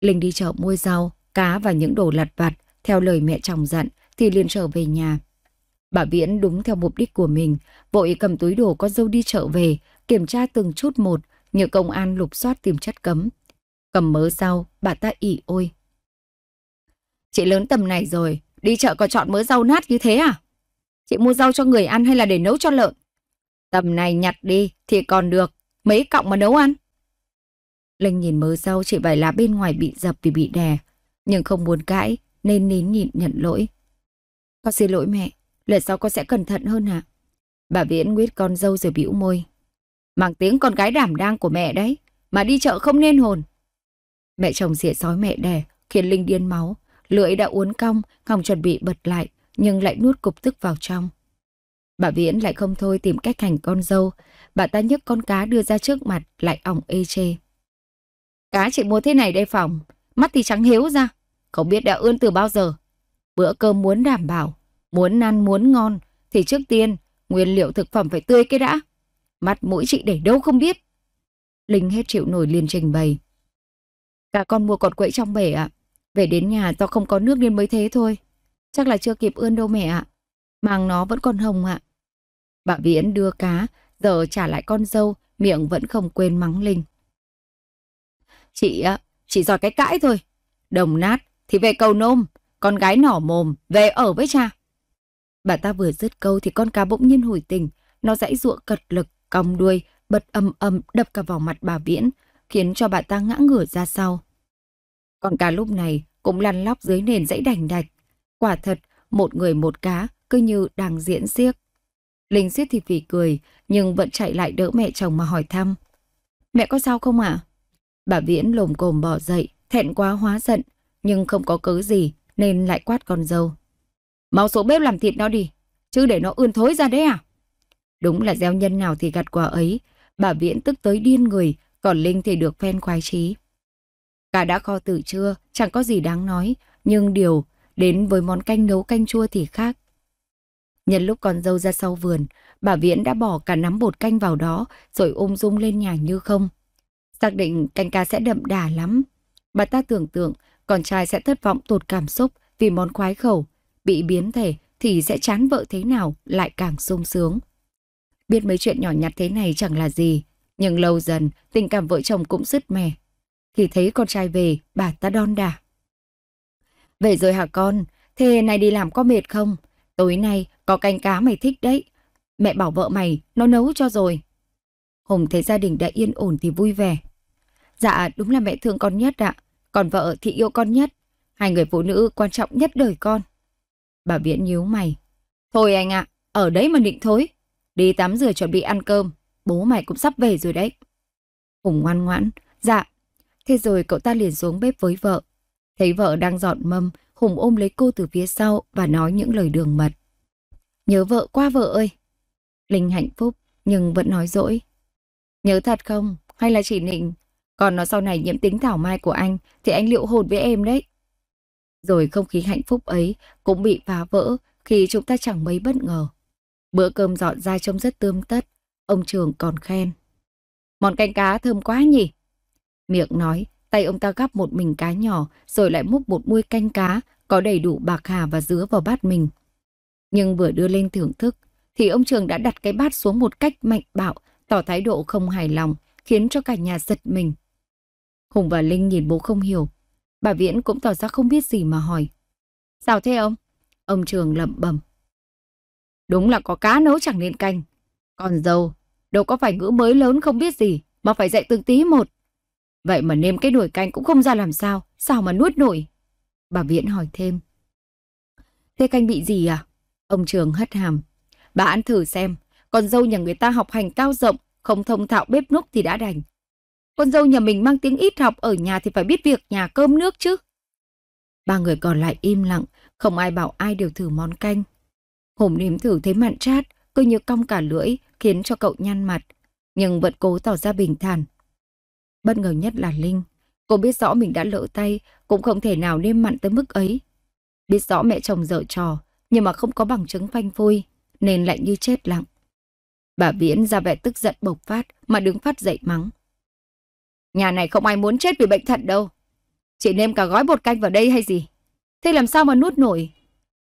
Linh đi chợ mua rau, cá và những đồ lặt vặt, theo lời mẹ chồng dặn thì liền trở về nhà. Bà Viễn đúng theo mục đích của mình, vội cầm túi đồ con dâu đi chợ về, kiểm tra từng chút một như công an lục soát tìm chất cấm. Cầm mớ rau, bà ta ỉ ôi. Chị lớn tầm này rồi, đi chợ có chọn mớ rau nát như thế à? Chị mua rau cho người ăn hay là để nấu cho lợn? Tầm này nhặt đi thì còn được, mấy cọng mà nấu ăn. Linh nhìn mớ rau chỉ vài lá bên ngoài bị dập vì bị đè, nhưng không muốn cãi nên nín nhịn nhận lỗi. Con xin lỗi mẹ, lần sau con sẽ cẩn thận hơn ạ. Bà Viễn nguyết con dâu rồi bĩu môi. Mang tiếng con gái đảm đang của mẹ đấy, mà đi chợ không nên hồn. Mẹ chồng dịa sói mẹ đẻ, khiến Linh điên máu. Lưỡi đã uốn cong, không chuẩn bị bật lại, nhưng lại nuốt cục tức vào trong. Bà Viễn lại không thôi tìm cách hành con dâu. Bà ta nhấc con cá đưa ra trước mặt, lại ỏng ê chê. Cá chị mua thế này đây phòng, mắt thì trắng hiếu ra. Không biết đã ươn từ bao giờ. Bữa cơm muốn đảm bảo, muốn ăn muốn ngon, thì trước tiên nguyên liệu thực phẩm phải tươi cái đã. Mặt mũi chị để đâu không biết. Linh hết chịu nổi liền trình bày. Cả con mua cọt quậy trong bể ạ. Về đến nhà tao không có nước nên mới thế thôi. Chắc là chưa kịp ươn đâu mẹ ạ. Màng nó vẫn còn hồng ạ. Bà Viễn đưa cá, giờ trả lại con dâu, miệng vẫn không quên mắng Linh. Chị ạ, chị giỏi cái cãi thôi. Đồng nát thì về cầu nôm, con gái nhỏ mồm, về ở với cha. Bà ta vừa dứt câu thì con cá bỗng nhiên hồi tình, nó dãy ruộng cật lực, cong đuôi, bật âm âm đập cả vào mặt bà Viễn, khiến cho bà ta ngã ngửa ra sau. Còn cá lúc này cũng lăn lóc dưới nền dãy đành đạch. Quả thật, một người một cá, cứ như đang diễn xiếc. Linh siết thì phì cười, nhưng vẫn chạy lại đỡ mẹ chồng mà hỏi thăm. Mẹ có sao không ạ? À? Bà Viễn lồm cồm bỏ dậy, thẹn quá hóa giận, nhưng không có cớ gì nên lại quát con dâu. Mau số bếp làm thịt nó đi, chứ để nó ươn thối ra đấy à? Đúng là gieo nhân nào thì gặt quả ấy, bà Viễn tức tới điên người, còn Linh thì được phen khoái trí. Cả đã kho từ trưa, chẳng có gì đáng nói, nhưng điều đến với món canh nấu canh chua thì khác. Nhân lúc con dâu ra sau vườn, bà Viễn đã bỏ cả nắm bột canh vào đó rồi ôm dung lên nhà như không. Xác định canh cá sẽ đậm đà lắm. Bà ta tưởng tượng con trai sẽ thất vọng tột cảm xúc vì món khoái khẩu, bị biến thể thì sẽ chán vợ thế nào lại càng sung sướng. Biết mấy chuyện nhỏ nhặt thế này chẳng là gì, nhưng lâu dần tình cảm vợ chồng cũng sứt mẻ. khi thấy con trai về, bà ta đon đả. Về rồi hả con, thế này đi làm có mệt không? Tối nay có canh cá mày thích đấy. Mẹ bảo vợ mày, nó nấu cho rồi. Hùng thấy gia đình đã yên ổn thì vui vẻ. Dạ, đúng là mẹ thương con nhất ạ. Còn vợ thì yêu con nhất. Hai người phụ nữ quan trọng nhất đời con. Bà Viễn nhíu mày. Thôi anh ạ, ở đấy mà định thối. Đi tắm rửa chuẩn bị ăn cơm, bố mày cũng sắp về rồi đấy. Hùng ngoan ngoãn, dạ. Thế rồi cậu ta liền xuống bếp với vợ. Thấy vợ đang dọn mâm, Hùng ôm lấy cô từ phía sau và nói những lời đường mật. Nhớ vợ quá vợ ơi. Linh hạnh phúc, nhưng vẫn nói dỗi. Nhớ thật không? Hay là chỉ nịnh? Còn nó sau này nhiễm tính thảo mai của anh thì anh liệu hồn với em đấy. Rồi không khí hạnh phúc ấy cũng bị phá vỡ khi chúng ta chẳng mấy bất ngờ. Bữa cơm dọn ra trông rất tươm tất, ông trường còn khen. Món canh cá thơm quá nhỉ? Miệng nói, tay ông ta gắp một mình cá nhỏ rồi lại múc một muôi canh cá có đầy đủ bạc hà và dứa vào bát mình. Nhưng vừa đưa lên thưởng thức thì ông trường đã đặt cái bát xuống một cách mạnh bạo, tỏ thái độ không hài lòng, khiến cho cả nhà giật mình. Hùng và Linh nhìn bố không hiểu. Bà Viễn cũng tỏ ra không biết gì mà hỏi. Sao thế ông? Ông Trường lẩm bẩm. Đúng là có cá nấu chẳng nên canh. Còn dâu, đâu có phải ngữ mới lớn không biết gì mà phải dạy từng tí một. Vậy mà nêm cái nồi canh cũng không ra làm sao, sao mà nuốt nổi? Bà Viễn hỏi thêm. Thế canh bị gì à? Ông Trường hất hàm. Bà ăn thử xem, con dâu nhà người ta học hành cao rộng, không thông thạo bếp núc thì đã đành. Con dâu nhà mình mang tiếng ít học ở nhà thì phải biết việc nhà cơm nước chứ. Ba người còn lại im lặng, không ai bảo ai đều thử món canh. Hùng nếm thử thấy mặn chát, cứ như cong cả lưỡi, khiến cho cậu nhăn mặt. Nhưng vẫn cố tỏ ra bình thản. Bất ngờ nhất là Linh. Cô biết rõ mình đã lỡ tay, cũng không thể nào nêm mặn tới mức ấy. Biết rõ mẹ chồng dở trò, nhưng mà không có bằng chứng phanh phui, nên lạnh như chết lặng. Bà Viễn ra vẻ tức giận bộc phát mà đứng phát dậy mắng. Nhà này không ai muốn chết vì bệnh thận đâu. Chị nêm cả gói bột canh vào đây hay gì? Thế làm sao mà nuốt nổi?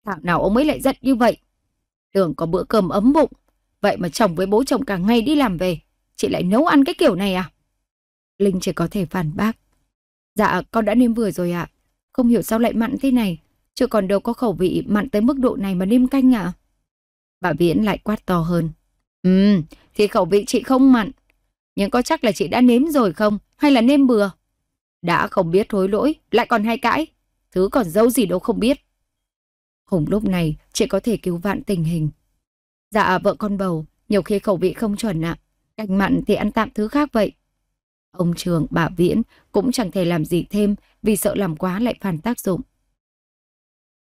Thảo nào ông ấy lại giận như vậy? Tưởng có bữa cơm ấm bụng, vậy mà chồng với bố chồng cả ngày đi làm về, chị lại nấu ăn cái kiểu này à? Linh chỉ có thể phản bác. Dạ, con đã nêm vừa rồi ạ. À. Không hiểu sao lại mặn thế này, chứ còn đâu có khẩu vị mặn tới mức độ này mà nêm canh ạ. À? Bà Viễn lại quát to hơn. Ừ, thì khẩu vị chị không mặn. Nhưng có chắc là chị đã nếm rồi không? Hay là nêm bừa? Đã không biết hối lỗi, lại còn hay cãi. Thứ còn dâu gì đâu không biết. Hùng lúc này chỉ có thể cứu vãn tình hình. Dạ vợ con bầu, nhiều khi khẩu vị không chuẩn ạ. À. mặn thì ăn tạm thứ khác vậy. Ông Trường, bà Viễn cũng chẳng thể làm gì thêm vì sợ làm quá lại phản tác dụng.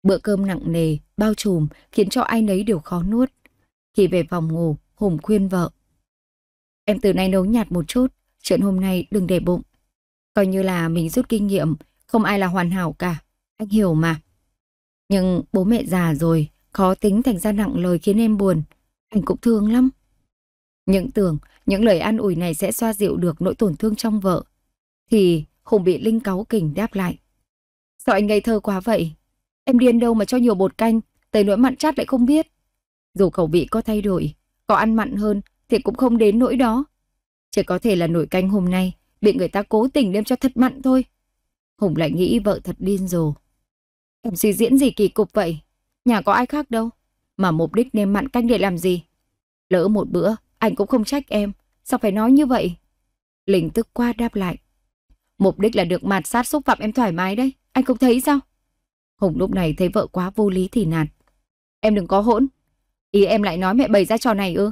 Bữa cơm nặng nề, bao trùm khiến cho ai nấy đều khó nuốt. Khi về phòng ngủ, Hùng khuyên vợ. Em từ nay nấu nhạt một chút, chuyện hôm nay đừng để bụng. Coi như là mình rút kinh nghiệm, không ai là hoàn hảo cả. Anh hiểu mà. Nhưng bố mẹ già rồi, khó tính thành ra nặng lời khiến em buồn. Anh cũng thương lắm. Những tưởng những lời an ủi này sẽ xoa dịu được nỗi tổn thương trong vợ. Thì Hùng bị Linh cáu kỉnh đáp lại. Sao anh ngây thơ quá vậy? Em điên đâu mà cho nhiều bột canh, tới nỗi mặn chát lại không biết. Dù khẩu vị có thay đổi, có ăn mặn hơn thì cũng không đến nỗi đó. Chỉ có thể là nổi canh hôm nay bị người ta cố tình đem cho thật mặn thôi. Hùng lại nghĩ vợ thật điên rồi. Làm gì diễn gì kỳ cục vậy? Nhà có ai khác đâu. Mà mục đích nên mặn canh để làm gì? Lỡ một bữa, anh cũng không trách em. Sao phải nói như vậy? Linh tức qua đáp lại. Mục đích là được mạt sát xúc phạm em thoải mái đấy. Anh không thấy sao? Hùng lúc này thấy vợ quá vô lý thì nản. Em đừng có hỗn. Ý em lại nói mẹ bày ra trò này ư?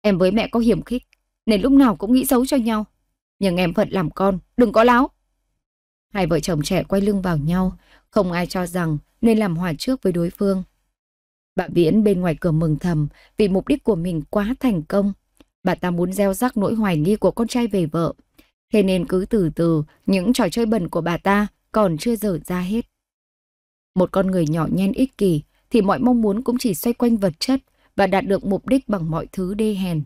Em với mẹ có hiểm khích, nên lúc nào cũng nghĩ xấu cho nhau. Nhưng em phận làm con, đừng có láo. Hai vợ chồng trẻ quay lưng vào nhau, không ai cho rằng nên làm hòa trước với đối phương. Bà Viễn bên ngoài cửa mừng thầm vì mục đích của mình quá thành công. Bà ta muốn gieo rắc nỗi hoài nghi của con trai về vợ. Thế nên cứ từ từ những trò chơi bẩn của bà ta còn chưa dở ra hết. Một con người nhỏ nhen ích kỷ thì mọi mong muốn cũng chỉ xoay quanh vật chất và đạt được mục đích bằng mọi thứ đê hèn.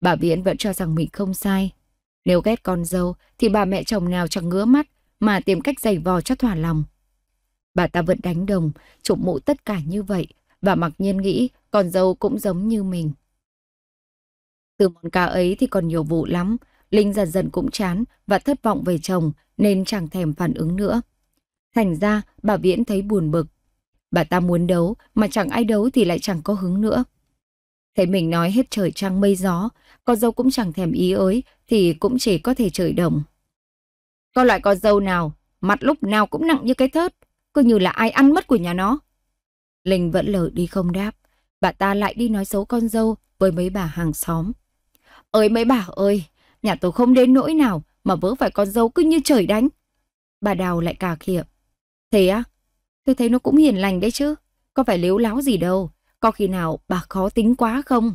Bà Viễn vẫn cho rằng mình không sai. Nếu ghét con dâu thì bà mẹ chồng nào chẳng ngứa mắt mà tìm cách giày vò cho thỏa lòng. Bà ta vẫn đánh đồng, chụp mũ tất cả như vậy và mặc nhiên nghĩ con dâu cũng giống như mình. Từ món cá ấy thì còn nhiều vụ lắm, Linh dần dần cũng chán và thất vọng về chồng nên chẳng thèm phản ứng nữa. Thành ra bà Viễn thấy buồn bực. Bà ta muốn đấu mà chẳng ai đấu thì lại chẳng có hứng nữa. Thấy mình nói hết trời trăng mây gió, con dâu cũng chẳng thèm ý ới thì cũng chỉ có thể trời đồng. Có loại con dâu nào, mặt lúc nào cũng nặng như cái thớt, cứ như là ai ăn mất của nhà nó. Linh vẫn lờ đi không đáp, bà ta lại đi nói xấu con dâu với mấy bà hàng xóm. Ơi mấy bà ơi, nhà tôi không đến nỗi nào mà vỡ phải con dâu cứ như trời đánh. Bà Đào lại cà khịa. Thế á, tôi thấy nó cũng hiền lành đấy chứ, có phải liếu láo gì đâu, có khi nào bà khó tính quá không?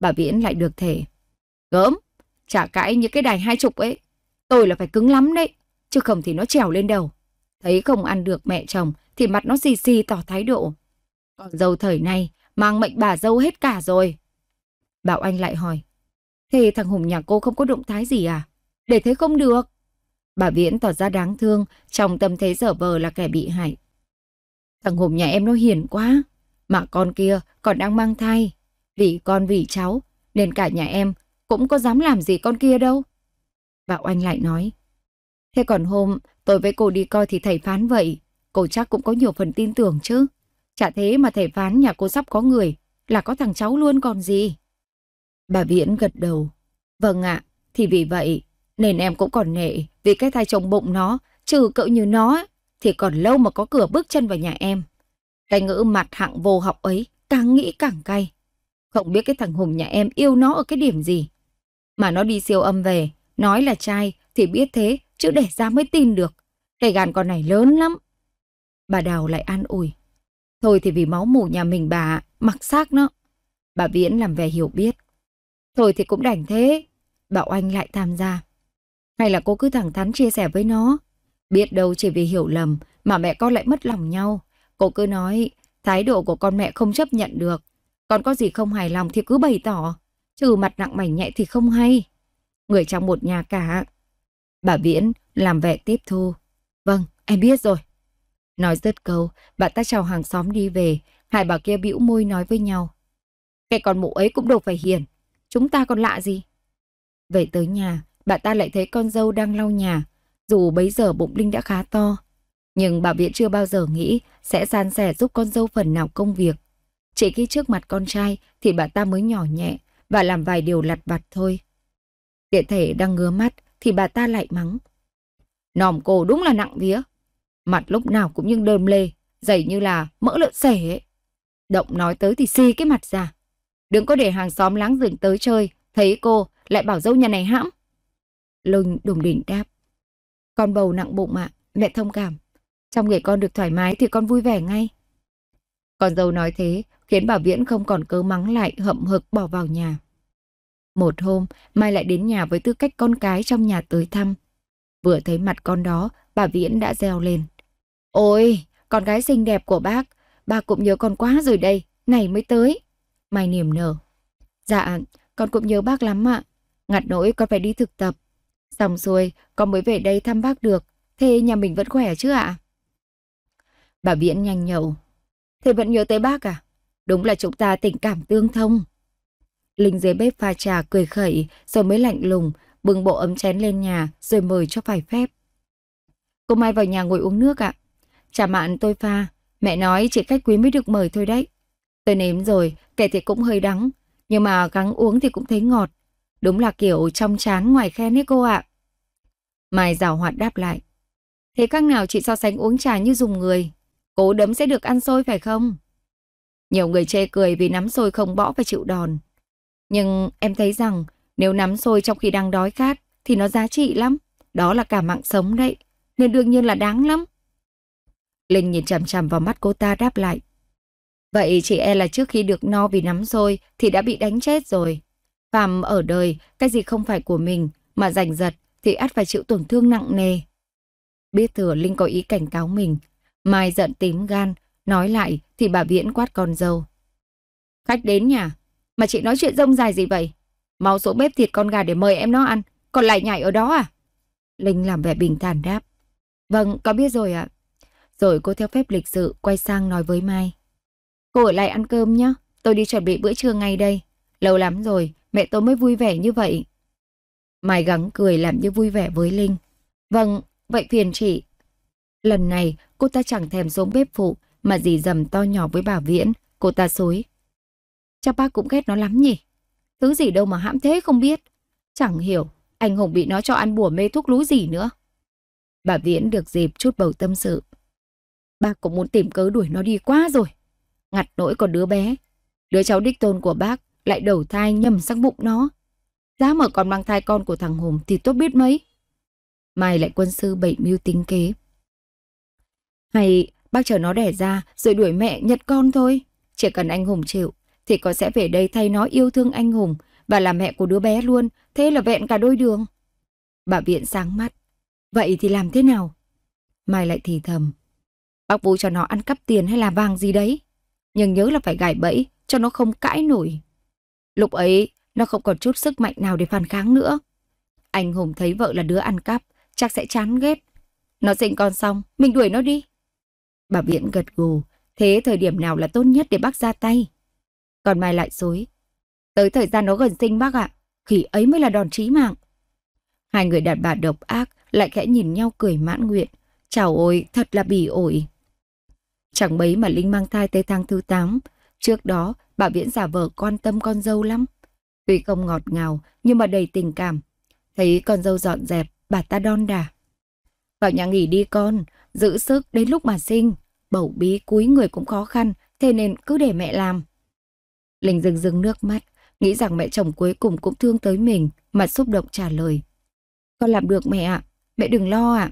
Bà Viễn lại được thể. Gớm, chả cãi như cái đài hai chục ấy, tôi là phải cứng lắm đấy, chứ không thì nó trèo lên đầu. Thấy không ăn được mẹ chồng thì mặt nó xì xì tỏ thái độ. Còn dâu thời nay mang mệnh bà dâu hết cả rồi. Bảo Anh lại hỏi. Thế thằng Hùng nhà cô không có động thái gì à? Để thế không được. Bà Viễn tỏ ra đáng thương trong tâm thế dở vờ là kẻ bị hại. Thằng Hùng nhà em nó hiền quá. Mà con kia còn đang mang thai. Vì con vì cháu nên cả nhà em cũng có dám làm gì con kia đâu. Bảo Anh lại nói. Thế còn hôm tôi với cô đi coi thì thầy phán vậy, cô chắc cũng có nhiều phần tin tưởng chứ. Chả thế mà thầy phán nhà cô sắp có người, là có thằng cháu luôn còn gì. Bà Viễn gật đầu. Vâng ạ, thì vì vậy nên em cũng còn nệ vì cái thai trong bụng nó, trừ cậu như nó thì còn lâu mà có cửa bước chân vào nhà em. Cái ngữ mặt hạng vô học ấy càng nghĩ càng cay. Không biết cái thằng Hùng nhà em yêu nó ở cái điểm gì. Mà nó đi siêu âm về, nói là trai thì biết thế chứ để ra mới tin được. Cái gàn con này lớn lắm. Bà Đào lại an ủi. Thôi thì vì máu mủ nhà mình bà mặc xác nó. Bà Viễn làm vẻ hiểu biết. Thôi thì cũng đành thế. Bà Oanh lại tham gia. Hay là cô cứ thẳng thắn chia sẻ với nó. Biết đâu chỉ vì hiểu lầm mà mẹ con lại mất lòng nhau. Cô cứ nói thái độ của con mẹ không chấp nhận được. Còn có gì không hài lòng thì cứ bày tỏ. Trừ mặt nặng mảnh nhẹ thì không hay. Người trong một nhà cả Bà Viễn làm vẻ tiếp thu. Vâng, em biết rồi. Nói dứt câu, bà ta chào hàng xóm đi về, hai bà kia bĩu môi nói với nhau. Cái con mụ ấy cũng đâu phải hiền, chúng ta còn lạ gì. Về tới nhà, bà ta lại thấy con dâu đang lau nhà, dù bấy giờ bụng Linh đã khá to. Nhưng bà Viễn chưa bao giờ nghĩ sẽ san sẻ giúp con dâu phần nào công việc. Chỉ khi trước mặt con trai thì bà ta mới nhỏ nhẹ và làm vài điều lặt vặt thôi. Tiện thể đang ngứa mắt, thì bà ta lại mắng. Nòm cô đúng là nặng vía. Mặt lúc nào cũng như đơm lê, dày như là mỡ lợn xẻ ấy. Động nói tới thì xi cái mặt ra. Đừng có để hàng xóm láng giềng tới chơi, thấy cô lại bảo dâu nhà này hãm. Lưng đùng đỉnh đáp. Con bầu nặng bụng ạ, mẹ thông cảm. Trong người con được thoải mái thì con vui vẻ ngay. Con dâu nói thế, khiến bà Viễn không còn cớ mắng lại hậm hực bỏ vào nhà. Một hôm, Mai lại đến nhà với tư cách con cái trong nhà tới thăm. Vừa thấy mặt con đó, bà Viễn đã reo lên. Ôi, con gái xinh đẹp của bác, bà cũng nhớ con quá rồi đây, này mới tới. Mai niềm nở. Dạ, con cũng nhớ bác lắm ạ. Ngặt nỗi con phải đi thực tập. Xong rồi con mới về đây thăm bác được. Thế nhà mình vẫn khỏe chứ ạ? Bà Viễn nhanh nhậu. Thế vẫn nhớ tới bác à? Đúng là chúng ta tình cảm tương thông. Linh dưới bếp pha trà cười khẩy rồi mới lạnh lùng, bưng bộ ấm chén lên nhà rồi mời cho phải phép. Cô Mai vào nhà ngồi uống nước ạ. À. Trà mạn tôi pha, mẹ nói chỉ khách quý mới được mời thôi đấy. Tôi nếm rồi, kể thì cũng hơi đắng, nhưng mà gắng uống thì cũng thấy ngọt. Đúng là kiểu trong chán ngoài khen ấy cô ạ. Mai rào hoạt đáp lại. Thế các nào chị so sánh uống trà như dùng người, cố đấm sẽ được ăn xôi phải không? Nhiều người chê cười vì nắm xôi không bỏ phải chịu đòn, nhưng em thấy rằng nếu nắm sôi trong khi đang đói khát thì nó giá trị lắm. Đó là cả mạng sống đấy, nên đương nhiên là đáng lắm. Linh nhìn chằm chằm vào mắt cô ta đáp lại. Vậy chị e là trước khi được no vì nắm sôi thì đã bị đánh chết rồi. Phàm ở đời, cái gì không phải của mình mà giành giật thì ắt phải chịu tổn thương nặng nề. Biết thừa Linh có ý cảnh cáo mình, Mai giận tím gan, nói lại thì bà Viễn quát con dâu. Khách đến nhà, mà chị nói chuyện rông dài gì vậy? Mau xuống bếp thịt con gà để mời em nó ăn. Còn lại nhảy ở đó à? Linh làm vẻ bình thản đáp. Vâng, có biết rồi ạ. Rồi cô theo phép lịch sự quay sang nói với Mai. Cô ở lại ăn cơm nhé. Tôi đi chuẩn bị bữa trưa ngay đây. Lâu lắm rồi, mẹ tôi mới vui vẻ như vậy. Mai gắng cười làm như vui vẻ với Linh. Vâng, vậy phiền chị. Lần này, cô ta chẳng thèm xuống bếp phụ mà dì dầm to nhỏ với bà Viễn. Cô ta xối. Cha bác cũng ghét nó lắm nhỉ. Thứ gì đâu mà hãm thế không biết. Chẳng hiểu, anh Hùng bị nó cho ăn bùa mê thuốc lú gì nữa. Bà Viễn được dịp chút bầu tâm sự. Bác cũng muốn tìm cớ đuổi nó đi quá rồi. Ngặt nỗi còn đứa bé. Đứa cháu đích tôn của bác lại đầu thai nhầm sang bụng nó. Giá mở còn mang thai con của thằng Hùng thì tốt biết mấy. Mai lại quân sư bậy mưu tính kế. Hay bác chờ nó đẻ ra rồi đuổi mẹ nhật con thôi. Chỉ cần anh Hùng chịu thì có sẽ về đây thay nó yêu thương anh hùng và là mẹ của đứa bé luôn, thế là vẹn cả đôi đường. Bà Viện sáng mắt. Vậy thì làm thế nào? Mai lại thì thầm. Bác Vũ cho nó ăn cắp tiền hay là vàng gì đấy. Nhưng nhớ là phải gài bẫy cho nó không cãi nổi. Lúc ấy, nó không còn chút sức mạnh nào để phản kháng nữa. Anh Hùng thấy vợ là đứa ăn cắp, chắc sẽ chán ghét. Nó sinh con xong, mình đuổi nó đi. Bà Viện gật gù, thế thời điểm nào là tốt nhất để bác ra tay? Còn Mai lại dối. Tới thời gian nó gần sinh bác ạ, khi ấy mới là đòn chí mạng. Hai người đàn bà độc ác lại khẽ nhìn nhau cười mãn nguyện. Chào ôi, thật là bỉ ổi. Chẳng mấy mà Linh mang thai tới tháng thứ 8. Trước đó, bà Viễn giả vờ quan tâm con dâu lắm. Tuy không ngọt ngào, nhưng mà đầy tình cảm. Thấy con dâu dọn dẹp, bà ta đon đà. Vào nhà nghỉ đi con, giữ sức đến lúc mà sinh. Bầu bí cúi người cũng khó khăn, thế nên cứ để mẹ làm. Linh rưng rưng nước mắt, nghĩ rằng mẹ chồng cuối cùng cũng thương tới mình, mặt xúc động trả lời. Con làm được mẹ ạ, mẹ đừng lo ạ.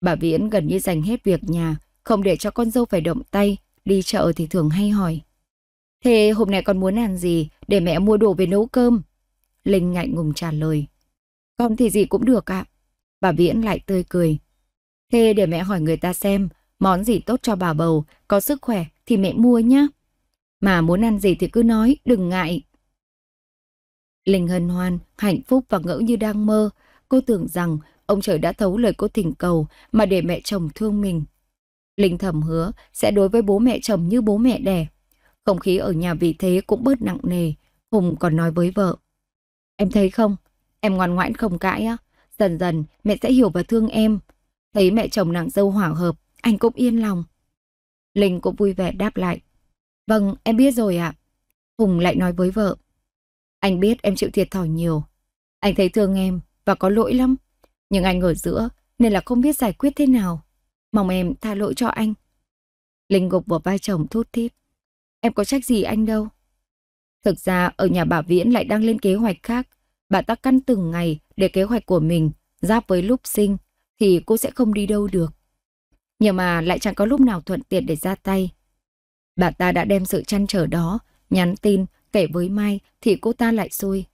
Bà Viễn gần như dành hết việc nhà, không để cho con dâu phải động tay, đi chợ thì thường hay hỏi. Thế hôm nay con muốn ăn gì để mẹ mua đồ về nấu cơm? Linh ngại ngùng trả lời. Con thì gì cũng được ạ. Bà Viễn lại tươi cười. Thế để mẹ hỏi người ta xem, món gì tốt cho bà bầu, có sức khỏe thì mẹ mua nhé. Mà muốn ăn gì thì cứ nói, đừng ngại. Linh hân hoan, hạnh phúc và ngỡ như đang mơ. Cô tưởng rằng ông trời đã thấu lời cô thỉnh cầu mà để mẹ chồng thương mình. Linh thầm hứa sẽ đối với bố mẹ chồng như bố mẹ đẻ. Không khí ở nhà vì thế cũng bớt nặng nề. Hùng còn nói với vợ. Em thấy không? Em ngoan ngoãn không cãi á. Dần dần mẹ sẽ hiểu và thương em. Thấy mẹ chồng nặng dâu hỏa hợp, anh cũng yên lòng. Linh cũng vui vẻ đáp lại. Vâng, em biết rồi ạ. Hùng lại nói với vợ. Anh biết em chịu thiệt thòi nhiều. Anh thấy thương em và có lỗi lắm. Nhưng anh ở giữa nên là không biết giải quyết thế nào. Mong em tha lỗi cho anh. Linh gục vào vai chồng thút thít. Em có trách gì anh đâu. Thực ra ở nhà bà Viễn lại đang lên kế hoạch khác. Bà ta căn từng ngày để kế hoạch của mình giáp với lúc sinh thì cô sẽ không đi đâu được. Nhưng mà lại chẳng có lúc nào thuận tiện để ra tay. Bà ta đã đem sự chăn trở đó, nhắn tin, kể với Mai thì cô ta lại xui.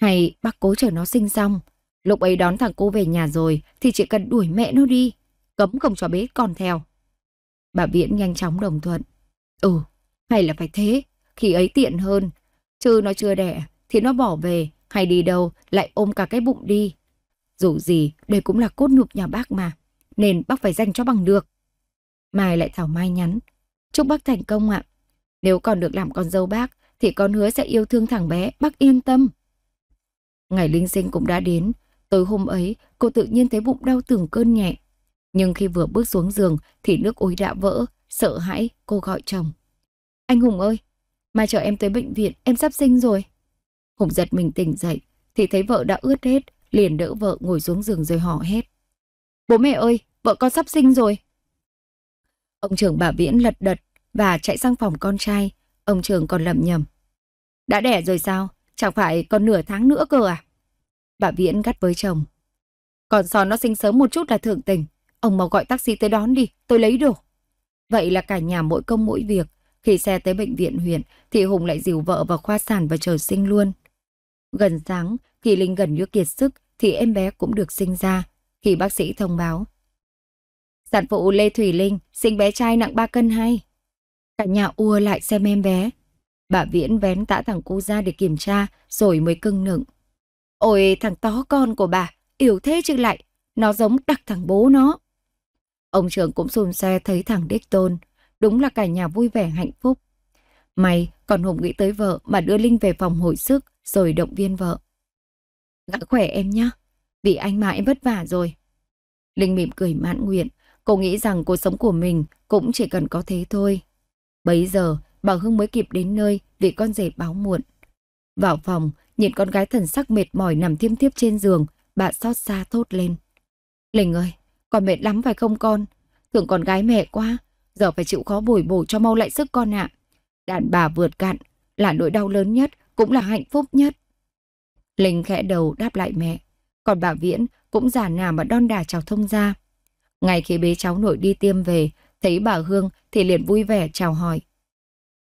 Hay bác cố chờ nó sinh xong, lúc ấy đón thằng cô về nhà rồi thì chỉ cần đuổi mẹ nó đi, cấm không cho bé còn theo. Bà Viễn nhanh chóng đồng thuận. Ừ, hay là phải thế, khi ấy tiện hơn. Chứ nó chưa đẻ thì nó bỏ về hay đi đâu lại ôm cả cái bụng đi. Dù gì, đây cũng là cốt nhục nhà bác mà, nên bác phải dành cho bằng được. Mai lại thảo mai nhắn. Chúc bác thành công ạ. Nếu còn được làm con dâu bác, thì con hứa sẽ yêu thương thằng bé, bác yên tâm. Ngày linh sinh cũng đã đến. Tối hôm ấy, cô tự nhiên thấy bụng đau từng cơn nhẹ. Nhưng khi vừa bước xuống giường thì nước ối đã vỡ, sợ hãi cô gọi chồng. Anh Hùng ơi, mai chờ em tới bệnh viện, em sắp sinh rồi. Hùng giật mình tỉnh dậy, thì thấy vợ đã ướt hết, liền đỡ vợ ngồi xuống giường rồi hò hết. Bố mẹ ơi, vợ con sắp sinh rồi. Ông trưởng bà Viễn lật đật và chạy sang phòng con trai. Ông trưởng còn lầm nhầm. Đã đẻ rồi sao? Chẳng phải còn nửa tháng nữa cơ à? Bà Viễn gắt với chồng. Còn son nó sinh sớm một chút là thượng tình. Ông mau gọi taxi tới đón đi, tôi lấy đồ. Vậy là cả nhà mỗi công mỗi việc. Khi xe tới bệnh viện huyện thì Hùng lại dìu vợ vào khoa sản và chờ sinh luôn. Gần sáng, khi Linh gần như kiệt sức thì em bé cũng được sinh ra. Khi bác sĩ thông báo Sản phụ Lê Thủy Linh sinh bé trai nặng 3 cân 2. Cả nhà ua lại xem em bé. Bà Viễn vén tã thằng cu ra để kiểm tra rồi mới cưng nựng. Ôi thằng to con của bà, yếu thế chứ lại, nó giống đặc thằng bố nó. Ông trưởng cũng xùm xe thấy thằng đích tôn, đúng là cả nhà vui vẻ hạnh phúc. May còn Hùng nghĩ tới vợ mà đưa Linh về phòng hồi sức rồi động viên vợ. Gã khỏe em nhá vì anh mà em vất vả rồi. Linh mỉm cười mãn nguyện, Cô nghĩ rằng cuộc sống của mình cũng chỉ cần có thế thôi. Bấy giờ, bà Hương mới kịp đến nơi vì con rể báo muộn. Vào phòng, nhìn con gái thần sắc mệt mỏi nằm thiêm thiếp trên giường, bà xót xa thốt lên. Linh ơi, con mệt lắm phải không con? Tưởng con gái mẹ quá, giờ phải chịu khó bồi bổ cho mau lại sức con ạ. Đàn bà vượt cạn là nỗi đau lớn nhất, cũng là hạnh phúc nhất. Linh khẽ đầu đáp lại mẹ, còn bà Viễn cũng giả nà mà đon đà chào thông ra. Ngay khi bế cháu nội đi tiêm về, thấy bà Hương thì liền vui vẻ chào hỏi.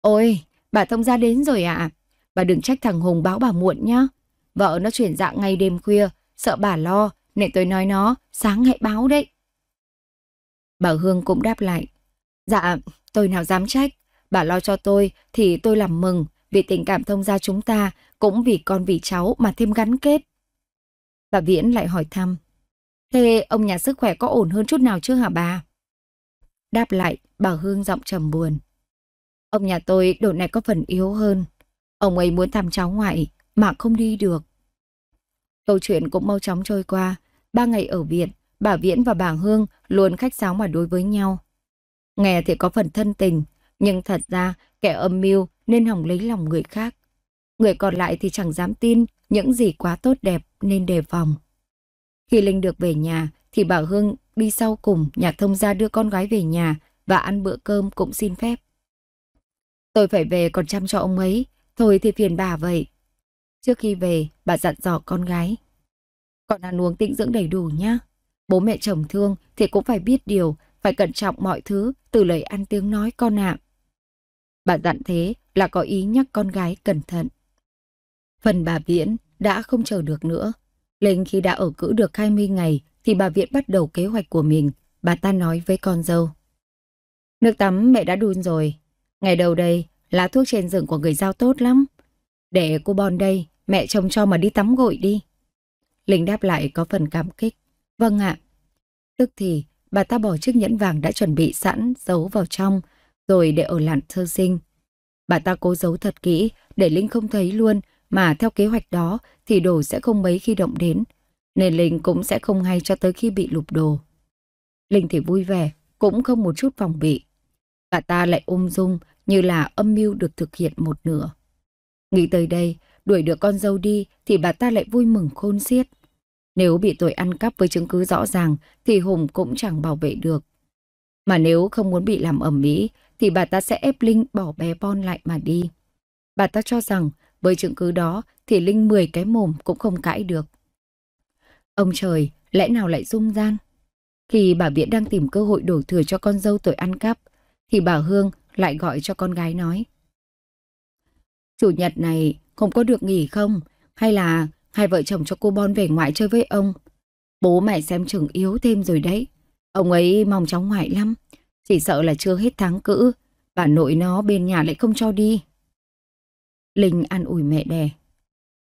Ôi, bà thông gia đến rồi ạ. À? Bà đừng trách thằng Hùng báo bà muộn nhá. Vợ nó chuyển dạng ngay đêm khuya, sợ bà lo, nên tôi nói nó, sáng hãy báo đấy. Bà Hương cũng đáp lại. Dạ, tôi nào dám trách. Bà lo cho tôi thì tôi làm mừng vì tình cảm thông gia chúng ta cũng vì con vì cháu mà thêm gắn kết. Bà Viễn lại hỏi thăm. Thế ông nhà sức khỏe có ổn hơn chút nào chưa hả bà? Đáp lại, bà Hương giọng trầm buồn. Ông nhà tôi đổ này có phần yếu hơn. Ông ấy muốn thăm cháu ngoại mà không đi được. Câu chuyện cũng mau chóng trôi qua. Ba ngày ở viện, bà Viễn và bà Hương luôn khách sáo mà đối với nhau. Nghe thì có phần thân tình, nhưng thật ra kẻ âm mưu nên hỏng lấy lòng người khác. Người còn lại thì chẳng dám tin những gì quá tốt đẹp nên đề phòng. Khi Linh được về nhà thì bảo Hương đi sau cùng nhạc thông gia đưa con gái về nhà và ăn bữa cơm cũng xin phép. Tôi phải về còn chăm cho ông ấy, thôi thì phiền bà vậy. Trước khi về, bà dặn dò con gái. Con ăn uống tĩnh dưỡng đầy đủ nhá. Bố mẹ chồng thương thì cũng phải biết điều, phải cẩn trọng mọi thứ, từ lời ăn tiếng nói con ạ. Bà dặn thế là có ý nhắc con gái cẩn thận. Phần bà Viễn đã không chờ được nữa, lên khi đã ở cữ được 20 ngày thì bà Viện bắt đầu kế hoạch của mình. Bà ta nói với con dâu. Nước tắm mẹ đã đun rồi. Ngày đầu đây, lá thuốc trên rừng của người giao tốt lắm. Để cô Bon đây, mẹ chồng cho mà đi tắm gội đi. Linh đáp lại có phần cảm kích. Vâng ạ. Tức thì, bà ta bỏ chiếc nhẫn vàng đã chuẩn bị sẵn, giấu vào trong, rồi để ở làn thơ sinh. Bà ta cố giấu thật kỹ, để Linh không thấy luôn, mà theo kế hoạch đó thì đồ sẽ không mấy khi động đến, nên Linh cũng sẽ không hay cho tới khi bị lục đồ. Linh thì vui vẻ, cũng không một chút phòng bị. bà ta lại ung dung như là âm mưu được thực hiện một nửa. Nghĩ tới đây, đuổi được con dâu đi thì bà ta lại vui mừng khôn xiết. Nếu bị tội ăn cắp với chứng cứ rõ ràng thì Hùng cũng chẳng bảo vệ được. Mà nếu không muốn bị làm ẩm mỹ thì bà ta sẽ ép Linh bỏ bé Bon lại mà đi. Bà ta cho rằng bởi chứng cứ đó thì Linh 10 cái mồm cũng không cãi được. Ông trời, lẽ nào lại dung gian? Khi bà Viễn đang tìm cơ hội đổ thừa cho con dâu tội ăn cắp, thì bà Hương lại gọi cho con gái nói. Chủ nhật này không có được nghỉ không? Hay là hai vợ chồng cho cô Bon về ngoại chơi với ông? Bố mẹ xem chừng yếu thêm rồi đấy. Ông ấy mong cháu ngoại lắm. Chỉ sợ là chưa hết tháng cữ, bà nội nó bên nhà lại không cho đi. Linh an ủi mẹ đẻ.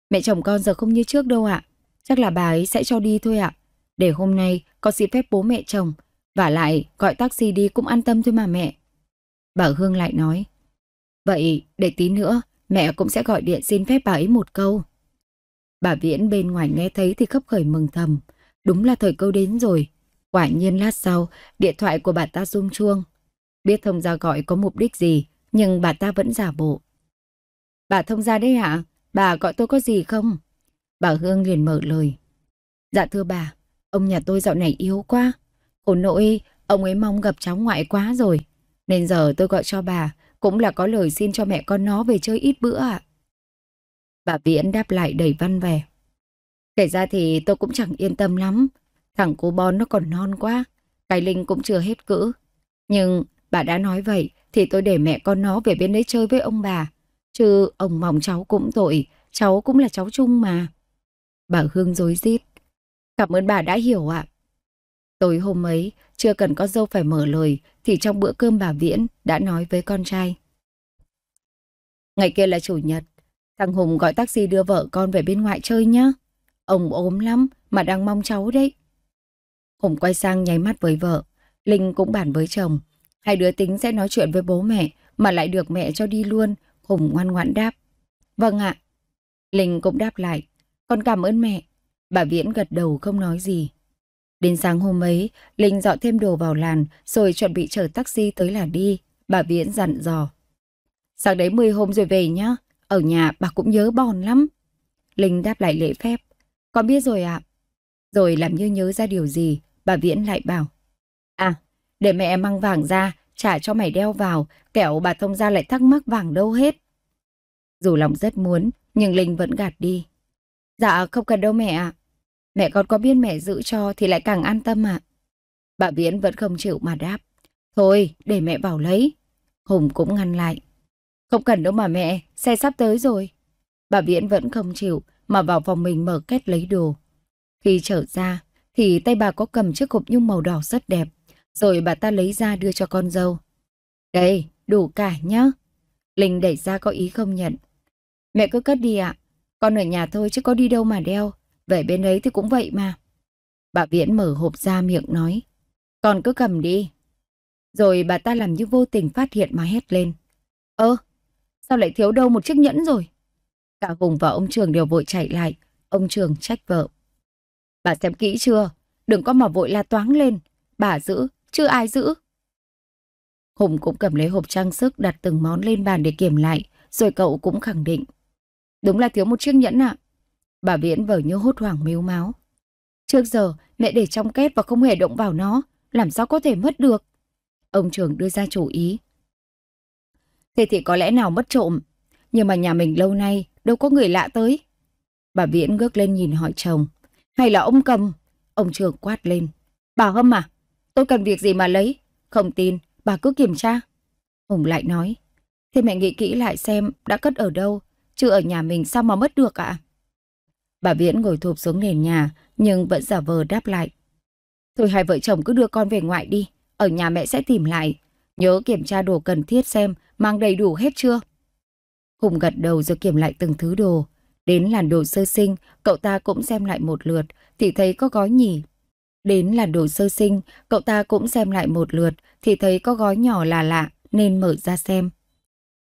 Mẹ chồng con giờ không như trước đâu ạ. Chắc là bà ấy sẽ cho đi thôi ạ. Để hôm nay có xin phép bố mẹ chồng. Và lại gọi taxi đi cũng an tâm thôi mà mẹ. Bà Hương lại nói. Vậy để tí nữa mẹ cũng sẽ gọi điện xin phép bà ấy một câu. Bà Viễn bên ngoài nghe thấy thì khấp khởi mừng thầm. Đúng là thời câu đến rồi. Quả nhiên lát sau, điện thoại của bà ta rung chuông. Biết thông gia gọi có mục đích gì, nhưng bà ta vẫn giả bộ. Bà thông gia đấy hả? Bà gọi tôi có gì không? Bà Hương liền mở lời. Dạ thưa bà, ông nhà tôi dạo này yếu quá. Khốn nội ông ấy mong gặp cháu ngoại quá rồi. Nên giờ tôi gọi cho bà, cũng là có lời xin cho mẹ con nó về chơi ít bữa ạ. Bà Viễn đáp lại đầy văn vẻ. Kể ra thì tôi cũng chẳng yên tâm lắm. Thằng cô Bon nó còn non quá, cái Linh cũng chưa hết cữ. Nhưng bà đã nói vậy thì tôi để mẹ con nó về bên đấy chơi với ông bà. Chứ ông mong cháu cũng tội, cháu cũng là cháu chung mà. Bà Hương dối rít Cảm ơn bà đã hiểu ạ. Tối hôm ấy, chưa cần có dâu phải mở lời, thì trong bữa cơm bà Viễn đã nói với con trai. Ngày kia là chủ nhật, thằng Hùng gọi taxi đưa vợ con về bên ngoại chơi nhá. Ông ốm lắm mà đang mong cháu đấy. Hùng quay sang nháy mắt với vợ, Linh cũng bản với chồng. Hai đứa tính sẽ nói chuyện với bố mẹ mà lại được mẹ cho đi luôn Hùng ngoan ngoãn đáp. Vâng ạ. Linh cũng đáp lại. Con cảm ơn mẹ. Bà Viễn gật đầu không nói gì. Đến sáng hôm ấy, Linh dọn thêm đồ vào làn rồi chuẩn bị chở taxi tới là đi. Bà Viễn dặn dò. Sáng đấy 10 hôm rồi về nhá. Ở nhà bà cũng nhớ bòn lắm. Linh đáp lại lễ phép. Con biết rồi ạ. Rồi làm như nhớ ra điều gì, bà Viễn lại bảo. À, để mẹ mang vàng ra trả cho mày đeo vào, kẻo bà thông gia lại thắc mắc vàng đâu hết. Dù lòng rất muốn, nhưng Linh vẫn gạt đi. Dạ không cần đâu mẹ ạ. Mẹ con có biết mẹ giữ cho thì lại càng an tâm ạ. Bà Viễn vẫn không chịu mà đáp. Thôi, để mẹ vào lấy. Hùng cũng ngăn lại. Không cần đâu mà mẹ, xe sắp tới rồi. Bà Viễn vẫn không chịu mà vào phòng mình mở két lấy đồ. Khi trở ra thì tay bà có cầm chiếc hộp nhung màu đỏ rất đẹp rồi bà ta lấy ra đưa cho con dâu. Đây, đủ cả nhá. Linh đẩy ra có ý không nhận. Mẹ cứ cất đi ạ, con ở nhà thôi chứ có đi đâu mà đeo, về bên ấy thì cũng vậy mà. Bà Viễn mở hộp ra miệng nói, con cứ cầm đi. Rồi bà ta làm như vô tình phát hiện mà hét lên. Ơ, sao lại thiếu đâu một chiếc nhẫn rồi? Cả vùng và ông Trường đều vội chạy lại, ông Trường trách vợ. Bà xem kỹ chưa, đừng có mà vội la toáng lên, bà giữ chứ ai giữ. Hùng cũng cầm lấy hộp trang sức đặt từng món lên bàn để kiểm lại, rồi cậu cũng khẳng định. Đúng là thiếu một chiếc nhẫn ạ. Bà Viễn vờ như hốt hoảng mếu máu. Trước giờ mẹ để trong két và không hề động vào nó, làm sao có thể mất được? Ông trưởng đưa ra chủ ý. Thế thì có lẽ nào mất trộm, nhưng mà nhà mình lâu nay đâu có người lạ tới. Bà Viễn ngước lên nhìn hỏi chồng. Hay là ông cầm? Ông trưởng quát lên. Bà Hâm à, Tôi cần việc gì mà lấy? Không tin, bà cứ kiểm tra. Hùng lại nói. Thế mẹ nghĩ kỹ lại xem đã cất ở đâu, chứ ở nhà mình sao mà mất được ạ? Bà Viễn ngồi thụp xuống nền nhà, nhưng vẫn giả vờ đáp lại. Thôi hai vợ chồng cứ đưa con về ngoại đi, ở nhà mẹ sẽ tìm lại. Nhớ kiểm tra đồ cần thiết xem mang đầy đủ hết chưa? Hùng gật đầu rồi kiểm lại từng thứ đồ. Đến làn đồ sơ sinh, cậu ta cũng xem lại một lượt thì thấy có gói nhỉ Đến là đồ sơ sinh, cậu ta cũng xem lại một lượt thì thấy có gói nhỏ là lạ nên mở ra xem.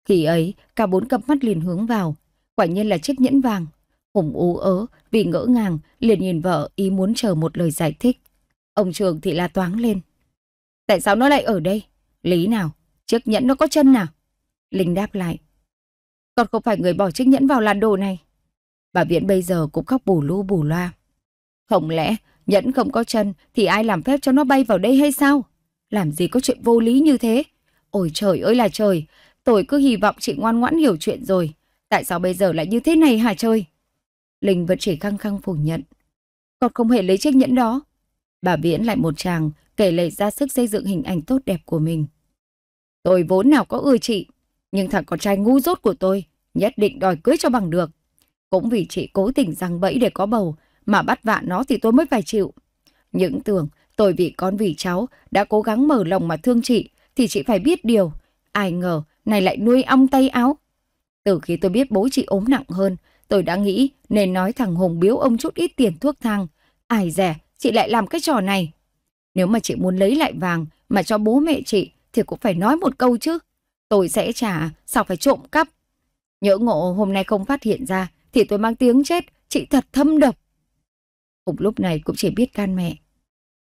Khi ấy, cả bốn cặp mắt liền hướng vào. Quả nhiên là chiếc nhẫn vàng. Hùng ú ớ, vì ngỡ ngàng, liền nhìn vợ ý muốn chờ một lời giải thích. Ông Trường thì la toáng lên. Tại sao nó lại ở đây? Lý nào? Chiếc nhẫn nó có chân nào? Linh đáp lại. Còn không phải người bỏ chiếc nhẫn vào làn đồ này. Bà Viễn bây giờ cũng khóc bù lu bù loa. Không lẽ Nhẫn không có chân thì ai làm phép cho nó bay vào đây hay sao? Làm gì có chuyện vô lý như thế? Ôi trời ơi là trời, tôi cứ hy vọng chị ngoan ngoãn hiểu chuyện rồi. Tại sao bây giờ lại như thế này hả trời? Linh vẫn chỉ khăng khăng phủ nhận. Con không hề lấy chiếc nhẫn đó. Bà Viễn lại một chàng kể lệ ra sức xây dựng hình ảnh tốt đẹp của mình. Tôi vốn nào có ưa chị, nhưng thằng con trai ngu dốt của tôi nhất định đòi cưới cho bằng được. Cũng vì chị cố tình răng bẫy để có bầu mà bắt vạ nó thì tôi mới phải chịu. Những tưởng tôi vì con vì cháu đã cố gắng mở lòng mà thương chị thì chị phải biết điều. Ai ngờ này lại nuôi ong tay áo. Từ khi tôi biết bố chị ốm nặng hơn, tôi đã nghĩ nên nói thằng Hùng biếu ông chút ít tiền thuốc thang. Ai dè, chị lại làm cái trò này. Nếu mà chị muốn lấy lại vàng mà cho bố mẹ chị thì cũng phải nói một câu chứ. Tôi sẽ trả, sao phải trộm cắp. Nhỡ ngộ hôm nay không phát hiện ra thì tôi mang tiếng chết, chị thật thâm độc. Hùng lúc này cũng chỉ biết can mẹ.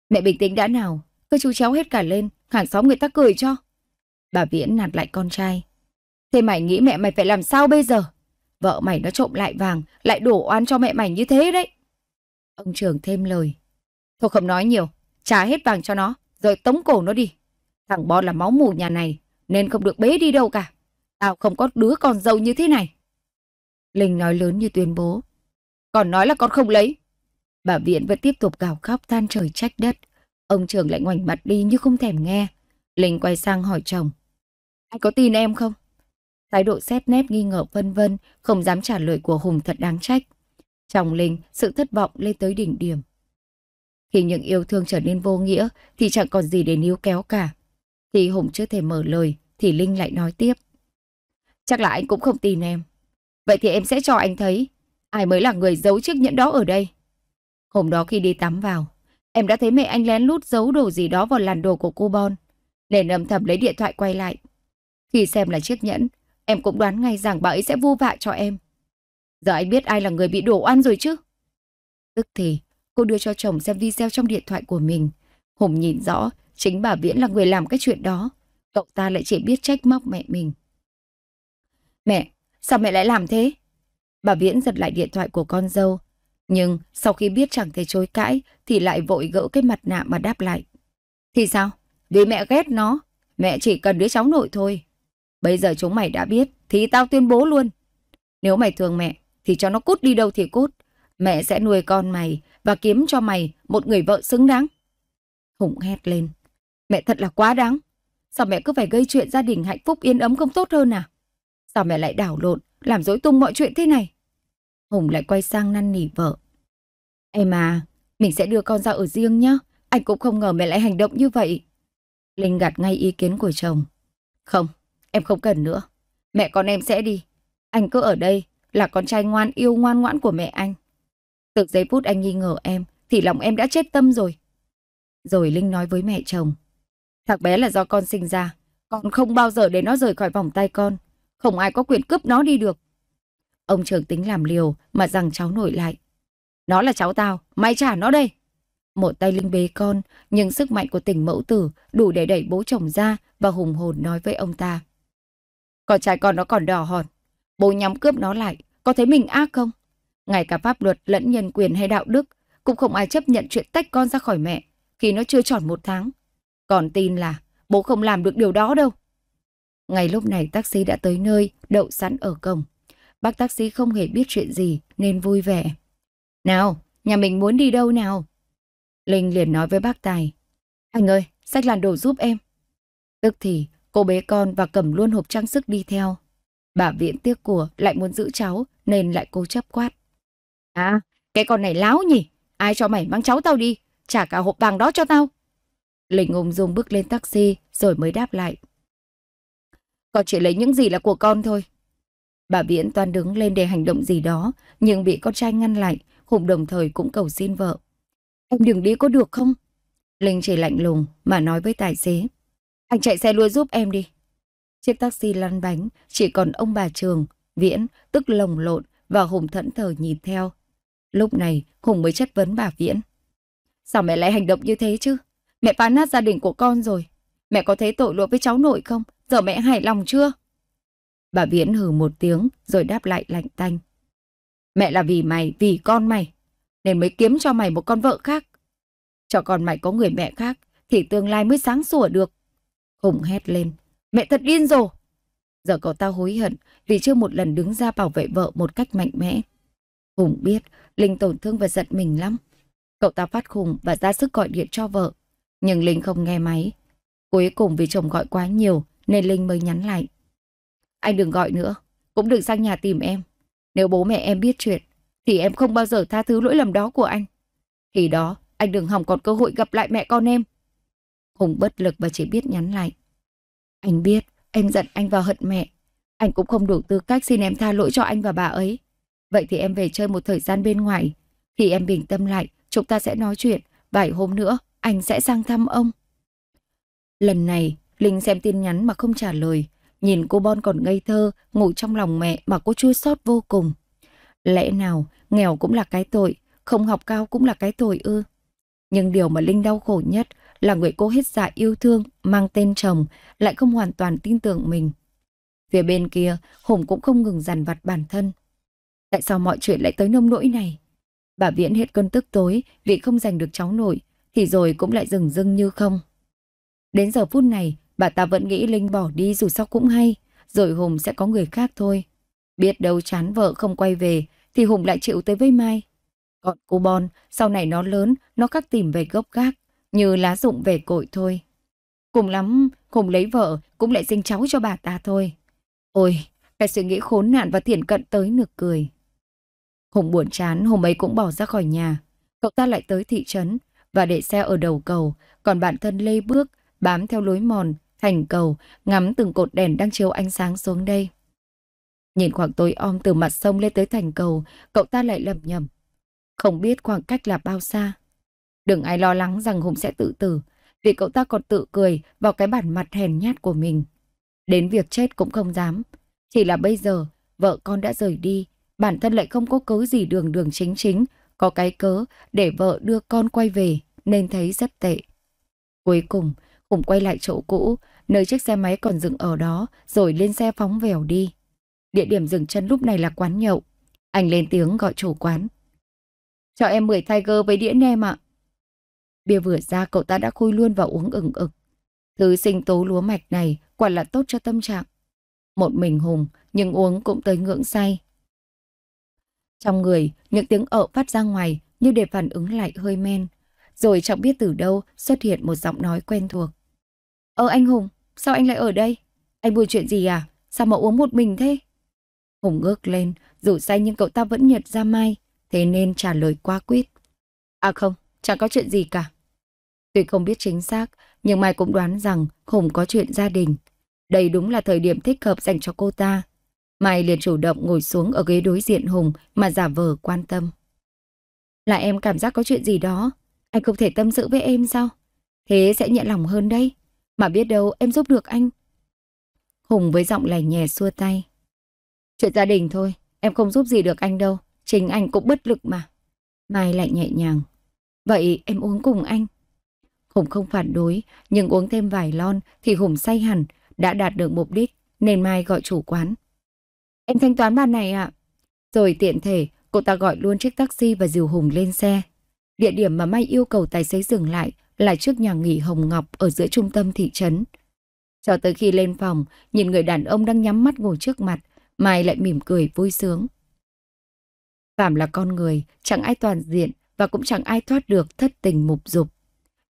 Mẹ bình tĩnh đã nào, cứ chú cháu hết cả lên, hàng xóm người ta cười cho. Bà Viễn nạt lại con trai. Thế mày nghĩ mẹ mày phải làm sao bây giờ? Vợ mày nó trộm lại vàng, lại đổ oan cho mẹ mày như thế đấy. Ông trưởng thêm lời. Thôi không nói nhiều, trả hết vàng cho nó, rồi tống cổ nó đi. Thằng bo là máu mù nhà này, nên không được bế đi đâu cả. Tao không có đứa con dâu như thế này. Linh nói lớn như tuyên bố. Còn nói là con không lấy, Bà Viện vẫn tiếp tục gào khóc than trời trách đất. Ông trưởng lại ngoảnh mặt đi như không thèm nghe. Linh quay sang hỏi chồng. Anh có tin em không? Thái độ xét nét nghi ngờ vân vân, không dám trả lời của Hùng thật đáng trách. chồng Linh, sự thất vọng lên tới đỉnh điểm. Khi những yêu thương trở nên vô nghĩa thì chẳng còn gì để níu kéo cả. Thì Hùng chưa thể mở lời thì Linh lại nói tiếp. Chắc là anh cũng không tin em. Vậy thì em sẽ cho anh thấy ai mới là người giấu chiếc nhẫn đó ở đây. Hôm đó khi đi tắm vào, em đã thấy mẹ anh lén lút giấu đồ gì đó vào làn đồ của cô Bon. Nên âm thầm lấy điện thoại quay lại. Khi xem là chiếc nhẫn, em cũng đoán ngay rằng bà ấy sẽ vu vạ cho em. Giờ anh biết ai là người bị đổ oan rồi chứ? Tức thì, cô đưa cho chồng xem video trong điện thoại của mình. Hùng nhìn rõ, chính bà Viễn là người làm cái chuyện đó. Cậu ta lại chỉ biết trách móc mẹ mình. Mẹ, sao mẹ lại làm thế? Bà Viễn giật lại điện thoại của con dâu, nhưng sau khi biết chẳng thể chối cãi thì lại vội gỡ cái mặt nạ mà đáp lại. Thì sao? Vì mẹ ghét nó, mẹ chỉ cần đứa cháu nội thôi. Bây giờ chúng mày đã biết thì tao tuyên bố luôn. Nếu mày thương mẹ thì cho nó cút đi đâu thì cút. Mẹ sẽ nuôi con mày và kiếm cho mày một người vợ xứng đáng. Hùng hét lên. Mẹ thật là quá đáng. Sao mẹ cứ phải gây chuyện gia đình hạnh phúc yên ấm không tốt hơn à? Sao mẹ lại đảo lộn, làm dối tung mọi chuyện thế này? Hùng lại quay sang năn nỉ vợ. Em à, mình sẽ đưa con ra ở riêng nhá. Anh cũng không ngờ mẹ lại hành động như vậy. Linh gạt ngay ý kiến của chồng. Không, em không cần nữa. Mẹ con em sẽ đi. Anh cứ ở đây là con trai ngoan yêu ngoan ngoãn của mẹ anh. Từ giây phút anh nghi ngờ em thì lòng em đã chết tâm rồi. Rồi Linh nói với mẹ chồng. Thằng bé là do con sinh ra. Con không bao giờ để nó rời khỏi vòng tay con. Không ai có quyền cướp nó đi được. Ông trưởng tính làm liều mà rằng cháu nổi lại. Nó là cháu tao, mày trả nó đây. Một tay Linh bế con, nhưng sức mạnh của tình mẫu tử đủ để đẩy bố chồng ra và hùng hồn nói với ông ta. Con trai con nó còn đỏ hòn, bố nhắm cướp nó lại, có thấy mình ác không? Ngay cả pháp luật lẫn nhân quyền hay đạo đức, cũng không ai chấp nhận chuyện tách con ra khỏi mẹ khi nó chưa tròn một tháng. Còn tin là bố không làm được điều đó đâu. Ngày lúc này taxi đã tới nơi, đậu sẵn ở cổng. Bác taxi không hề biết chuyện gì nên vui vẻ. Nào, nhà mình muốn đi đâu nào? Linh liền nói với bác Tài. Anh ơi, sách làn đồ giúp em. Tức thì, cô bé con và cầm luôn hộp trang sức đi theo. Bà Viễn tiếc của lại muốn giữ cháu nên lại cố chấp quát. À, cái con này láo nhỉ? Ai cho mày mang cháu tao đi? Trả cả hộp vàng đó cho tao. Linh ung dung bước lên taxi rồi mới đáp lại. Con chỉ lấy những gì là của con thôi. Bà Viễn toàn đứng lên để hành động gì đó, nhưng bị con trai ngăn lại, Hùng đồng thời cũng cầu xin vợ. Em đừng đi có được không? Linh chỉ lạnh lùng mà nói với tài xế. Anh chạy xe luôn giúp em đi. Chiếc taxi lăn bánh, chỉ còn ông bà Trường, Viễn, tức lồng lộn và Hùng thẫn thờ nhìn theo. Lúc này, Hùng mới chất vấn bà Viễn. Sao mẹ lại hành động như thế chứ? Mẹ phá nát gia đình của con rồi. Mẹ có thấy tội lỗi với cháu nội không? Giờ mẹ hài lòng chưa? Bà Viễn hừ một tiếng rồi đáp lại lạnh tanh. Mẹ là vì mày, vì con mày, nên mới kiếm cho mày một con vợ khác. Cho con mày có người mẹ khác thì tương lai mới sáng sủa được. Hùng hét lên, mẹ thật điên rồi. Giờ cậu ta hối hận vì chưa một lần đứng ra bảo vệ vợ một cách mạnh mẽ. Hùng biết Linh tổn thương và giận mình lắm. Cậu ta phát khùng và ra sức gọi điện cho vợ. Nhưng Linh không nghe máy. Cuối cùng vì chồng gọi quá nhiều nên Linh mới nhắn lại. Anh đừng gọi nữa, cũng đừng sang nhà tìm em. Nếu bố mẹ em biết chuyện, thì em không bao giờ tha thứ lỗi lầm đó của anh. Khi đó, anh đừng hỏng còn cơ hội gặp lại mẹ con em. Hùng bất lực và chỉ biết nhắn lại. Anh biết, em giận anh và hận mẹ. Anh cũng không đủ tư cách xin em tha lỗi cho anh và bà ấy. Vậy thì em về chơi một thời gian bên ngoài. Khi em bình tâm lại, chúng ta sẽ nói chuyện. Vài hôm nữa, anh sẽ sang thăm ông. Lần này, Linh xem tin nhắn mà không trả lời. Nhìn cô Bon còn ngây thơ, ngủ trong lòng mẹ mà cô chua xót vô cùng. Lẽ nào nghèo cũng là cái tội, không học cao cũng là cái tội ư? Nhưng điều mà Linh đau khổ nhất là người cô hết dạ yêu thương, mang tên chồng, lại không hoàn toàn tin tưởng mình. Phía bên kia, Hùng cũng không ngừng dằn vặt bản thân. Tại sao mọi chuyện lại tới nông nỗi này? Bà Viễn hết cơn tức tối vì không giành được cháu nội, thì rồi cũng lại dừng dưng như không. Đến giờ phút này, Bà ta vẫn nghĩ Linh bỏ đi dù sao cũng hay, rồi Hùng sẽ có người khác thôi. Biết đâu chán vợ không quay về thì Hùng lại chịu tới với Mai. Còn cô Bon, sau này nó lớn, nó khắc tìm về gốc gác, như lá rụng về cội thôi. Cùng lắm, Hùng lấy vợ cũng lại sinh cháu cho bà ta thôi. Ôi, cái suy nghĩ khốn nạn và thiển cận tới nực cười. Hùng buồn chán, hôm ấy cũng bỏ ra khỏi nhà. Cậu ta lại tới thị trấn và để xe ở đầu cầu, còn bản thân lê bước, bám theo lối mòn, thành cầu, ngắm từng cột đèn đang chiếu ánh sáng xuống đây. Nhìn khoảng tối om từ mặt sông lên tới thành cầu, cậu ta lại lầm nhầm. Không biết khoảng cách là bao xa. Đừng ai lo lắng rằng Hùng sẽ tự tử, vì cậu ta còn tự cười vào cái bản mặt hèn nhát của mình. Đến việc chết cũng không dám. Chỉ là bây giờ, vợ con đã rời đi, bản thân lại không có cớ gì đường đường chính chính, có cái cớ để vợ đưa con quay về nên thấy rất tệ. Cuối cùng, Hùng quay lại chỗ cũ, nơi chiếc xe máy còn dựng ở đó rồi lên xe phóng vèo đi. Địa điểm dừng chân lúc này là quán nhậu. Anh lên tiếng gọi chủ quán. Cho em 10 Tiger với đĩa nem ạ. Bia vừa ra cậu ta đã khui luôn và uống ừng ực. Thứ sinh tố lúa mạch này quả là tốt cho tâm trạng. Một mình hùng nhưng uống cũng tới ngưỡng say. Trong người, những tiếng ợ phát ra ngoài như để phản ứng lại hơi men. Rồi chẳng biết từ đâu xuất hiện một giọng nói quen thuộc. Ờ anh Hùng, Sao anh lại ở đây? Anh buổi chuyện gì à? Sao mà uống một mình thế? Hùng ngước lên, dù say nhưng cậu ta vẫn nhật ra mai, thế nên trả lời quá quyết. À không, chẳng có chuyện gì cả. Tuy không biết chính xác, nhưng Mai cũng đoán rằng Hùng có chuyện gia đình. Đây đúng là thời điểm thích hợp dành cho cô ta. Mai liền chủ động ngồi xuống ở ghế đối diện Hùng mà giả vờ quan tâm. Là em cảm giác có chuyện gì đó, anh không thể tâm sự với em sao? Thế sẽ nhẹ lòng hơn đấy. Mà biết đâu em giúp được anh. Hùng với giọng lẻ nhẹ xua tay. Chuyện gia đình thôi, em không giúp gì được anh đâu. Chính anh cũng bất lực mà. Mai lại nhẹ nhàng. Vậy em uống cùng anh. Hùng không phản đối, nhưng uống thêm vài lon thì Hùng say hẳn, đã đạt được mục đích, nên Mai gọi chủ quán. Em thanh toán bàn này ạ. Rồi tiện thể, cô ta gọi luôn chiếc taxi và dìu Hùng lên xe. Địa điểm mà Mai yêu cầu tài xế dừng lại là trước nhà nghỉ Hồng Ngọc ở giữa trung tâm thị trấn. Cho tới khi lên phòng, nhìn người đàn ông đang nhắm mắt ngồi trước mặt, Mai lại mỉm cười vui sướng. Phạm là con người, chẳng ai toàn diện và cũng chẳng ai thoát được thất tình mục dục.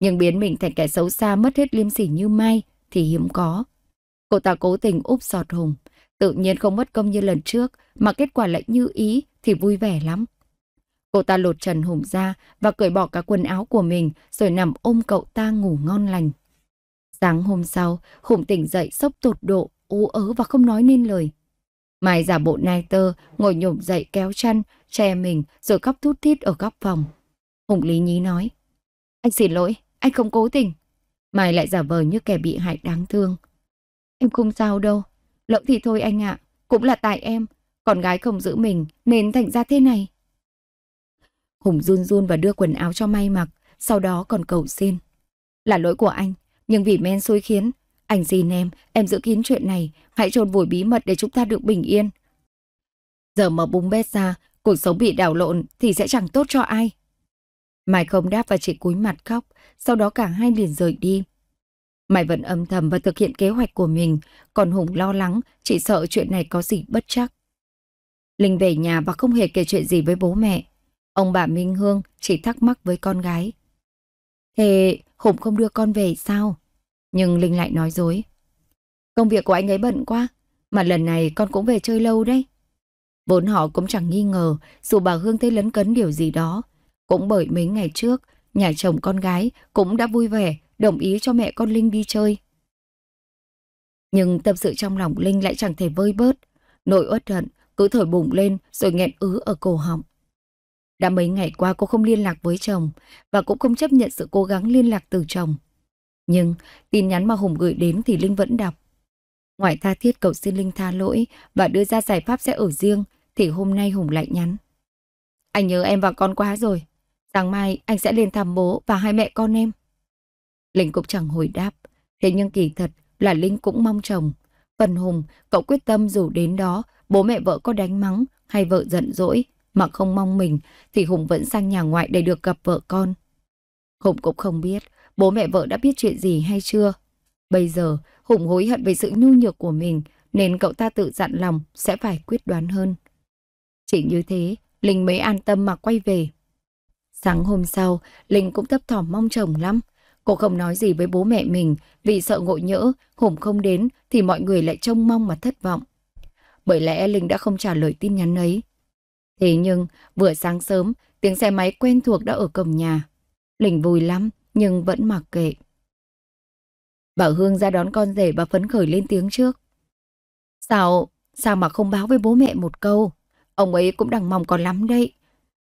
Nhưng biến mình thành kẻ xấu xa mất hết liêm sỉ như Mai thì hiếm có. Cô ta cố tình úp sọt hùng, tự nhiên không mất công như lần trước mà kết quả lại như ý thì vui vẻ lắm. Cô ta lột trần Hùng ra và cởi bỏ cả quần áo của mình rồi nằm ôm cậu ta ngủ ngon lành. Sáng hôm sau, Hùng tỉnh dậy sốc tột độ, ú ớ và không nói nên lời. Mai giả bộ nai tơ, ngồi nhổm dậy kéo chăn, che mình rồi khóc thút thít ở góc phòng. Hùng lý nhí nói, anh xin lỗi, anh không cố tình. Mai lại giả vờ như kẻ bị hại đáng thương. Em không sao đâu, lỡ thì thôi anh ạ, cũng là tại em, con gái không giữ mình nên thành ra thế này. Hùng run run và đưa quần áo cho may mặc, sau đó còn cầu xin. Là lỗi của anh, nhưng vì men xui khiến, anh xin em, em giữ kín chuyện này, hãy trôn vùi bí mật để chúng ta được bình yên. Giờ mà bung bét ra, cuộc sống bị đảo lộn thì sẽ chẳng tốt cho ai. Mai không đáp và chỉ cúi mặt khóc, sau đó cả hai liền rời đi. Mai vẫn âm thầm và thực hiện kế hoạch của mình, còn Hùng lo lắng, chỉ sợ chuyện này có gì bất chắc. Linh về nhà và không hề kể chuyện gì với bố mẹ. Ông bà Minh Hương chỉ thắc mắc với con gái. Thế Hùng không đưa con về sao? Nhưng Linh lại nói dối. Công việc của anh ấy bận quá, mà lần này con cũng về chơi lâu đấy. Vốn họ cũng chẳng nghi ngờ dù bà Hương thấy lấn cấn điều gì đó. Cũng bởi mấy ngày trước, nhà chồng con gái cũng đã vui vẻ đồng ý cho mẹ con Linh đi chơi. Nhưng tâm sự trong lòng Linh lại chẳng thể vơi bớt. nội uất hận cứ thổi bụng lên rồi nghẹn ứ ở cổ họng. Đã mấy ngày qua cô không liên lạc với chồng và cũng không chấp nhận sự cố gắng liên lạc từ chồng. Nhưng tin nhắn mà Hùng gửi đến thì Linh vẫn đọc. Ngoài tha thiết cầu xin Linh tha lỗi và đưa ra giải pháp sẽ ở riêng thì hôm nay Hùng lại nhắn. Anh nhớ em và con quá rồi. Sáng mai anh sẽ lên thăm bố và hai mẹ con em. Linh cũng chẳng hồi đáp. Thế nhưng kỳ thật là Linh cũng mong chồng. Phần Hùng, cậu quyết tâm dù đến đó bố mẹ vợ có đánh mắng hay vợ giận dỗi mà không mong mình thì Hùng vẫn sang nhà ngoại để được gặp vợ con. Hùng cũng không biết bố mẹ vợ đã biết chuyện gì hay chưa. Bây giờ Hùng hối hận về sự nhu nhược của mình nên cậu ta tự dặn lòng sẽ phải quyết đoán hơn. Chỉ như thế, Linh mới an tâm mà quay về. Sáng hôm sau, Linh cũng thấp thỏm mong chồng lắm. Cô không nói gì với bố mẹ mình vì sợ ngộ nhỡ Hùng không đến thì mọi người lại trông mong mà thất vọng. Bởi lẽ Linh đã không trả lời tin nhắn ấy. Thế nhưng, vừa sáng sớm, tiếng xe máy quen thuộc đã ở cổng nhà. Lình vui lắm, nhưng vẫn mặc kệ. Bảo Hương ra đón con rể và phấn khởi lên tiếng trước. Sao, sao mà không báo với bố mẹ một câu? Ông ấy cũng đang mong con lắm đấy.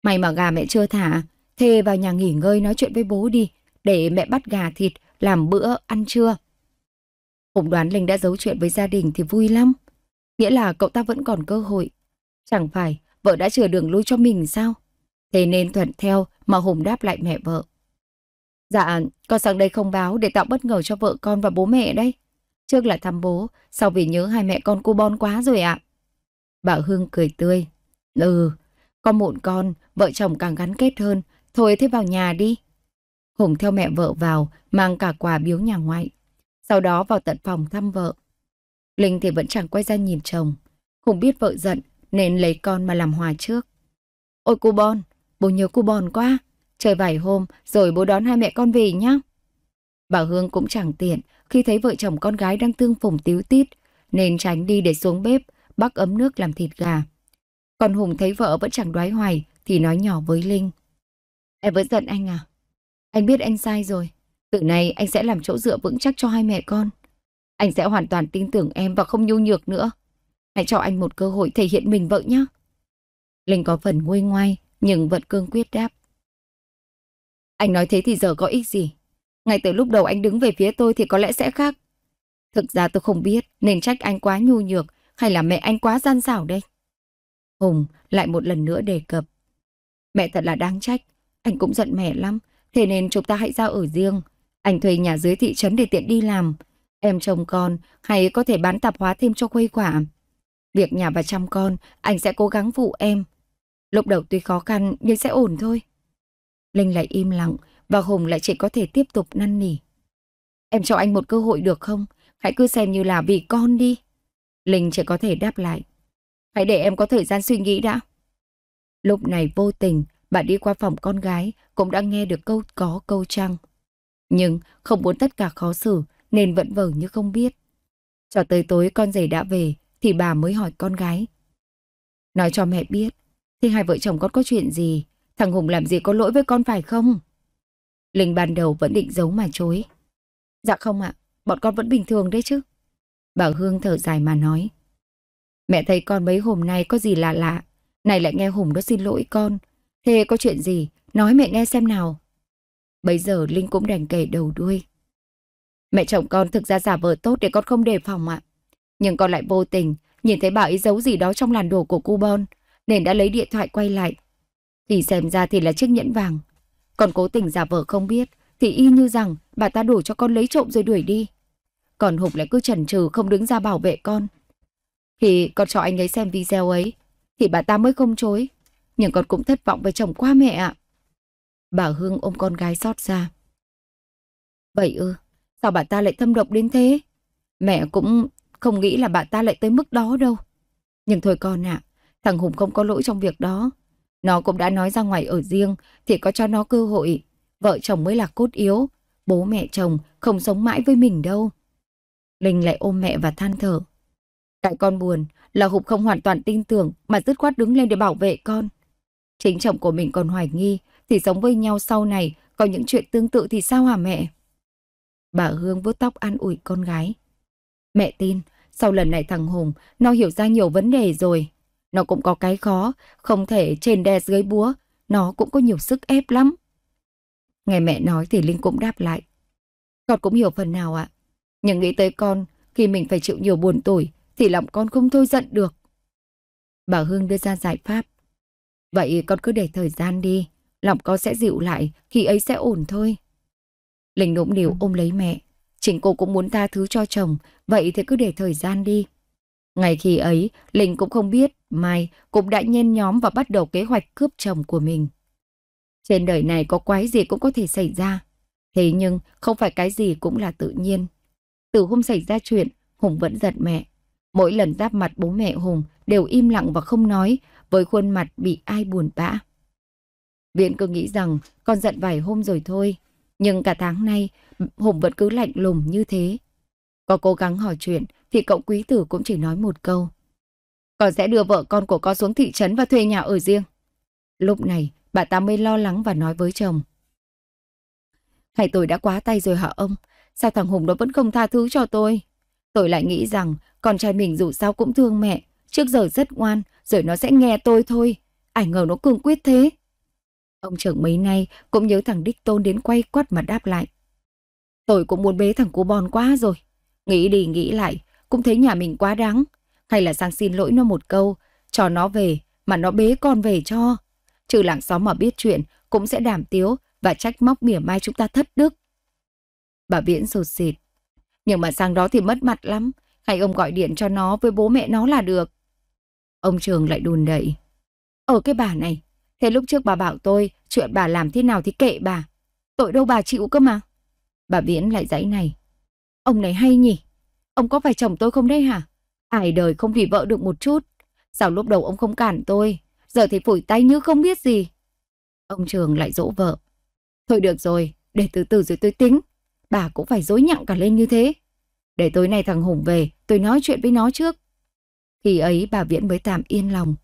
May mà gà mẹ chưa thả, thê vào nhà nghỉ ngơi nói chuyện với bố đi, để mẹ bắt gà thịt, làm bữa, ăn trưa. Hùng đoán Linh đã giấu chuyện với gia đình thì vui lắm. Nghĩa là cậu ta vẫn còn cơ hội. Chẳng phải vợ đã chừa đường lui cho mình sao? Thế nên thuận theo mà Hùng đáp lại mẹ vợ. Dạ, con sang đây không báo để tạo bất ngờ cho vợ con và bố mẹ đây. Trước là thăm bố, sau vì nhớ hai mẹ con cô bon quá rồi ạ. À. Bà Hương cười tươi. Ừ, con muộn con, vợ chồng càng gắn kết hơn. Thôi thế vào nhà đi. Hùng theo mẹ vợ vào, mang cả quà biếu nhà ngoại. Sau đó vào tận phòng thăm vợ. Linh thì vẫn chẳng quay ra nhìn chồng. Hùng biết vợ giận nên lấy con mà làm hòa trước. Ôi cu Bon, bố nhớ cu Bon quá. Trời vài hôm rồi bố đón hai mẹ con về nhá. Bà Hương cũng chẳng tiện khi thấy vợ chồng con gái đang tương phùng tíu tít, nên tránh đi để xuống bếp, bắt ấm nước làm thịt gà. Còn Hùng thấy vợ vẫn chẳng đoái hoài thì nói nhỏ với Linh. Em vẫn giận anh à? Anh biết anh sai rồi. Từ nay anh sẽ làm chỗ dựa vững chắc cho hai mẹ con. Anh sẽ hoàn toàn tin tưởng em và không nhu nhược nữa. Hãy cho anh một cơ hội thể hiện mình vợ nhé. Linh có phần nguôi ngoai, nhưng vẫn cương quyết đáp. Anh nói thế thì giờ có ích gì? Ngay từ lúc đầu anh đứng về phía tôi thì có lẽ sẽ khác. Thực ra tôi không biết nên trách anh quá nhu nhược hay là mẹ anh quá gian xảo đây. Hùng lại một lần nữa đề cập. Mẹ thật là đáng trách, anh cũng giận mẹ lắm, thế nên chúng ta hãy ra ở riêng. Anh thuê nhà dưới thị trấn để tiện đi làm, em chồng con hay có thể bán tạp hóa thêm cho khuây quả. Việc nhà và chăm con, anh sẽ cố gắng phụ em. Lúc đầu tuy khó khăn nhưng sẽ ổn thôi. Linh lại im lặng và Hùng lại chỉ có thể tiếp tục năn nỉ. Em cho anh một cơ hội được không? Hãy cứ xem như là vì con đi. Linh chỉ có thể đáp lại. Hãy để em có thời gian suy nghĩ đã. Lúc này vô tình, bà đi qua phòng con gái cũng đã nghe được câu có câu chăng. Nhưng không muốn tất cả khó xử nên vẫn vờ như không biết. Cho tới tối con rể đã về, thì bà mới hỏi con gái. Nói cho mẹ biết, thì hai vợ chồng con có chuyện gì, thằng Hùng làm gì có lỗi với con phải không? Linh ban đầu vẫn định giấu mà chối. Dạ không ạ, bọn con vẫn bình thường đấy chứ. Bà Hương thở dài mà nói. Mẹ thấy con mấy hôm nay có gì lạ lạ, này lại nghe Hùng nó xin lỗi con. Thế có chuyện gì, nói mẹ nghe xem nào. Bây giờ Linh cũng đành kể đầu đuôi. Mẹ chồng con thực ra giả vờ tốt để con không đề phòng ạ. À. Nhưng con lại vô tình, nhìn thấy bà ấy giấu gì đó trong làn đồ của cu nên đã lấy điện thoại quay lại. Thì xem ra thì là chiếc nhẫn vàng. Còn cố tình giả vờ không biết, thì y như rằng bà ta đổ cho con lấy trộm rồi đuổi đi. Còn Hùng lại cứ chần chừ không đứng ra bảo vệ con. Thì con cho anh ấy xem video ấy, thì bà ta mới không chối. Nhưng con cũng thất vọng với chồng quá mẹ ạ. Bà Hương ôm con gái xót ra. Vậy ư, sao bà ta lại thâm độc đến thế? Mẹ cũng không nghĩ là bà ta lại tới mức đó đâu. Nhưng thôi con ạ, thằng Hùng không có lỗi trong việc đó. Nó cũng đã nói ra ngoài ở riêng thì có cho nó cơ hội. Vợ chồng mới là cốt yếu. Bố mẹ chồng không sống mãi với mình đâu. Linh lại ôm mẹ và than thở. Tại con buồn là hùng không hoàn toàn tin tưởng mà dứt khoát đứng lên để bảo vệ con. Chính chồng của mình còn hoài nghi thì sống với nhau sau này có những chuyện tương tự thì sao hả mẹ? Bà Hương vuốt tóc an ủi con gái. Mẹ tin sau lần này thằng Hùng, nó hiểu ra nhiều vấn đề rồi. Nó cũng có cái khó, không thể trên đe dưới búa, nó cũng có nhiều sức ép lắm. Nghe mẹ nói thì Linh cũng đáp lại. Con cũng hiểu phần nào ạ. Nhưng nghĩ tới con, khi mình phải chịu nhiều buồn tủi, thì lòng con không thôi giận được. Bà Hương đưa ra giải pháp. Vậy con cứ để thời gian đi, lòng con sẽ dịu lại, khi ấy sẽ ổn thôi. Linh nũng nỉu ôm lấy mẹ, Trình cô cũng muốn tha thứ cho chồng, vậy thì cứ để thời gian đi. Ngày khi ấy, Linh cũng không biết Mai cũng đã nhen nhóm và bắt đầu kế hoạch cướp chồng của mình. Trên đời này có quái gì cũng có thể xảy ra. Thế nhưng không phải cái gì cũng là tự nhiên. Từ hôm xảy ra chuyện, Hùng vẫn giận mẹ. Mỗi lần giáp mặt bố mẹ Hùng đều im lặng và không nói với khuôn mặt bị ai buồn bã. Viện cứ nghĩ rằng con giận vài hôm rồi thôi, nhưng cả tháng nay, Hùng vẫn cứ lạnh lùng như thế. Có cố gắng hỏi chuyện thì cậu quý tử cũng chỉ nói một câu. Con sẽ đưa vợ con của con xuống thị trấn và thuê nhà ở riêng. Lúc này, bà ta mới lo lắng và nói với chồng. hãy tôi đã quá tay rồi hả ông? Sao thằng Hùng đó vẫn không tha thứ cho tôi? Tôi lại nghĩ rằng con trai mình dù sao cũng thương mẹ. Trước giờ rất ngoan, rồi nó sẽ nghe tôi thôi. Ai ngờ nó cương quyết thế. Ông trưởng mấy nay cũng nhớ thằng Đích Tôn đến quay quắt mà đáp lại. Tôi cũng muốn bế thằng cú bon quá rồi. Nghĩ đi nghĩ lại, cũng thấy nhà mình quá đáng. Hay là sang xin lỗi nó một câu, cho nó về mà nó bế con về cho. Trừ làng xóm mà biết chuyện cũng sẽ đảm tiếu và trách móc mỉa mai chúng ta thất đức. Bà Viễn sụt xịt. Nhưng mà sang đó thì mất mặt lắm. Hay ông gọi điện cho nó với bố mẹ nó là được. Ông Trường lại đùn đẩy. Ở cái bà này, Thế lúc trước bà bảo tôi, chuyện bà làm thế nào thì kệ bà. Tội đâu bà chịu cơ mà. Bà Viễn lại dãy này. Ông này hay nhỉ? Ông có phải chồng tôi không đấy hả? Ai đời không vì vợ được một chút. Sao lúc đầu ông không cản tôi? Giờ thì phủi tay như không biết gì. Ông Trường lại dỗ vợ. Thôi được rồi, để từ từ rồi tôi tính. Bà cũng phải dối nhặng cả lên như thế. Để tối nay thằng Hùng về, tôi nói chuyện với nó trước. Khi ấy bà Viễn mới tạm yên lòng.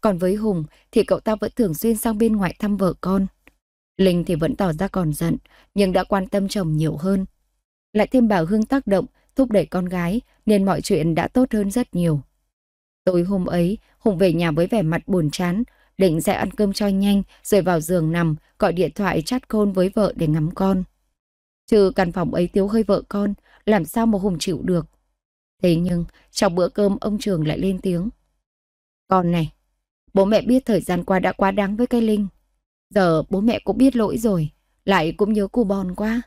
Còn với Hùng thì cậu ta vẫn thường xuyên sang bên ngoại thăm vợ con. Linh thì vẫn tỏ ra còn giận, nhưng đã quan tâm chồng nhiều hơn. Lại thêm bảo Hương tác động, thúc đẩy con gái, nên mọi chuyện đã tốt hơn rất nhiều. Tối hôm ấy, Hùng về nhà với vẻ mặt buồn chán, định sẽ ăn cơm cho nhanh, rồi vào giường nằm, gọi điện thoại chat côn với vợ để ngắm con. Trừ căn phòng ấy thiếu hơi vợ con, làm sao mà Hùng chịu được. Thế nhưng, trong bữa cơm ông Trường lại lên tiếng. Con này, Bố mẹ biết thời gian qua đã quá đáng với cây Linh. Giờ bố mẹ cũng biết lỗi rồi, lại cũng nhớ cù bòn quá.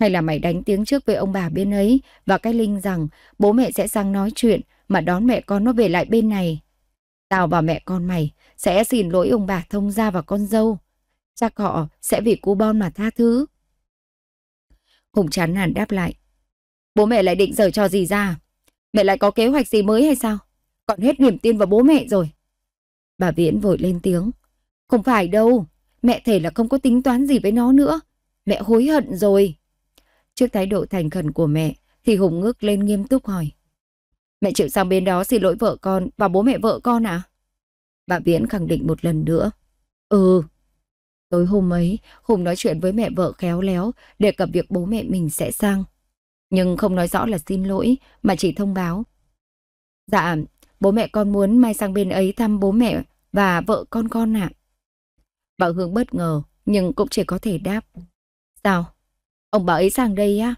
Hay là mày đánh tiếng trước với ông bà bên ấy và cái Linh rằng bố mẹ sẽ sang nói chuyện mà đón mẹ con nó về lại bên này. Tao và mẹ con mày sẽ xin lỗi ông bà thông gia và con dâu. Chắc họ sẽ vì cú bon mà tha thứ. Hùng chán nản đáp lại. Bố mẹ lại định giở trò gì ra? Mẹ lại có kế hoạch gì mới hay sao? Còn hết niềm tin vào bố mẹ rồi. Bà Viễn vội lên tiếng. Không phải đâu, mẹ thể là không có tính toán gì với nó nữa. Mẹ hối hận rồi. Trước thái độ thành khẩn của mẹ thì Hùng ngước lên nghiêm túc hỏi. Mẹ chịu sang bên đó xin lỗi vợ con và bố mẹ vợ con à? Bà Viễn khẳng định một lần nữa. Ừ. Tối hôm ấy, Hùng nói chuyện với mẹ vợ khéo léo đề cập việc bố mẹ mình sẽ sang. Nhưng không nói rõ là xin lỗi mà chỉ thông báo. Dạ, Bố mẹ con muốn Mai sang bên ấy thăm bố mẹ và vợ con con ạ. Bảo Hương bất ngờ, nhưng cũng chỉ có thể đáp. Sao? Ông bà ấy sang đây á?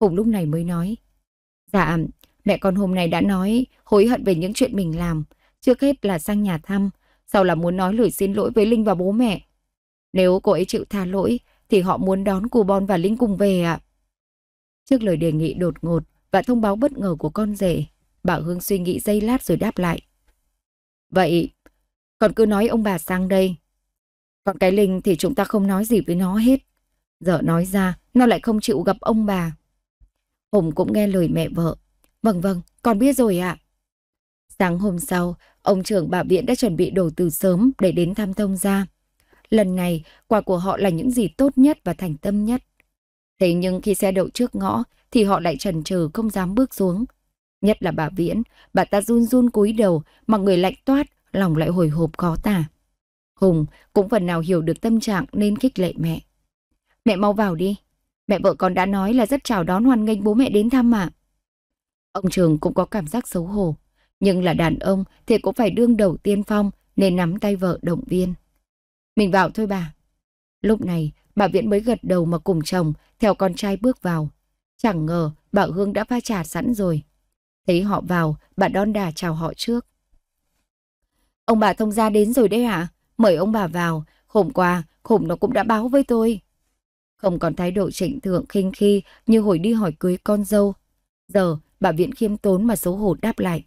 Hùng lúc này mới nói. Dạ, mẹ con hôm nay đã nói hối hận về những chuyện mình làm. Trước hết là sang nhà thăm, sau là muốn nói lời xin lỗi với Linh và bố mẹ. Nếu cô ấy chịu tha lỗi, thì họ muốn đón cù Bon và Linh cùng về ạ. Trước lời đề nghị đột ngột và thông báo bất ngờ của con rể, Bảo Hương suy nghĩ giây lát rồi đáp lại. Vậy, còn cứ nói ông bà sang đây. Còn cái Linh thì chúng ta không nói gì với nó hết. Giờ nói ra, nó lại không chịu gặp ông bà. Hùng cũng nghe lời mẹ vợ. Vâng vâng, con biết rồi ạ. À. Sáng hôm sau, ông trưởng bà Viện đã chuẩn bị đồ từ sớm để đến thăm thông gia. Lần này, quà của họ là những gì tốt nhất và thành tâm nhất. Thế nhưng khi xe đậu trước ngõ thì họ lại chần chừ không dám bước xuống. Nhất là bà Viễn, bà ta run run cúi đầu, mà người lạnh toát, lòng lại hồi hộp khó tả. Hùng cũng phần nào hiểu được tâm trạng nên khích lệ mẹ. Mẹ mau vào đi, mẹ vợ con đã nói là rất chào đón hoan nghênh bố mẹ đến thăm ạ. Ông Trường cũng có cảm giác xấu hổ, nhưng là đàn ông thì cũng phải đương đầu tiên phong nên nắm tay vợ động viên. Mình vào thôi bà. Lúc này, bà Viễn mới gật đầu mà cùng chồng theo con trai bước vào. Chẳng ngờ bà Hương đã pha trà sẵn rồi. Thấy họ vào, bà đon đà chào họ trước. Ông bà thông gia đến rồi đấy hả? À? Mời ông bà vào. Hôm qua, khủng nó cũng đã báo với tôi. Không còn thái độ trịnh thượng khinh khi như hồi đi hỏi cưới con dâu. Giờ, bà Viện khiêm tốn mà xấu hổ đáp lại.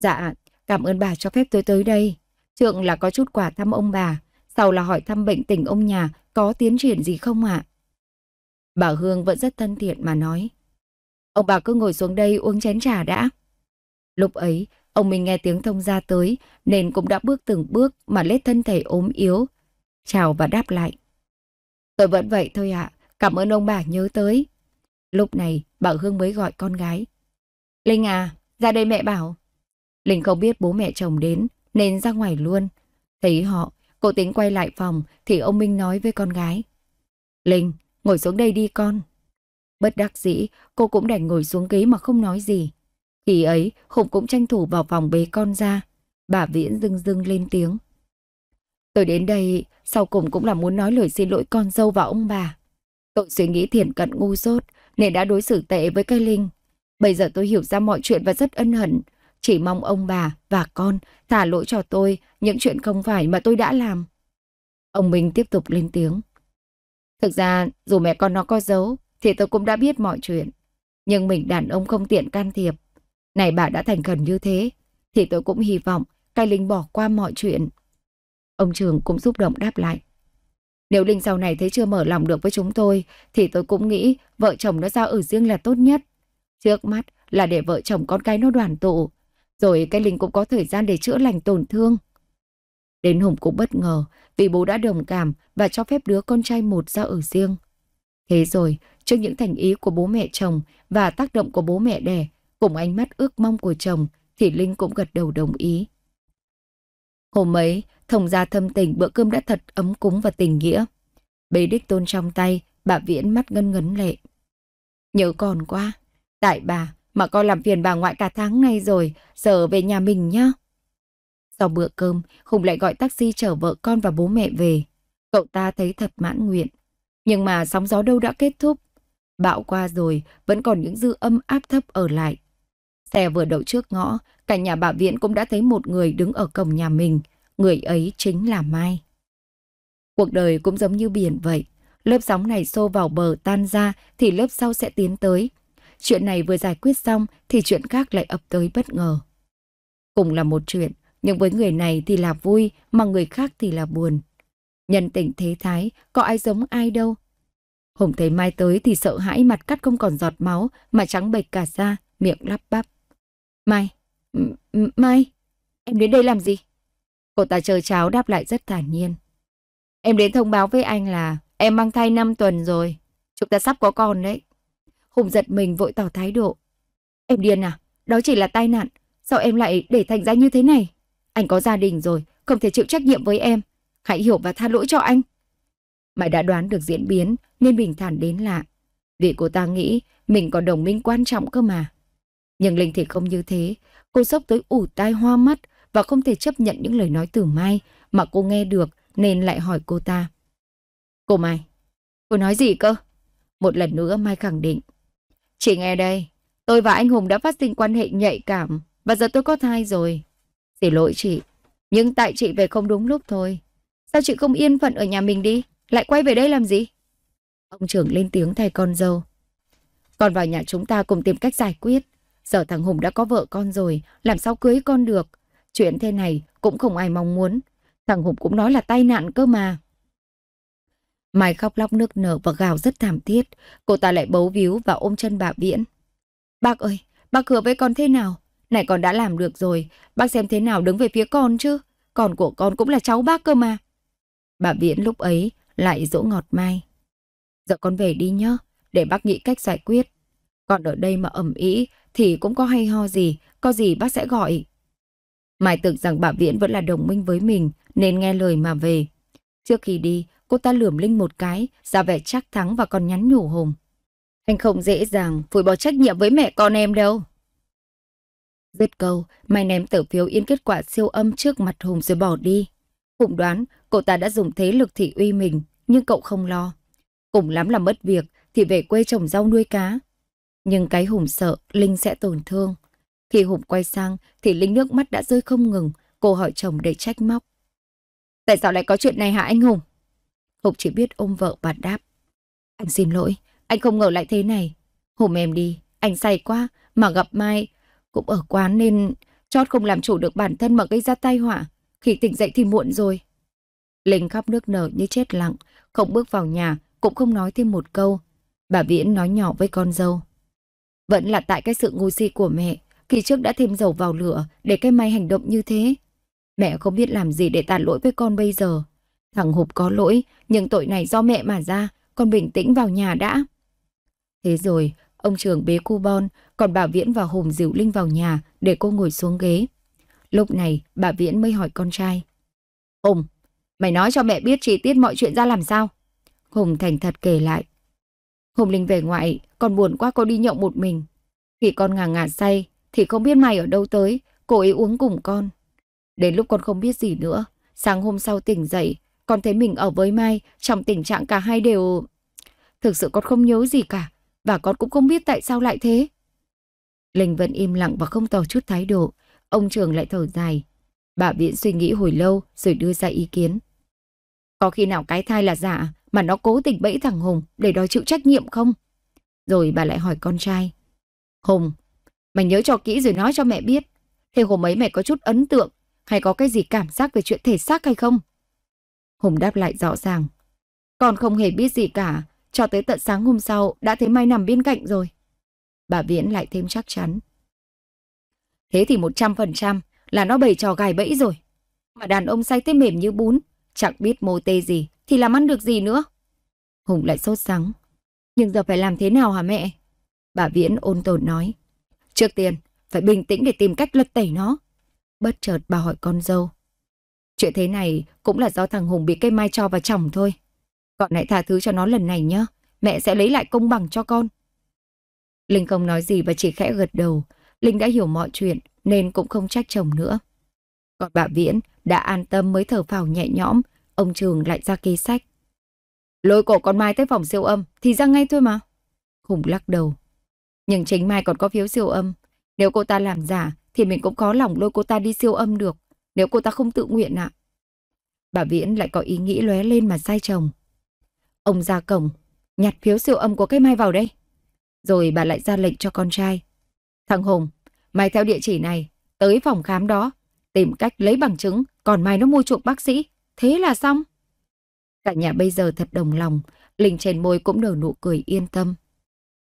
Dạ, cảm ơn bà cho phép tôi tới đây. Trượng là có chút quà thăm ông bà, sau là hỏi thăm bệnh tình ông nhà có tiến triển gì không ạ? Bà Hương vẫn rất thân thiện mà nói. Ông bà cứ ngồi xuống đây uống chén trà đã. Lúc ấy, ông mình nghe tiếng thông ra tới, nên cũng đã bước từng bước mà lết thân thể ốm yếu. Chào và đáp lại. Tôi vẫn vậy thôi ạ, cảm ơn ông bà nhớ tới. Lúc này, bà Hương mới gọi con gái. Linh à, ra đây mẹ bảo. Linh không biết bố mẹ chồng đến, nên ra ngoài luôn. Thấy họ, cô tính quay lại phòng, thì ông Minh nói với con gái. Linh, ngồi xuống đây đi con. Bất đắc dĩ, cô cũng đành ngồi xuống ghế mà không nói gì. Khi ấy, Hùng cũng tranh thủ vào vòng bế con ra. Bà Viễn dưng dưng lên tiếng. Tôi đến đây, sau cùng cũng là muốn nói lời xin lỗi con dâu và ông bà. Tôi suy nghĩ thiển cận ngu dốt, nên đã đối xử tệ với cây Linh. Bây giờ tôi hiểu ra mọi chuyện và rất ân hận. Chỉ mong ông bà và con thả lỗi cho tôi những chuyện không phải mà tôi đã làm. Ông Minh tiếp tục lên tiếng. Thực ra, dù mẹ con nó có giấu, thì tôi cũng đã biết mọi chuyện. Nhưng mình đàn ông không tiện can thiệp. Này bà đã thành khẩn như thế, thì tôi cũng hy vọng cái Linh bỏ qua mọi chuyện. Ông Trường cũng xúc động đáp lại. Nếu Linh sau này thấy chưa mở lòng được với chúng tôi, thì tôi cũng nghĩ vợ chồng nó ra ở riêng là tốt nhất. Trước mắt là để vợ chồng con cái nó đoàn tụ, rồi cái Linh cũng có thời gian để chữa lành tổn thương. Đến Hùng cũng bất ngờ vì bố đã đồng cảm và cho phép đứa con trai một ra ở riêng. Thế rồi, trước những thành ý của bố mẹ chồng và tác động của bố mẹ đẻ, cùng ánh mắt ước mong của chồng, thì Linh cũng gật đầu đồng ý. Hôm ấy, thông gia thâm tình bữa cơm đã thật ấm cúng và tình nghĩa. Bế đích tôn trong tay, bà Viễn mắt ngân ngấn lệ. Nhớ còn quá, tại bà mà con làm phiền bà ngoại cả tháng nay rồi, giờ về nhà mình nhá. Sau bữa cơm, Hùng lại gọi taxi chở vợ con và bố mẹ về. Cậu ta thấy thật mãn nguyện, nhưng mà sóng gió đâu đã kết thúc. Bão qua rồi, vẫn còn những dư âm áp thấp ở lại. Xe vừa đậu trước ngõ, cả nhà bà Viễn cũng đã thấy một người đứng ở cổng nhà mình. Người ấy chính là Mai. Cuộc đời cũng giống như biển vậy. Lớp sóng này xô vào bờ tan ra thì lớp sau sẽ tiến tới. Chuyện này vừa giải quyết xong thì chuyện khác lại ập tới bất ngờ. Cùng là một chuyện, nhưng với người này thì là vui, mà người khác thì là buồn. Nhân tình thế thái, có ai giống ai đâu. Hùng thấy Mai tới thì sợ hãi mặt cắt không còn giọt máu mà trắng bệch cả da, miệng lắp bắp. Mai, Mai, em đến đây làm gì? Cô ta chờ cháo đáp lại rất thản nhiên. Em đến thông báo với anh là em mang thai 5 tuần rồi, chúng ta sắp có con đấy. Hùng giật mình vội tỏ thái độ. Em điên à, đó chỉ là tai nạn, sao em lại để thành ra như thế này? Anh có gia đình rồi, không thể chịu trách nhiệm với em, Hãy hiểu và tha lỗi cho anh. Mày đã đoán được diễn biến nên bình thản đến lạ. Vì cô ta nghĩ mình có đồng minh quan trọng cơ mà. Nhưng Linh thì không như thế. Cô sốc tới ủ tai hoa mắt và không thể chấp nhận những lời nói từ Mai mà cô nghe được nên lại hỏi cô ta. Cô Mai, cô nói gì cơ? Một lần nữa Mai khẳng định. Chị nghe đây, tôi và anh Hùng đã phát sinh quan hệ nhạy cảm và giờ tôi có thai rồi. Xin lỗi chị, nhưng tại chị về không đúng lúc thôi. Sao chị không yên phận ở nhà mình đi? Lại quay về đây làm gì? Ông trưởng lên tiếng thay con dâu. Con vào nhà chúng ta cùng tìm cách giải quyết. Giờ thằng Hùng đã có vợ con rồi, làm sao cưới con được? Chuyện thế này cũng không ai mong muốn. Thằng Hùng cũng nói là tai nạn cơ mà. Mai khóc lóc nước nở và gào rất thảm thiết. Cô ta lại bấu víu và ôm chân bà Viễn. Bác ơi, bác hứa với con thế nào? Này con đã làm được rồi, bác xem thế nào đứng về phía con chứ. Con của con cũng là cháu bác cơ mà. Bà Viễn lúc ấy lại dỗ ngọt mai. Giờ con về đi nhé, để bác nghĩ cách giải quyết. Còn ở đây mà ẩm ý thì cũng có hay ho gì, có gì bác sẽ gọi. Mai tưởng rằng bà Viễn vẫn là đồng minh với mình nên nghe lời mà về. Trước khi đi, cô ta lườm Linh một cái, ra vẻ chắc thắng và còn nhắn nhủ Hùng. Anh không dễ dàng phủi bỏ trách nhiệm với mẹ con em đâu. Dứt câu, Mai ném tờ phiếu yên kết quả siêu âm trước mặt Hùng rồi bỏ đi. Phụng đoán cậu ta đã dùng thế lực thị uy mình, nhưng cậu không lo. Cùng lắm là mất việc thì về quê trồng rau nuôi cá. Nhưng cái Hùng sợ Linh sẽ tổn thương. Khi Hùng quay sang thì Linh nước mắt đã rơi không ngừng, cô hỏi chồng để trách móc. Tại sao lại có chuyện này hả anh Hùng? Hùng chỉ biết ôm vợ và đáp. Anh xin lỗi, anh không ngờ lại thế này. Hùng em đi, anh say quá, mà gặp Mai cũng ở quán nên chót không làm chủ được bản thân mà gây ra tai họa. Khi tỉnh dậy thì muộn rồi. Linh khóc nước nở như chết lặng, không bước vào nhà, cũng không nói thêm một câu. Bà Viễn nói nhỏ với con dâu. Vẫn là tại cái sự ngu si của mẹ, khi trước đã thêm dầu vào lửa để cái may hành động như thế. Mẹ không biết làm gì để tàn lỗi với con bây giờ. Thằng Hụp có lỗi, nhưng tội này do mẹ mà ra, con bình tĩnh vào nhà đã. Thế rồi, ông trường bế cu bon, còn bà Viễn và Hùng dìu Linh vào nhà để cô ngồi xuống ghế. Lúc này, bà Viễn mới hỏi con trai. Hùng, mày nói cho mẹ biết chi tiết mọi chuyện ra làm sao? Hùng thành thật kể lại. Hùng Linh về ngoại, con buồn quá cô đi nhậu một mình. Khi con ngà ngà say, thì không biết mày ở đâu tới, cô ấy uống cùng con. Đến lúc con không biết gì nữa, sáng hôm sau tỉnh dậy, con thấy mình ở với Mai trong tình trạng cả hai đều... Thực sự con không nhớ gì cả, và con cũng không biết tại sao lại thế. Linh vẫn im lặng và không tỏ chút thái độ, Ông trường lại thở dài. Bà Viễn suy nghĩ hồi lâu rồi đưa ra ý kiến. Có khi nào cái thai là giả mà nó cố tình bẫy thằng Hùng để đòi chịu trách nhiệm không? Rồi bà lại hỏi con trai. Hùng, mày nhớ cho kỹ rồi nói cho mẹ biết. Thế hôm ấy mẹ có chút ấn tượng hay có cái gì cảm giác về chuyện thể xác hay không? Hùng đáp lại rõ ràng. Con không hề biết gì cả, cho tới tận sáng hôm sau đã thấy Mai nằm bên cạnh rồi. Bà Viễn lại thêm chắc chắn. Thế thì 100% là nó bày trò gài bẫy rồi. Mà đàn ông say tê mềm như bún, chẳng biết mô tê gì thì làm ăn được gì nữa. Hùng lại sốt sắng. Nhưng giờ phải làm thế nào hả mẹ? Bà Viễn ôn tồn nói. Trước tiên, phải bình tĩnh để tìm cách lật tẩy nó. Bất chợt bà hỏi con dâu. Chuyện thế này cũng là do thằng Hùng bị cây mai cho vào chồng thôi. còn hãy tha thứ cho nó lần này nhé. Mẹ sẽ lấy lại công bằng cho con. Linh không nói gì và chỉ khẽ gật đầu. Linh đã hiểu mọi chuyện nên cũng không trách chồng nữa. Còn bà Viễn đã an tâm mới thở phào nhẹ nhõm, ông Trường lại ra kê sách. Lôi cổ con Mai tới phòng siêu âm thì ra ngay thôi mà. Hùng lắc đầu. Nhưng chính Mai còn có phiếu siêu âm. Nếu cô ta làm giả thì mình cũng có lòng lôi cô ta đi siêu âm được. Nếu cô ta không tự nguyện ạ. Bà Viễn lại có ý nghĩ lóe lên mà sai chồng. Ông ra cổng, nhặt phiếu siêu âm của cái Mai vào đây. Rồi bà lại ra lệnh cho con trai. Thằng Hùng, mày theo địa chỉ này, tới phòng khám đó, tìm cách lấy bằng chứng, còn mai nó mua chuộc bác sĩ. Thế là xong. Cả nhà bây giờ thật đồng lòng, Linh trên môi cũng nở nụ cười yên tâm.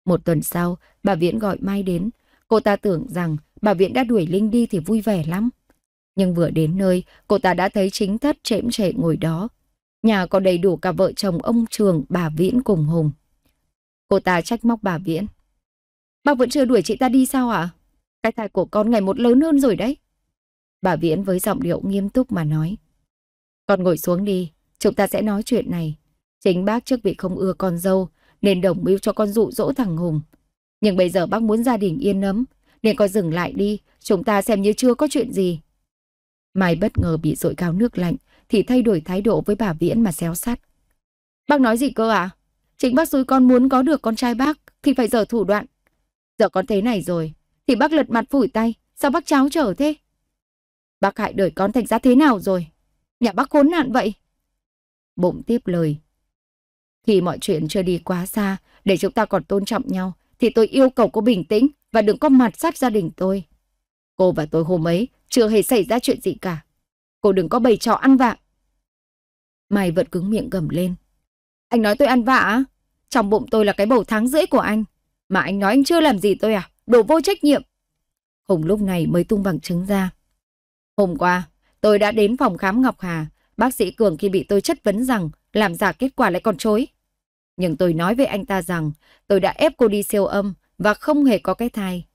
Một tuần sau, bà Viễn gọi Mai đến. Cô ta tưởng rằng bà Viễn đã đuổi Linh đi thì vui vẻ lắm. Nhưng vừa đến nơi, cô ta đã thấy chính thất trễm trệ ngồi đó. Nhà có đầy đủ cả vợ chồng ông Trường, bà Viễn cùng Hùng. Cô ta trách móc bà Viễn bà vẫn chưa đuổi chị ta đi sao ạ? À? Cái thai của con ngày một lớn hơn rồi đấy. Bà Viễn với giọng điệu nghiêm túc mà nói. Con ngồi xuống đi, chúng ta sẽ nói chuyện này. Chính bác trước vị không ưa con dâu, nên đồng mưu cho con dụ dỗ thằng Hùng. Nhưng bây giờ bác muốn gia đình yên ấm, nên con dừng lại đi, chúng ta xem như chưa có chuyện gì. Mai bất ngờ bị dội cao nước lạnh, thì thay đổi thái độ với bà Viễn mà xéo sát. Bác nói gì cơ ạ? À? Chính bác xui con muốn có được con trai bác, thì phải dở thủ đoạn, Giờ con thế này rồi, thì bác lật mặt phủi tay, sao bác cháu trở thế? Bác hại đời con thành ra thế nào rồi? Nhà bác khốn nạn vậy. Bụng tiếp lời. Khi mọi chuyện chưa đi quá xa, để chúng ta còn tôn trọng nhau, thì tôi yêu cầu cô bình tĩnh và đừng có mặt sát gia đình tôi. Cô và tôi hôm ấy chưa hề xảy ra chuyện gì cả. Cô đừng có bày trò ăn vạ. Mai vẫn cứng miệng gầm lên. Anh nói tôi ăn vạ á? Trong bụng tôi là cái bầu tháng rưỡi của anh. Mà anh nói anh chưa làm gì tôi à? Đồ vô trách nhiệm. Hùng lúc này mới tung bằng chứng ra. Hôm qua, tôi đã đến phòng khám Ngọc Hà. Bác sĩ Cường khi bị tôi chất vấn rằng làm giả kết quả lại còn chối. Nhưng tôi nói với anh ta rằng tôi đã ép cô đi siêu âm và không hề có cái thai.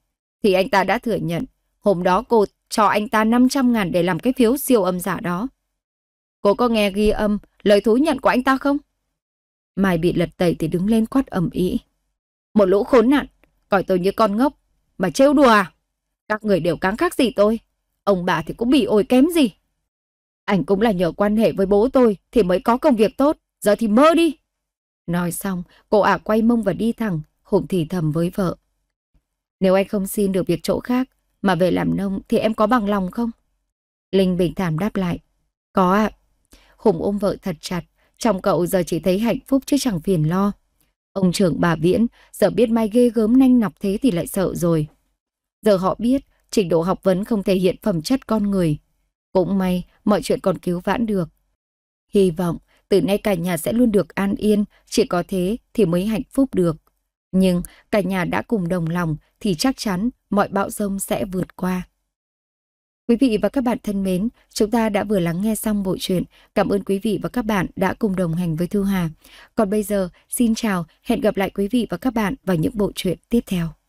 Thì anh ta đã thừa nhận hôm đó cô cho anh ta 500 ngàn để làm cái phiếu siêu âm giả đó. Cô có nghe ghi âm lời thú nhận của anh ta không? Mai bị lật tẩy thì đứng lên quát ầm ĩ. Một lũ khốn nạn, coi tôi như con ngốc, mà trêu đùa à? Các người đều cáng khác gì tôi, ông bà thì cũng bị ôi kém gì. Anh cũng là nhờ quan hệ với bố tôi thì mới có công việc tốt, giờ thì mơ đi. Nói xong, cô ả quay mông và đi thẳng, hụm thì thầm với vợ. Nếu anh không xin được việc chỗ khác mà về làm nông thì em có bằng lòng không? Linh bình thản đáp lại. Có ạ. À. Hùng ôm vợ thật chặt, trong cậu giờ chỉ thấy hạnh phúc chứ chẳng phiền lo. Ông trưởng bà Viễn giờ biết Mai ghê gớm nanh nọc thế thì lại sợ rồi. Giờ họ biết trình độ học vấn không thể hiện phẩm chất con người. Cũng may mọi chuyện còn cứu vãn được. Hy vọng từ nay cả nhà sẽ luôn được an yên, chỉ có thế thì mới hạnh phúc được. Nhưng cả nhà đã cùng đồng lòng thì chắc chắn mọi bão rông sẽ vượt qua. Quý vị và các bạn thân mến, chúng ta đã vừa lắng nghe xong bộ truyện. Cảm ơn quý vị và các bạn đã cùng đồng hành với Thu Hà. Còn bây giờ, xin chào, hẹn gặp lại quý vị và các bạn vào những bộ truyện tiếp theo.